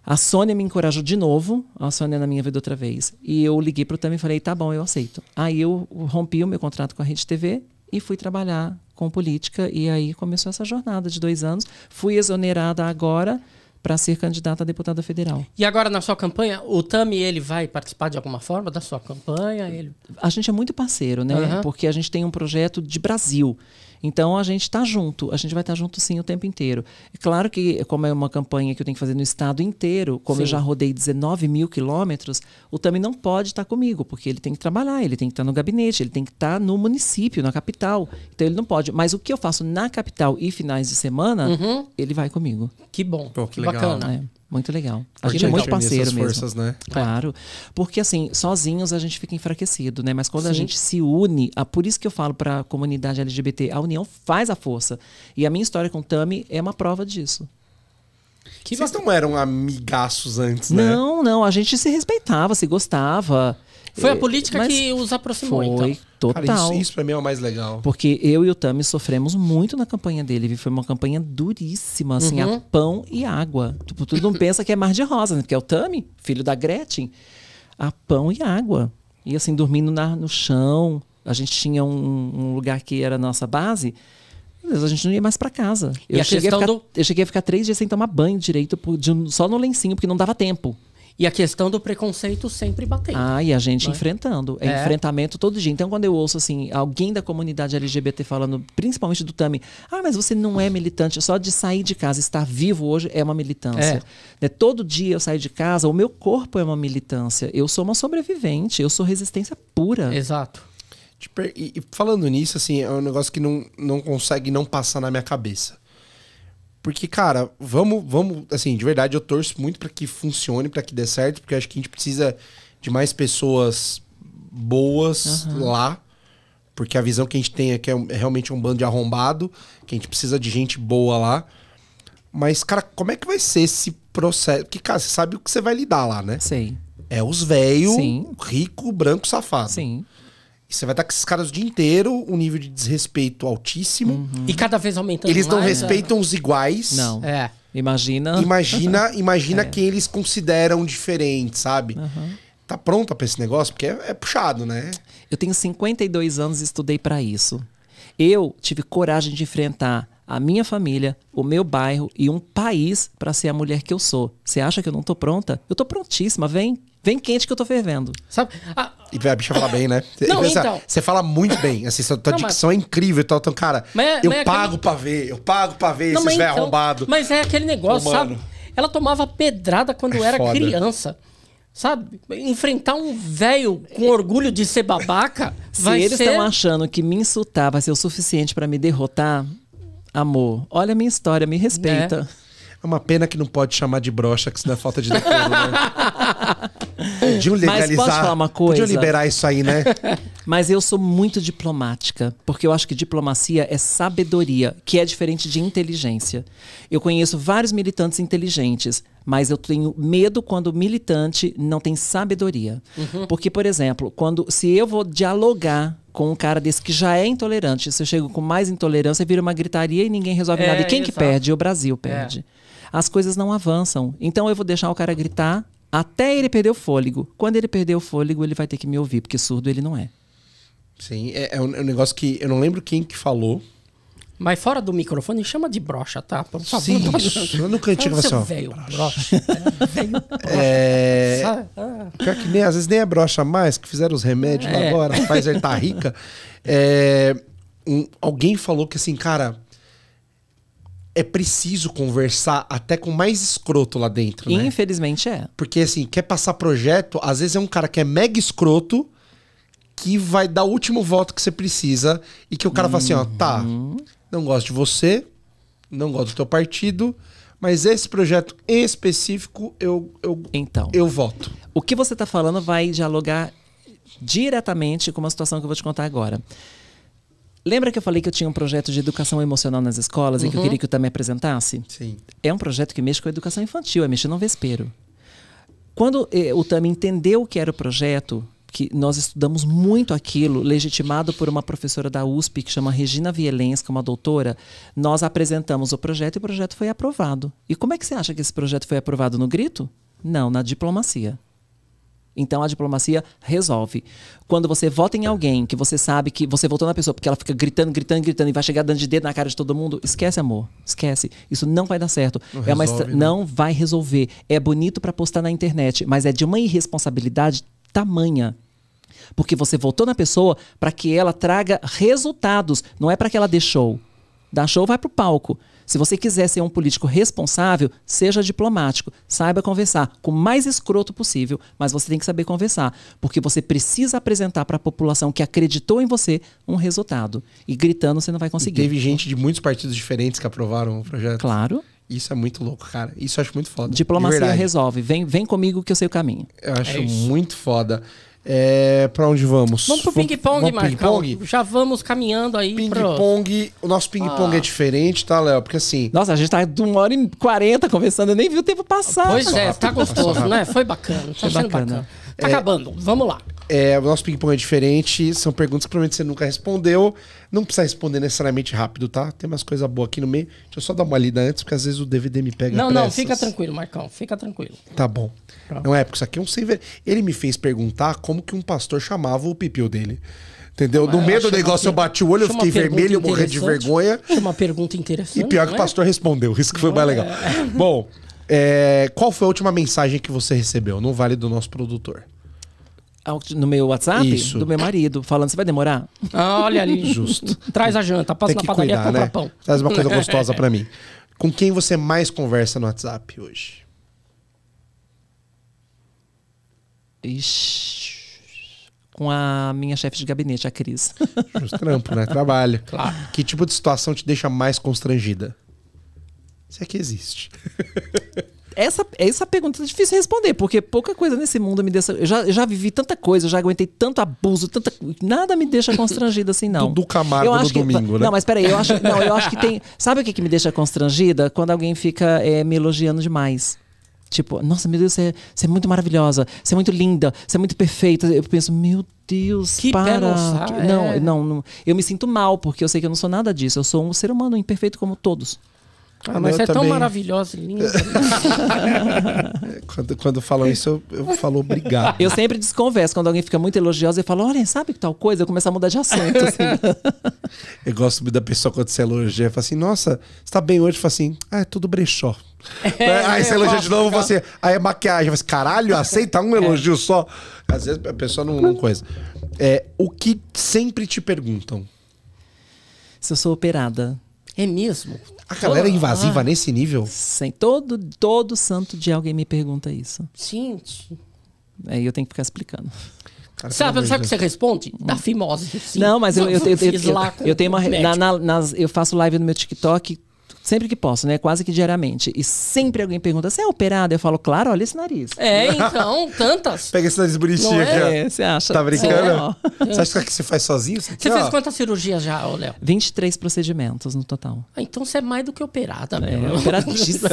A Sônia me encorajou de novo, a Sônia na minha vida outra vez. E eu liguei para o Tami e falei: tá bom, eu aceito. Aí eu rompi o meu contrato com a Rede TV e fui trabalhar com política. E aí começou essa jornada de dois anos. Fui exonerada agora para ser candidata a deputada federal. E agora na sua campanha, o Tami ele vai participar de alguma forma da sua campanha? Ele... A gente é muito parceiro, né? Uhum. Porque a gente tem um projeto de Brasil. Então a gente está junto, a gente vai estar tá junto sim o tempo inteiro. É claro que, como é uma campanha que eu tenho que fazer no estado inteiro, como sim. eu já rodei 19 mil quilômetros, o Tami não pode estar tá comigo, porque ele tem que trabalhar, ele tem que estar tá no gabinete, ele tem que estar tá no município, na capital. Então ele não pode. Mas o que eu faço na capital e finais de semana, uhum. ele vai comigo. Que bom, Pô, que, que bacana. É. Muito legal. A gente é muito parceiro mesmo. Forças, né? Claro. Porque assim, sozinhos a gente fica enfraquecido, né? Mas quando Sim. a gente se une, a, por isso que eu falo para a comunidade LGBT, a união faz a força. E a minha história com o Tami é uma prova disso. Que Vocês não eram amigaços antes, né? Não, não. A gente se respeitava, se gostava. Foi a política Mas que os aproximou, foi, então. Total. Cara, isso, isso pra mim é o mais legal. Porque eu e o Tami sofremos muito na campanha dele. Foi uma campanha duríssima, assim, uhum. a pão e água. Tipo, tu não pensa que é mar de rosa, né? Porque é o Tami, filho da Gretchen. A pão e água. E assim, dormindo na, no chão. A gente tinha um, um lugar que era a nossa base a gente não ia mais para casa. Eu cheguei, ficar, do... eu cheguei, a ficar, três dias sem tomar banho direito, por, de, só no lencinho, porque não dava tempo. E a questão do preconceito sempre batendo. Ah, e a gente né? enfrentando. É, é, enfrentamento todo dia. Então, quando eu ouço, assim, alguém da comunidade LGBT falando, principalmente do Tami, ah, mas você não é militante. É só de sair de casa, estar vivo hoje é uma militância. É. Né? Todo dia eu saio de casa, o meu corpo é uma militância. Eu sou uma sobrevivente, eu sou resistência pura. Exato. Tipo, e, e falando nisso, assim, é um negócio que não, não consegue não passar na minha cabeça. Porque, cara, vamos, vamos, assim, de verdade, eu torço muito para que funcione, para que dê certo, porque acho que a gente precisa de mais pessoas boas uhum. lá. Porque a visão que a gente tem é que é, é realmente um bando de arrombado, que a gente precisa de gente boa lá. Mas, cara, como é que vai ser esse processo? Porque, cara, você sabe o que você vai lidar lá, né? Sim. É os velhos, rico, branco, safado. Sim. E você vai estar com esses caras o dia inteiro, um nível de desrespeito altíssimo. Uhum. E cada vez aumentando Eles não mais, né? respeitam é. os iguais. Não. É. Imagina. Imagina, imagina <laughs> é. quem eles consideram diferente, sabe? Uhum. Tá pronta para esse negócio? Porque é, é puxado, né? Eu tenho 52 anos e estudei para isso. Eu tive coragem de enfrentar a minha família, o meu bairro e um país para ser a mulher que eu sou. Você acha que eu não tô pronta? Eu tô prontíssima, vem. Vem quente que eu tô fervendo. Sabe? Ah, e a bicha fala bem, né? Não, pensa, então. Você fala muito bem. Assim, sua tua não, dicção mas... é incrível Então, então cara, mas, é- eu mas é pago aquele... pra ver, eu pago pra ver não, esses velhos então, Mas é aquele negócio, oh, sabe? Ela tomava pedrada quando é era foda. criança. Sabe? Enfrentar um velho com orgulho de ser babaca. Se eles estão ser... achando que me insultar vai ser o suficiente para me derrotar, amor, olha a minha história, me respeita. É. é. uma pena que não pode chamar de brocha, que isso não é falta de decoro, né? <laughs> Podiam legalizar. Mas posso falar uma coisa? Podiam liberar isso aí, né? <laughs> Mas eu sou muito diplomática, porque eu acho que diplomacia é sabedoria, que é diferente de inteligência. Eu conheço vários militantes inteligentes, mas eu tenho medo quando o militante não tem sabedoria. Uhum. Porque, por exemplo, quando se eu vou dialogar com um cara desse que já é intolerante, se eu chego com mais intolerância, vira uma gritaria e ninguém resolve é, nada. E quem que perde? O Brasil é. perde. É. As coisas não avançam. Então eu vou deixar o cara gritar até ele perder o fôlego. Quando ele perder o fôlego, ele vai ter que me ouvir, porque surdo ele não é. Sim, é, é um, é um negócio que eu não lembro quem que falou. Mas fora do microfone, chama de brocha, tá? Por favor. Sim, eu tá nunca tinha conversado. Velho brocha. <laughs> Velho brocha. É... Ah, ah. Pior que nem, às vezes nem é brocha mais, que fizeram os remédios é. lá agora, a Pfizer tá rica. É... Um, alguém falou que assim, cara, é preciso conversar até com mais escroto lá dentro, né? Infelizmente é. Porque assim, quer passar projeto, às vezes é um cara que é mega escroto que vai dar o último voto que você precisa e que o cara uhum. fala assim, ó, tá, uhum. não gosto de você, não gosto do teu partido, mas esse projeto em específico eu eu então eu voto. O que você tá falando vai dialogar diretamente com uma situação que eu vou te contar agora. Lembra que eu falei que eu tinha um projeto de educação emocional nas escolas uhum. e que eu uhum. queria que eu também apresentasse? Sim. É um projeto que mexe com a educação infantil, é mexer no vespeiro. Quando eh, o Tami entendeu o que era o projeto, que nós estudamos muito aquilo, legitimado por uma professora da USP, que chama Regina Vielens, que é uma doutora, nós apresentamos o projeto e o projeto foi aprovado. E como é que você acha que esse projeto foi aprovado? No grito? Não, na diplomacia. Então a diplomacia resolve. Quando você vota em é. alguém que você sabe que você votou na pessoa porque ela fica gritando, gritando, gritando e vai chegar dando de dedo na cara de todo mundo, esquece, amor. Esquece. Isso não vai dar certo. Não, é resolve, estra... né? não vai resolver. É bonito para postar na internet, mas é de uma irresponsabilidade tamanha. Porque você votou na pessoa para que ela traga resultados, não é para que ela deixou. Da show vai pro palco. Se você quiser ser um político responsável, seja diplomático, saiba conversar com o mais escroto possível, mas você tem que saber conversar, porque você precisa apresentar para a população que acreditou em você um resultado. E gritando você não vai conseguir. E teve gente de muitos partidos diferentes que aprovaram o projeto. Claro. Isso é muito louco, cara. Isso eu acho muito foda. Diplomacia resolve. Vem, vem comigo que eu sei o caminho. Eu é acho é muito foda. É, para onde vamos? Vamos pro ping-pong, Marcão. Ping Já vamos caminhando aí. Ping-pong. Pro... O nosso ping-pong é ah. é diferente, tá, Léo? Porque assim. Nossa, a gente tá de uma hora e quarenta conversando, eu nem vi o tempo passar. Pois é, tá, tá, tá gostoso, né? Foi bacana. Tá Foi bacana. bacana. Tá é, acabando, vamos lá. É, o nosso ping-pong é diferente, são perguntas que provavelmente você nunca respondeu. Não precisa responder necessariamente rápido, tá? Tem umas coisas boas aqui no meio. Deixa eu só dar uma lida antes, porque às vezes o DVD me pega. Não, não, fica tranquilo, Marcão, fica tranquilo. Tá bom. Pronto. Não é, porque isso aqui é um sem ver. Ele me fez perguntar como que um pastor chamava o pipiu dele. Entendeu? No meio do negócio, eu bati o olho, eu fiquei vermelho, eu morri de vergonha. uma pergunta interessante. E pior que o é? pastor respondeu. Isso que foi não mais é. legal. É. Bom, é, qual foi a última mensagem que você recebeu? Não vale do nosso produtor. No meu WhatsApp? Isso. Do meu marido, falando, você vai demorar? olha ali. Justo. Traz a janta, passa na padaria, cuidar, compra né? pão. Traz uma coisa <laughs> gostosa para mim. Com quem você mais conversa no WhatsApp hoje? Ixi com a minha chefe de gabinete, a Cris. Justo é trampo, né? Trabalho. Claro. Que tipo de situação te deixa mais constrangida? Se é que existe essa, essa pergunta é difícil responder, porque pouca coisa nesse mundo me deixa. Eu já, eu já vivi tanta coisa, eu já aguentei tanto abuso, tanta. Nada me deixa constrangida assim, não. Do Camargo no domingo, né? Não, mas peraí, eu acho, não, eu acho que tem. Sabe o que, que me deixa constrangida? Quando alguém fica é, me elogiando demais. Tipo, nossa, meu Deus, você, você é muito maravilhosa, você é muito linda, você é muito perfeita. Eu penso, meu Deus, que para. Que, não, é. não, não, eu me sinto mal, porque eu sei que eu não sou nada disso. Eu sou um ser humano imperfeito como todos. Ah, ah, mas é também... tão maravilhosa e linda. Né? <laughs> quando, quando falam isso, eu, eu falo obrigado. Eu sempre desconverso. Quando alguém fica muito elogiosa, eu falo, olha, sabe que tal coisa? Eu começo a mudar de assunto. Assim. <laughs> eu gosto muito da pessoa quando você elogia. Fala assim, nossa, você tá bem hoje? Fala assim, ah, é tudo brechó. É, <laughs> aí você elogia é, de novo, é. você. Aí é maquiagem. Mas, assim, caralho, aceita um é. elogio só. Às vezes a pessoa não, não coisa. É, o que sempre te perguntam? Se eu sou operada. É mesmo? A galera é invasiva ah, nesse nível? Sim. Todo, todo santo dia alguém me pergunta isso. Gente. Aí eu tenho que ficar explicando. Cara, sabe, sabe o que você responde? Da hum. fimose. Sim. Não, mas eu, eu, eu, eu, eu tenho uma. Na, na, nas, eu faço live no meu TikTok Sempre que posso, né? Quase que diariamente. E sempre alguém pergunta: você é operada? Eu falo, claro, olha esse nariz. É, então, tantas. Pega esse nariz bonitinho aqui, é? ó. você acha? Tá brincando? É, você acha que você faz sozinho? Você, você fez ó. quantas cirurgias já, Léo? 23 procedimentos no total. Ah, então você é mais do que operada, né? É, operadíssima.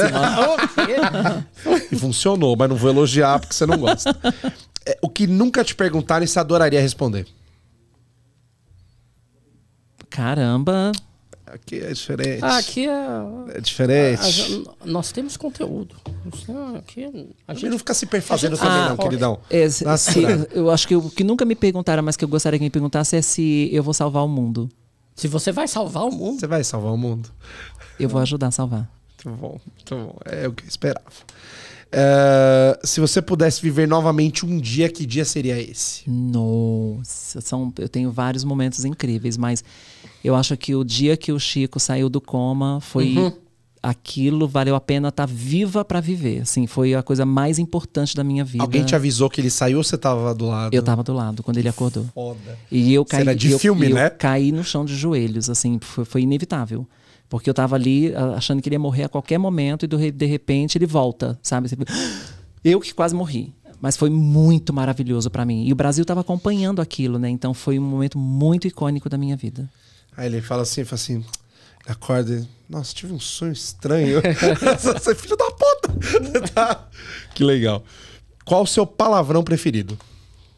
<laughs> e funcionou, mas não vou elogiar porque você não gosta. É, o que nunca te perguntaram e você adoraria responder? Caramba. Aqui é diferente. Ah, aqui é. É diferente. A, a, nós temos conteúdo. É- aqui, é a gente... não fica se perfazendo gente... também, ah, não, queridão. É, se, tá se, <laughs> eu acho que o que nunca me perguntaram, mas que eu gostaria que me perguntasse é se eu vou salvar o mundo. Se você vai salvar o mundo. Você vai salvar o mundo. Eu vou ajudar a salvar. Muito tá bom, muito tá bom. É o que eu esperava. Uh, se você pudesse viver novamente um dia, que dia seria esse? Nossa, são, eu tenho vários momentos incríveis, mas eu acho que o dia que o Chico saiu do coma foi. Uhum. Aquilo valeu a pena estar tá viva para viver. Assim, foi a coisa mais importante da minha vida. Alguém te avisou que ele saiu ou você estava do lado? Eu estava do lado quando ele acordou. Foda. E eu caí. Cena de eu, filme, eu, né? Eu caí no chão de joelhos, assim, foi, foi inevitável. Porque eu estava ali achando que ele ia morrer a qualquer momento e do, de repente ele volta, sabe? Ah! Eu que quase morri mas foi muito maravilhoso para mim. E o Brasil estava acompanhando aquilo, né? Então foi um momento muito icônico da minha vida. Aí ele fala assim, fala assim, acorda, nossa, tive um sonho estranho. <laughs> Você é filho da puta! <laughs> tá. que legal. Qual o seu palavrão preferido?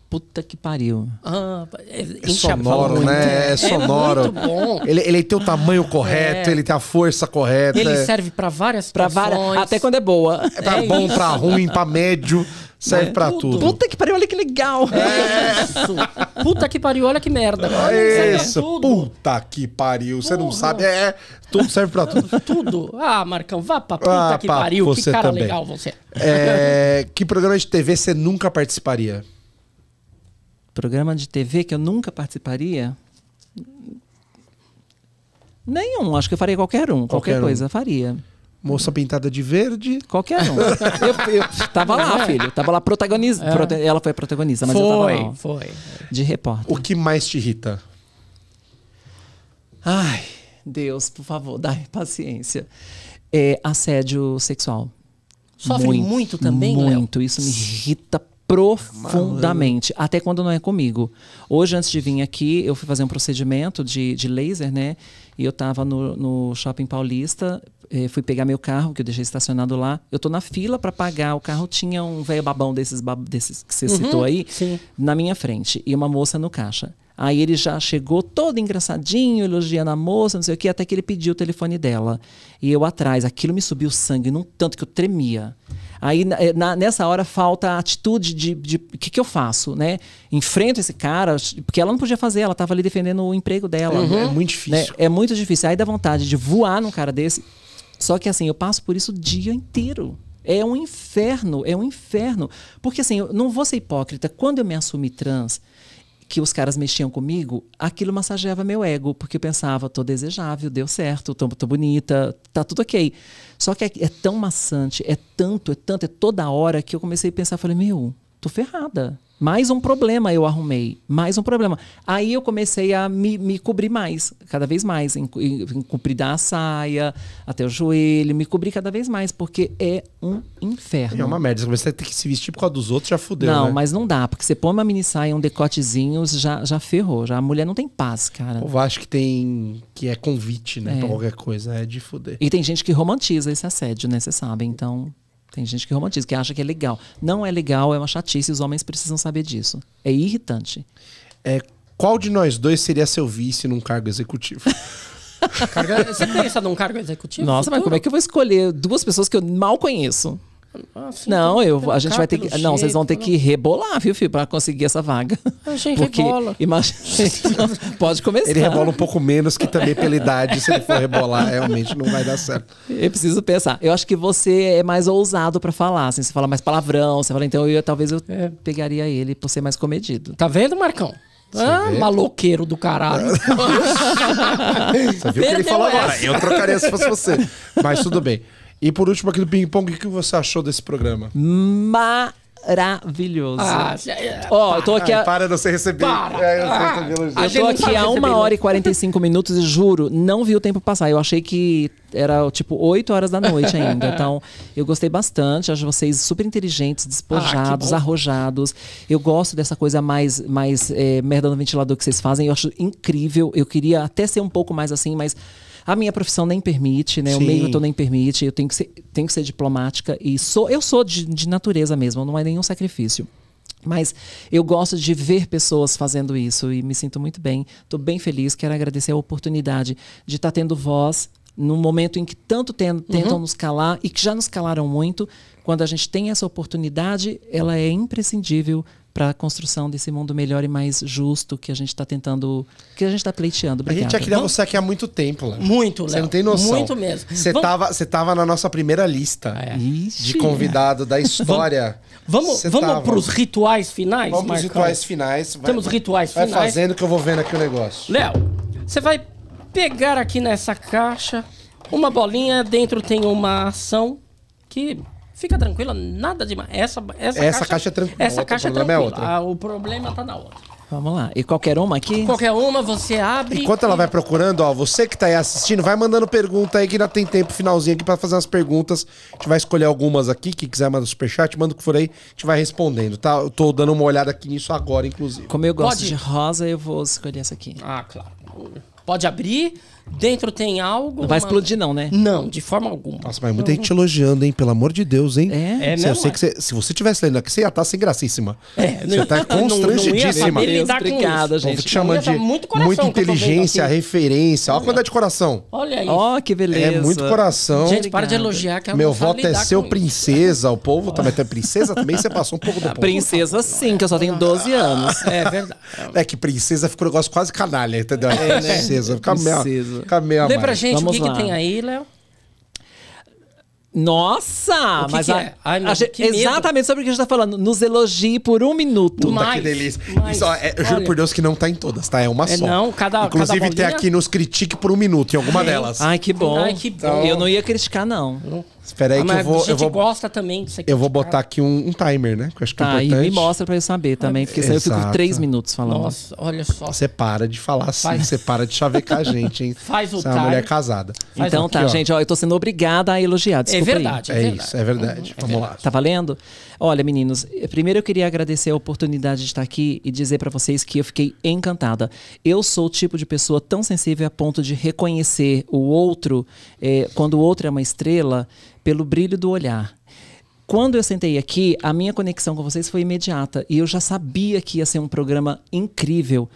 Puta que pariu. Ah, é, é, né? é, é sonoro, né? É sonoro. É muito bom. Ele, ele tem o tamanho correto, é. ele tem a força correta. Ele serve para várias pra Várias, até quando é boa. É pra é bom, isso. pra ruim, pra médio. Serve é. pra tudo. tudo. Puta que pariu, olha que legal. É. Isso. Puta que pariu, olha que merda. É isso. Puta que pariu. Você não sabe. É, tudo serve pra tudo. <laughs> tudo. Ah, Marcão, vá pra puta ah, que pá, pariu. Que cara também. legal você. É, que programa de TV você nunca participaria? Programa de TV que eu nunca participaria? Nenhum. Acho que eu faria qualquer um. Qualquer, qualquer coisa um. faria. Moça pintada de verde. Qualquer um. eu, eu tava lá, é. filho. Tava lá protagonista. É. Ela foi protagonista, mas foi, eu tava lá. foi. De repórter. O que mais te irrita? Ai, Deus, por favor, dá paciência. É assédio sexual. Sofre muito, muito também, Muito. Léo? Isso me irrita profundamente, até quando não é comigo. Hoje, antes de vir aqui, eu fui fazer um procedimento de, de laser, né? E eu estava no, no, shopping paulista, eh, fui pegar meu carro, que eu deixei estacionado lá. Eu tô na fila para pagar. O carro tinha um velho babão desses, desses que você uhum, citou aí, sim. na minha frente. E uma moça no caixa. Aí ele já chegou todo engraçadinho, elogiando a moça, não sei o quê, até que ele pediu o telefone dela. E eu atrás, aquilo me subiu sangue num tanto que eu tremia. Aí na, eh, nessa hora falta a atitude de o que, que eu faço, né? Enfrento esse cara, porque ela não podia fazer, ela estava ali defendendo o emprego dela. Uhum. Né? É muito difícil. Né? É muito difícil. Aí dá vontade de voar num cara desse. Só que assim, eu passo por isso o dia inteiro. É um inferno, é um inferno. Porque assim, eu não vou ser hipócrita. Quando eu me assumi trans, que os caras mexiam comigo, aquilo massageava meu ego, porque eu pensava, tô desejável, deu certo, tô, tô bonita, tá tudo ok. Só que é, é, tão maçante, é tanto, é tanto, é toda hora que eu comecei a pensar, falei, meu, tô ferrada. Mais um problema eu arrumei, mais um problema. Aí eu comecei a me, me cobrir mais, cada vez mais, em, em, em cobrir da saia até o joelho, me cobrir cada vez mais, porque é um inferno. É uma merda, você começa a ter que se vestir por causa dos outros, já fudeu. Não, né? mas não dá, porque você põe uma mini saia, um decotezinho, já, já ferrou, já a mulher não tem paz, cara. O povo acha que tem, que é convite, né, é. pra qualquer coisa, é de fuder. E tem gente que romantiza esse assédio, né, você sabe, então... Tem gente que romantiza, que acha que é legal. Não é legal, é uma chatice, os homens precisam saber disso. É irritante. É, qual de nós dois seria seu vice num cargo executivo? Carga... Você pensa num cargo executivo? Nossa, futuro? mas como é que eu vou escolher duas pessoas que eu mal conheço? Assim, não, então, eu, a gente vai ter que. Jeito, não, vocês vão ter não. que né? rebolar, viu, filho, pra conseguir essa vaga. A ah, gente <laughs> Porque, rebola. Imagina, <laughs> pode começar. Ele rebola um pouco menos que também pela idade, se ele for rebolar, realmente não vai dar certo. Eu preciso pensar. Eu acho que você é mais ousado para falar, assim, você fala mais palavrão, você fala, então eu talvez eu é. pegaria ele por ser mais comedido. Tá vendo, Marcão? ah, maloqueiro do caralho. <laughs> você viu o que ele falou agora? Eu trocaria se fosse você. Mas tudo bem. E por último, aqui do Ping Pong, o que você achou desse programa? Maravilhoso. Ah, é. Ó, eu tô aqui. a... para de você receber. Para. É, eu Ah, Eu tô aqui há uma hora e 45 minutos e juro, não vi o tempo passar. Eu achei que era tipo 8 horas da noite ainda. Então, eu gostei bastante. Acho vocês super inteligentes, ah, despojados, arrojados. Eu gosto dessa coisa mais, mais é, eh, merda no ventilador que vocês fazem. Eu acho incrível. Eu queria até ser um pouco mais assim, mas a minha profissão nem permite, né? Sim. O meio eu tô nem permite, eu tenho que ser, tenho que ser diplomática e sou, eu sou de, de natureza mesmo, não é nenhum sacrifício. Mas eu gosto de ver pessoas fazendo isso e me sinto muito bem. Estou bem feliz. Quero agradecer a oportunidade de estar tá tendo voz num momento em que tanto ten uhum. tentam uhum. nos calar e que já nos calaram muito. Quando a gente tem essa oportunidade, ela é imprescindível para a construção desse mundo melhor e mais justo que a gente está tentando, que a gente está pleiteando. Obrigada. A gente já queria Vamos... você aqui há muito tempo, Léo. Muito, Léo. Você não tem noção. Muito mesmo. Você estava Vamos... tava na nossa primeira lista ah, é. de convidado da <laughs> história. Vamos, vamos para os rituais finais, Vamos Marcão. rituais finais. Vai, Temos rituais vai finais. Vai fazendo que eu vou vendo aqui o negócio. Léo, você vai pegar aqui nessa caixa uma bolinha, dentro tem uma ação que Fica tranquila, nada demais. Essa, essa, essa caixa, caixa é tranquila. Essa outra, caixa o é problema é tranquila. É outra. Ah, o problema tá na outra. Vamos lá. E qualquer uma aqui? Qualquer uma, você abre. Enquanto ela vai procurando, ó, você que tá aí assistindo, vai mandando pergunta aí que ainda tem tempo finalzinho aqui para fazer as perguntas. A gente vai escolher algumas aqui, quem quiser mandar superchat, manda o que for aí, a gente vai respondendo, tá? Eu tô dando uma olhada aqui nisso agora, inclusive. Como eu gosto Pode... de rosa, eu vou escolher essa aqui. Ah, claro. Pode abrir. Dentro tem algo. Não vai explodir, não, né? Não, de forma alguma. Nossa, mas muita gente elogiando, hein? Pelo amor de Deus, hein? É, é se, eu sei é. que você, se você tivesse lendo aqui, você ia estar tá sem gracíssima. É, você tá constrangidíssima. <laughs> Não, não ia Obrigada, gente. de muito coração, muita inteligência, referência. Olha a quantidade de coração. Olha aí. Ó, oh, que beleza. É muito coração. Gente, para de elogiar que Meu voto é seu princesa. O povo também tem princesa também, você passou um pouco do ah, povo. Princesa sim, que eu só tenho 12 anos. É verdade. É que princesa ficou um negócio quase canalha, entendeu? É, né? Princesa, fica princesa. Beleza. Camelo. Lê pra gente Vamos o que, que, tem aí, Léo. Nossa! Que mas que a, é? Ai, meu, a gente, exatamente sobre o que a gente tá falando. Nos elogie por um minuto. Puta, que delícia. Isso, é, eu juro Olha. por Deus que não tá em todas, tá? É uma é, só. Não, cada Inclusive cada tem aqui nos critique por um minuto em alguma delas. Ai, que bom. Ai, que bom. Então... Eu não ia criticar, não. não. Espera aí ah, que eu vou. A gente eu vou, gosta também disso aqui. Eu vou botar aqui um, um, timer, né? Que eu acho que é tá, é importante. E me mostra pra eu saber também, porque senão eu fico três minutos falando. Nossa, olha só. Você para de falar assim, Faz. você para de chavecar a gente, hein? <laughs> Faz o Você é uma mulher casada. Faz então tá, ó. gente, ó, eu tô sendo obrigada a elogiar. É desculpa é verdade, aí. é, é verdade. isso, é verdade. Uhum. Vamos é verdade. lá. Tá valendo? Olha, meninos, primeiro eu queria agradecer a oportunidade de estar aqui e dizer para vocês que eu fiquei encantada. Eu sou o tipo de pessoa tão sensível a ponto de reconhecer o outro, eh, quando o outro é uma estrela pelo brilho do olhar. Quando eu sentei aqui, a minha conexão com vocês foi imediata e eu já sabia que ia ser um programa incrível,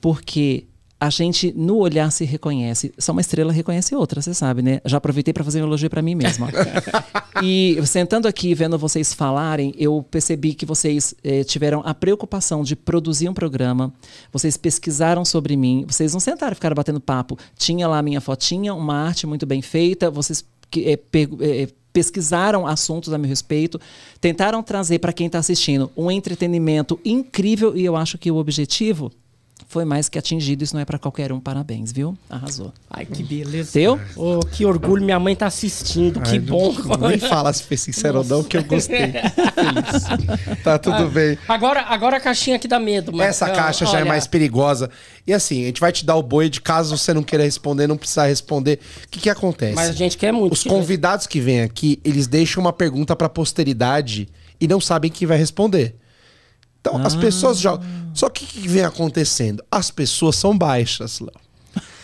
porque a gente no olhar se reconhece. Só uma estrela reconhece outra, você sabe, né? Já aproveitei para fazer um elogio para mim mesma. <laughs> e sentando aqui, vendo vocês falarem, eu percebi que vocês eh, tiveram a preocupação de produzir um programa. Vocês pesquisaram sobre mim. Vocês não sentaram, ficaram batendo papo. Tinha lá minha fotinha, uma arte muito bem feita. Vocês que, é, é, é, pesquisaram assuntos a meu respeito, tentaram trazer para quem está assistindo um entretenimento incrível e eu acho que o objetivo foi mais que atingido, isso não é para qualquer um. Parabéns, viu? Arrasou. Ai, que beleza. Teu? Oh, que orgulho, minha mãe tá assistindo, Ai, que bom. Me nem fala se foi sincero ou não, que eu gostei. tá tudo ah, bem. Agora, agora a caixinha aqui dá medo. Mas, Essa caixa ah, já é mais perigosa. E assim, a gente vai te dar o boi de caso você não queira responder, não precisar responder. O que que acontece? Mas a gente quer muito. Os que convidados vem. que vêm aqui, eles deixam uma pergunta pra posteridade e não sabem quem vai responder. Então ah. as pessoas jogam. Só que o que vem acontecendo? As pessoas são baixas, Léo.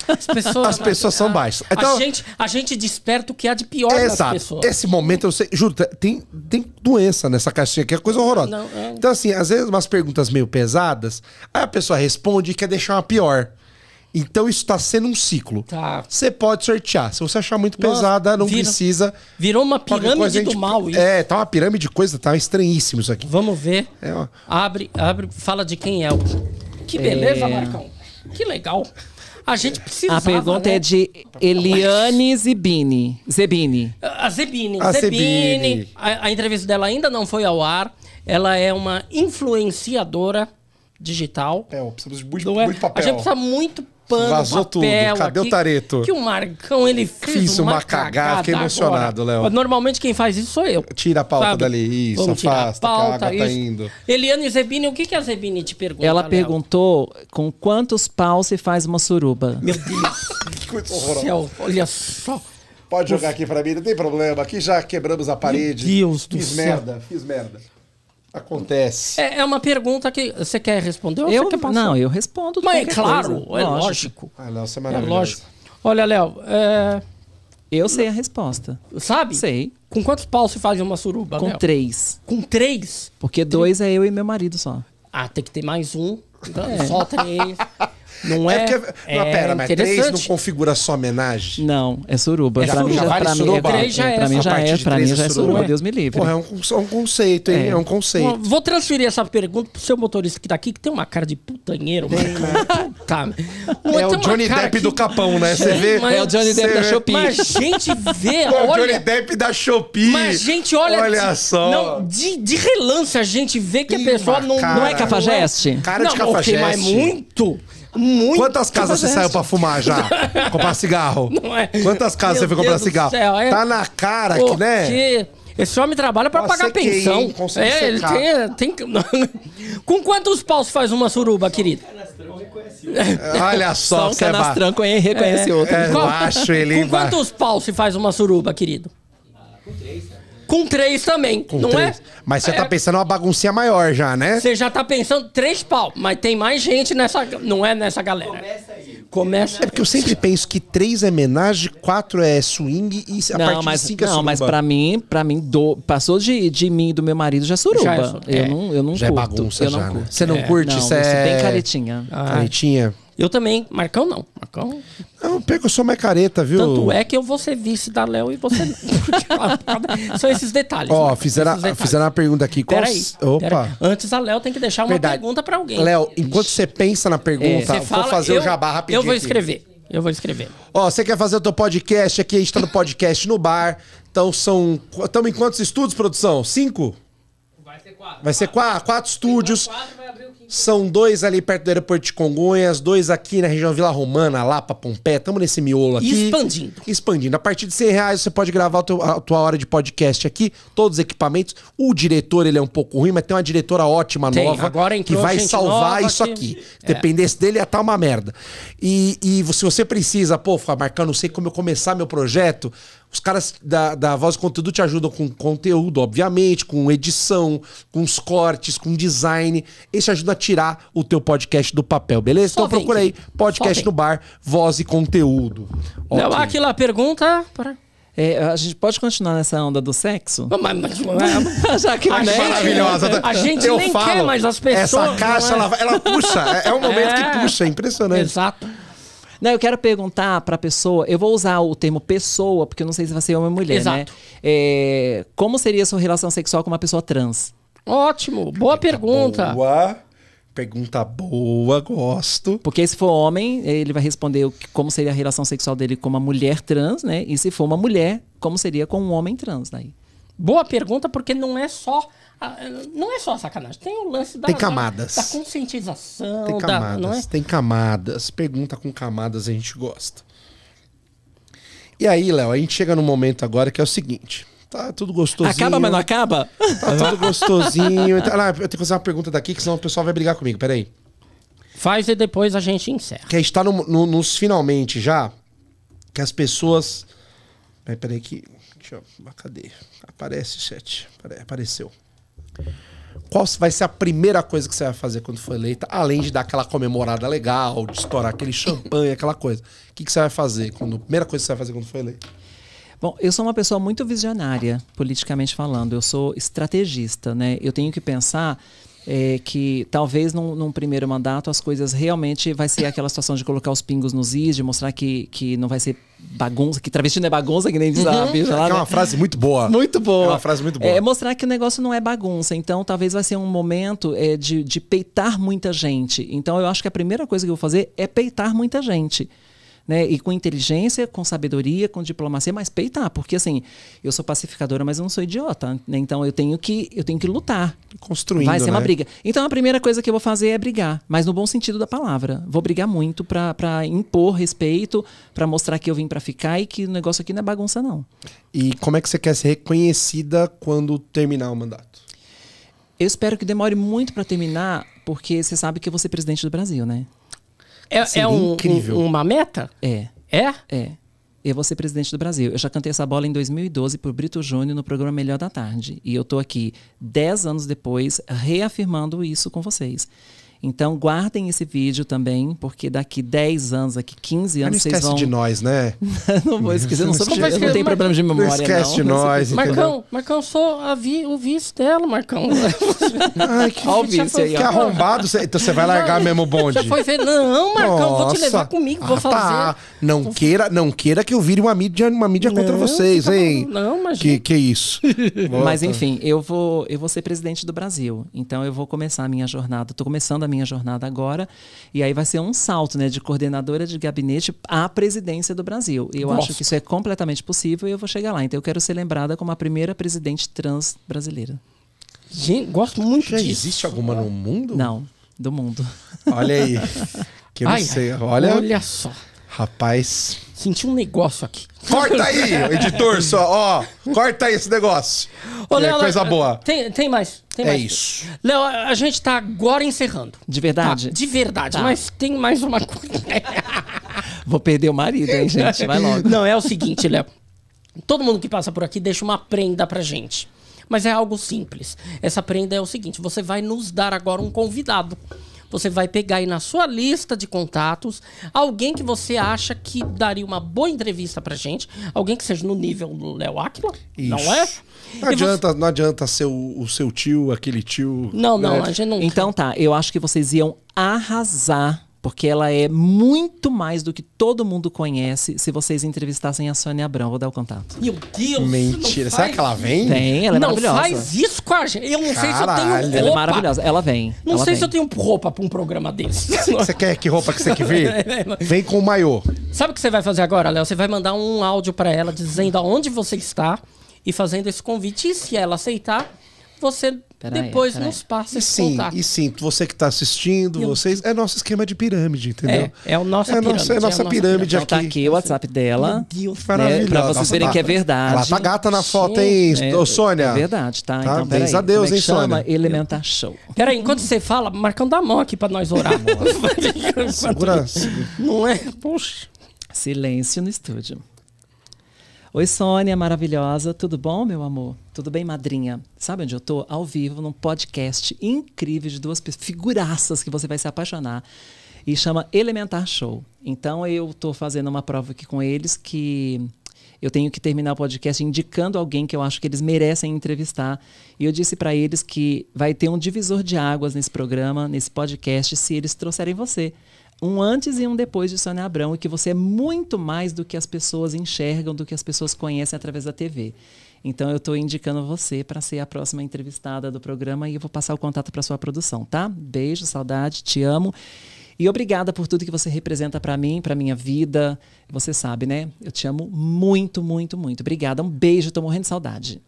As pessoas, as pessoas são ah, baixas. Então, a, gente, a gente desperta o que há de pior é, exato. pessoas. Esse momento, eu sei, juro, tem, tem doença nessa caixinha que é coisa horrorosa. Não, é... Então, assim, às vezes umas perguntas meio pesadas, aí a pessoa responde e quer deixar uma pior. Então isso está sendo um ciclo. Tá. Você pode sortear. Se você achar muito Nossa, pesada, não vira, precisa. Virou uma pirâmide gente, do mal isso. É, tá uma pirâmide de coisa, tá estranhíssimo isso aqui. Vamos ver. É, abre, abre, fala de quem é o. Que é. beleza, é... Marcão. Que legal. A gente precisa. A pergunta né? é de Eliane Zebini. Zebini. A Zebini. A Zebini. A, a entrevista dela ainda não foi ao ar. Ela é uma influenciadora digital. É, Precisamos de muito, é? muito papel. A gente precisa muito pano, Vazou papel, tudo. Cadê aqui, o Tareto? Que o Marcão, ele fez Fiz uma, uma cagada. cagada fiquei emocionado, Léo. Normalmente quem faz isso sou eu. Tira a pauta sabe? dali, isso, Vamos afasta, tirar a pauta, tá isso. tá indo. Eliane Zebini, o que, que a Zebini te pergunta, Ela Léo? perguntou com quantos paus se faz uma suruba. Meu Deus. <laughs> que coisa horrorosa. olha só. Pode jogar aqui para mim, não tem problema. Aqui já quebramos a parede. Meu Deus do fiz céu. Fiz merda, fiz merda acontece? É, é uma pergunta que você quer responder eu, quer Não, eu respondo. Mas é claro, coisa. é lógico. Ah, Léo, você é maravilhoso. É lógico. Olha, Léo, é... eu sei a resposta. Sabe? Sei. Com quantos paus se faz uma suruba, Com Léo? três. Com três? Porque três. dois é eu e meu marido só. Ah, tem que ter mais um. Então, é. Só três. <laughs> Não é. é, porque, é não, é pera, mas três não configura só homenagem? Não, é suruba. É pra suruba, mim, é, pra suruba. Mim, já é. Pra mim é, já é, pra mim já é suruba, Deus me livre. Porra, é um, um conceito, hein? É. um conceito. Vou transferir essa pergunta pro seu motorista que tá aqui, que tem uma cara de putanheiro, mano. tá. É o Johnny Depp do Capão, né? Você vê. É o Johnny Depp da Shopee. Mas a gente vê, <laughs> olha. Johnny Depp da Shopee. Mas gente olha. Olha só. de, relance a gente vê que a pessoa não, é cafajeste. Cara de cafajeste. Não, mas muito. Muito Quantas casas você saiu pra fumar já? <laughs> comprar cigarro? Não é. Quantas casas Meu você foi comprar cigarro? Céu, é... Tá na cara que, né? Esse homem trabalha para pagar pensão. É, ele tem. tem... <laughs> Com quantos paus faz uma suruba, querido? É, olha <laughs> só, só um canastrão é ba... reconhece é, outro. É, Qual... acho ele. Com quantos ba... paus se faz uma suruba, querido? com três. Com três também, Com não é? três. é? Mas você é... tá pensando uma baguncinha maior já, né? Você já tá pensando três pau, mas tem mais gente nessa. Não é nessa galera. Começa aí. Começa. É porque eu sempre penso que três é homenagem, quatro é swing e a não, partir mas, de cinco é Não, mas pra mim, para mim do, passou de, de mim e do meu marido já é suruba. Já é, eu, é. não, eu não já curto. É bagunça, eu não já, né? curto. Né? Você não curte? Não, você tem caretinha. Ah. Caretinha? Eu também. Marcão não. Marcão. Não, pego, eu sou mais careta, viu? Tanto é que eu vou ser vice da Léo e você não. <laughs> São esses detalhes. Ó, oh, fizeram, fizeram uma pergunta aqui. Qual... Peraí. Opa. Pera... Antes a Léo tem que deixar Verdade. uma pergunta pra alguém. Léo, enquanto você pensa na pergunta, é, fala, vou fazer eu, o jabá rapidinho. Eu vou escrever. Aqui. Eu vou escrever. Ó, oh, você quer fazer o teu podcast aqui? A gente tá no podcast no bar. Então são. Estamos em quantos estudos, produção? Cinco? Vai ser quatro. Vai ser quatro, quatro estúdios. Quatro, são dois ali perto do aeroporto de Congonhas, dois aqui na região Vila Romana, Lapa, Pompeia. Estamos nesse miolo aqui. E expandindo. Expandindo. A partir de 100 reais você pode gravar a tua, a tua hora de podcast aqui, todos os equipamentos. O diretor, ele é um pouco ruim, mas tem uma diretora ótima, tem. nova, Agora que vai salvar isso aqui. É. Dependesse dele, ia estar tá uma merda. E, e se você precisa, pô, Marcão, não sei como eu começar meu projeto, os caras da, da Voz e Conteúdo te ajudam com conteúdo, obviamente, com edição, com os cortes, com design. esse ajuda a tirar o teu podcast do papel, beleza? Então Só então vem, procura aí, podcast no bar, voz e conteúdo. Okay. Não, aquela pergunta... Para... É, a gente pode continuar nessa onda do sexo? Mas, mas, mas <laughs> já que a né? gente, maravilhosa. Tá? a gente eu nem falo, quer, mais as pessoas... Essa caixa, é... ela, ela puxa. É, é um momento que é. puxa. É impressionante. Exato. Não, eu quero perguntar para a pessoa, eu vou usar o termo pessoa, porque eu não sei se vai ser homem ou mulher, né? Exato. né? É, como seria a sua relação sexual com uma pessoa trans? Ótimo, boa pergunta. pergunta. Boa. Pergunta boa, gosto. Porque se for homem, ele vai responder como seria a relação sexual dele com uma mulher trans, né? E se for uma mulher, como seria com um homem trans, daí? Boa pergunta, porque não é só ah, não é só a sacanagem, tem o lance da, tem camadas. da, da conscientização. Tem camadas, da, é? tem camadas. Pergunta com camadas a gente gosta. E aí, Léo, a gente chega no momento agora que é o seguinte. Tá tudo gostosinho. Acaba, mas não acaba? Tá tudo gostosinho. Então, eu tenho que fazer uma pergunta daqui, que senão o pessoal vai brigar comigo. Peraí. Faz e depois a gente encerra. Que a gente tá no, no, nos finalmente já, que as pessoas... Peraí, peraí que... Deixa eu... Ah, cadê? Aparece o chat. apareceu. Qual vai ser a primeira coisa que você vai fazer quando for eleita, além de dar aquela comemorada legal, de estourar aquele champanhe, <laughs> aquela coisa? O que, que você vai fazer? Quando, a primeira coisa que você vai fazer quando for eleita? Bom, eu sou uma pessoa muito visionária, politicamente falando. Eu sou estrategista, né? Eu tenho que pensar é, que talvez num, num, primeiro mandato as coisas realmente vai ser aquela situação de colocar os pingos nos is, de mostrar que, que não vai ser bagunça, que travesti não é bagunça, que nem diz a uhum. bicha lá. É né? uma frase muito boa. Muito boa. É uma frase muito boa. É mostrar que o negócio não é bagunça. Então, talvez vai ser um momento é, de, de peitar muita gente. Então, eu acho que a primeira coisa que eu vou fazer é peitar muita gente né? E com inteligência, com sabedoria, com diplomacia, mas peitar, porque assim, eu sou pacificadora, mas eu não sou idiota, né? Então eu tenho que eu tenho que lutar. Construindo, Vai ser né? uma briga. Então a primeira coisa que eu vou fazer é brigar, mas no bom sentido da palavra. Vou brigar muito para impor respeito, para mostrar que eu vim para ficar e que o negócio aqui não é bagunça não. E como é que você quer ser reconhecida quando terminar o mandato? Eu espero que demore muito para terminar, porque você sabe que eu vou ser presidente do Brasil, né? É, é um, incrível. Um, uma meta? É. É? É. Eu vou ser presidente do Brasil. Eu já cantei essa bola em 2012 por Brito Júnior no programa Melhor da Tarde. E eu estou aqui, 10 anos depois, reafirmando isso com vocês. Então, guardem esse vídeo também, porque daqui 10 anos, daqui 15 anos, vocês vão... de nós, né? <laughs> não vou esquecer, não, sou, esquece, não tenho problema de memória, não. Esquece não, de nós, não Marcão, Marcão, sou vi, o vice dela, Marcão. Ai, que, <laughs> Olha o vice aí, ó. que arrombado. então você vai largar mesmo o bonde. Já foi ver. Não, Marcão, Nossa. vou te levar comigo, ah, vou tá. fazer. Tá. Não, vou... Queira, não queira que eu vire uma mídia, uma mídia não, contra vocês, tá hein? Não, imagina. Que, que isso. <laughs> Mas enfim, eu vou, eu vou ser presidente do Brasil. Então eu vou começar a minha jornada. Estou começando a minha jornada agora. E aí vai ser um salto, né, de coordenadora de gabinete à presidência do Brasil. E eu Nossa. acho que isso é completamente possível e eu vou chegar lá. Então eu quero ser lembrada como a primeira presidente trans brasileira. Gente, gosto muito Já disso. Existe alguma no mundo? Não, do mundo. Olha aí. <laughs> Que ai, não sei. Olha, olha só. Rapaz. Senti um negócio aqui. Corta aí, <laughs> editor, só, ó. Corta aí esse negócio. Ô, é Léo, é coisa boa. Tem, tem mais. Tem é mais. isso. Léo, a gente tá agora encerrando. De verdade? Tá, de verdade, tá. mas tem mais uma coisa. <laughs> Vou perder o marido, hein, gente? Vai logo. Não, é o seguinte, Léo. Todo mundo que passa por aqui deixa uma prenda pra gente. Mas é algo simples. Essa prenda é o seguinte: você vai nos dar agora um convidado. Você vai pegar aí na sua lista de contatos alguém que você acha que daria uma boa entrevista pra gente, alguém que seja no nível do Léo Aquila, Isso. não é? Não adianta, você... não adianta ser o, o, seu tio, aquele tio. Não, né? não, a gente não. Então tá, eu acho que vocês iam arrasar porque ela é muito mais do que todo mundo conhece se vocês entrevistassem a Sônia Abrão. Vou dar o contato. Meu Deus! Mentira. Será que ela vem? Tem, ela é não maravilhosa. Não faz isso com a gente. Eu não Caralho. sei se eu tenho roupa. Ela é maravilhosa. Ela vem. Não ela sei vem. se eu tenho roupa pra um programa desse. <laughs> Você quer que roupa que você quer ver? <laughs> É, é. vem com o maiô. Sabe o que você vai fazer agora, Léo? Você vai mandar um áudio para ela dizendo aonde você está e fazendo esse convite. E se ela aceitar, você depois nos passa e sim, contato. E sim, você que está assistindo, eu... vocês. É nosso esquema de pirâmide, entendeu? É, é o nosso é, pirâmide, nossa, é, é, é nossa pirâmide aqui. Então, tá aqui o WhatsApp dela. Para né, pra vocês verem que é verdade. Ela tá gata na foto, hein, é, Sônia? É verdade, tá? tá então, bens a Deus, é hein, chama? Sônia? Elementar Show. Peraí, enquanto você fala, marcando dá a mão aqui para nós orar. <laughs> Segurança. Não é? Poxa. Silêncio no estúdio. Oi, Sônia, maravilhosa. Tudo bom, meu amor? Tudo bem, madrinha? Sabe onde eu tô? Ao vivo, num podcast incrível de duas figuraças que você vai se apaixonar. E chama Elementar Show. Então eu tô fazendo uma prova aqui com eles que eu tenho que terminar o podcast indicando alguém que eu acho que eles merecem entrevistar. E eu disse para eles que vai ter um divisor de águas nesse programa, nesse podcast, se eles trouxerem você. Um antes e um depois de Sônia Abrão, e que você é muito mais do que as pessoas enxergam, do que as pessoas conhecem através da TV. Então eu estou indicando você para ser a próxima entrevistada do programa e eu vou passar o contato para sua produção, tá? Beijo, saudade, te amo. E obrigada por tudo que você representa para mim, para minha vida. Você sabe, né? Eu te amo muito, muito, muito. Obrigada. Um beijo, tô morrendo de saudade.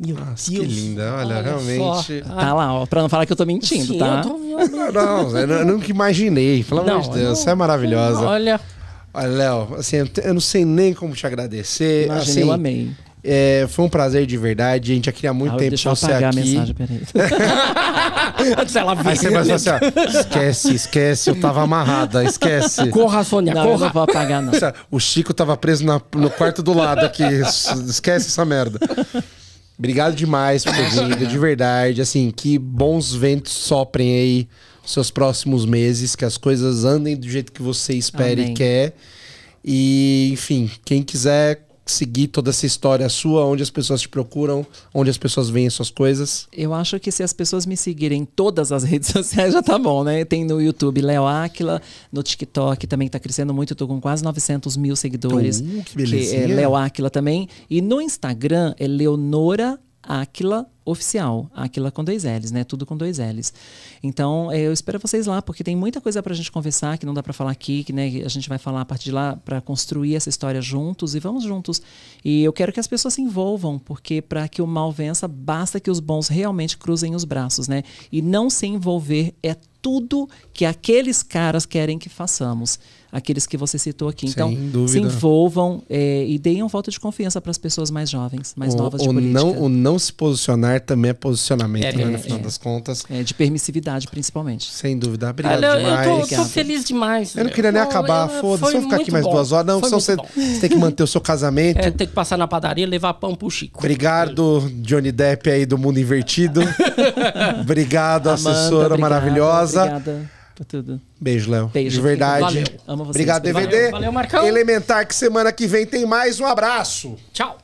Meu Nossa, Deus. que linda, olha, olha realmente. Só. Tá lá, ó, pra não falar que eu tô mentindo, Sim, tá? Eu tô não, não, eu nunca imaginei, pelo amor de Deus, não. você é maravilhosa. Olha. Olha, Léo, assim, eu não sei nem como te agradecer. Imagina, assim, eu amei. É, foi um prazer de verdade. A gente já queria muito ah, tempo deixa eu você apagar aqui. a mensagem, peraí. <laughs> Antes ela vir. Aí assim, ó, esquece, esquece, eu tava amarrada, esquece. Corra, Sônia, não, corra. Eu não vou apagar, não. Assim, o Chico tava preso na, no quarto do lado aqui. Esquece essa merda. Obrigado demais por ter vindo, de verdade. Assim, que bons ventos soprem aí seus próximos meses, que as coisas andem do jeito que você espera Amém. e quer. E, enfim, quem quiser seguir toda essa história sua, onde as pessoas te procuram, onde as pessoas veem suas coisas? Eu acho que se as pessoas me seguirem em todas as <laughs> redes sociais já tá bom, né? Tem no YouTube Léo Áquila, no TikTok também tá crescendo muito, tô com quase 900 mil seguidores. Uh, que, beleza. é Léo Áquila também. E no Instagram é Leonora Aquila oficial, Aquila com dois L's, né? Tudo com dois L's. Então, é, eu espero vocês lá, porque tem muita coisa pra gente conversar que não dá para falar aqui, que né, a gente vai falar a partir de lá para construir essa história juntos e vamos juntos. E eu quero que as pessoas se envolvam, porque para que o mal vença, basta que os bons realmente cruzem os braços, né? E não se envolver é tudo que aqueles caras querem que façamos aqueles que você citou aqui. Então, se envolvam é, e deem um voto de confiança para as pessoas mais jovens, mais o, novas de o política. Não, o não se posicionar também é posicionamento, é, né, no é. final das contas. É, de permissividade, principalmente. Sem dúvida. Obrigado Olha, demais. Eu tô, tô, feliz demais. Eu não né? queria nem acabar, foda-se. Vamos ficar aqui mais bom. duas horas. Não, foi você, tem que manter o seu casamento. É, tem que passar na padaria e levar pão pro Chico. Obrigado, Johnny Depp aí do Mundo Invertido. <laughs> obrigado, Amanda, assessora maravilhosa. Obrigada. Tá tudo. Beijo, Léo. Beijo. De verdade. Valeu. Amo vocês. Obrigado, DVD. Valeu, valeu Marcão. Elementar que semana que vem tem mais. Um abraço. Tchau.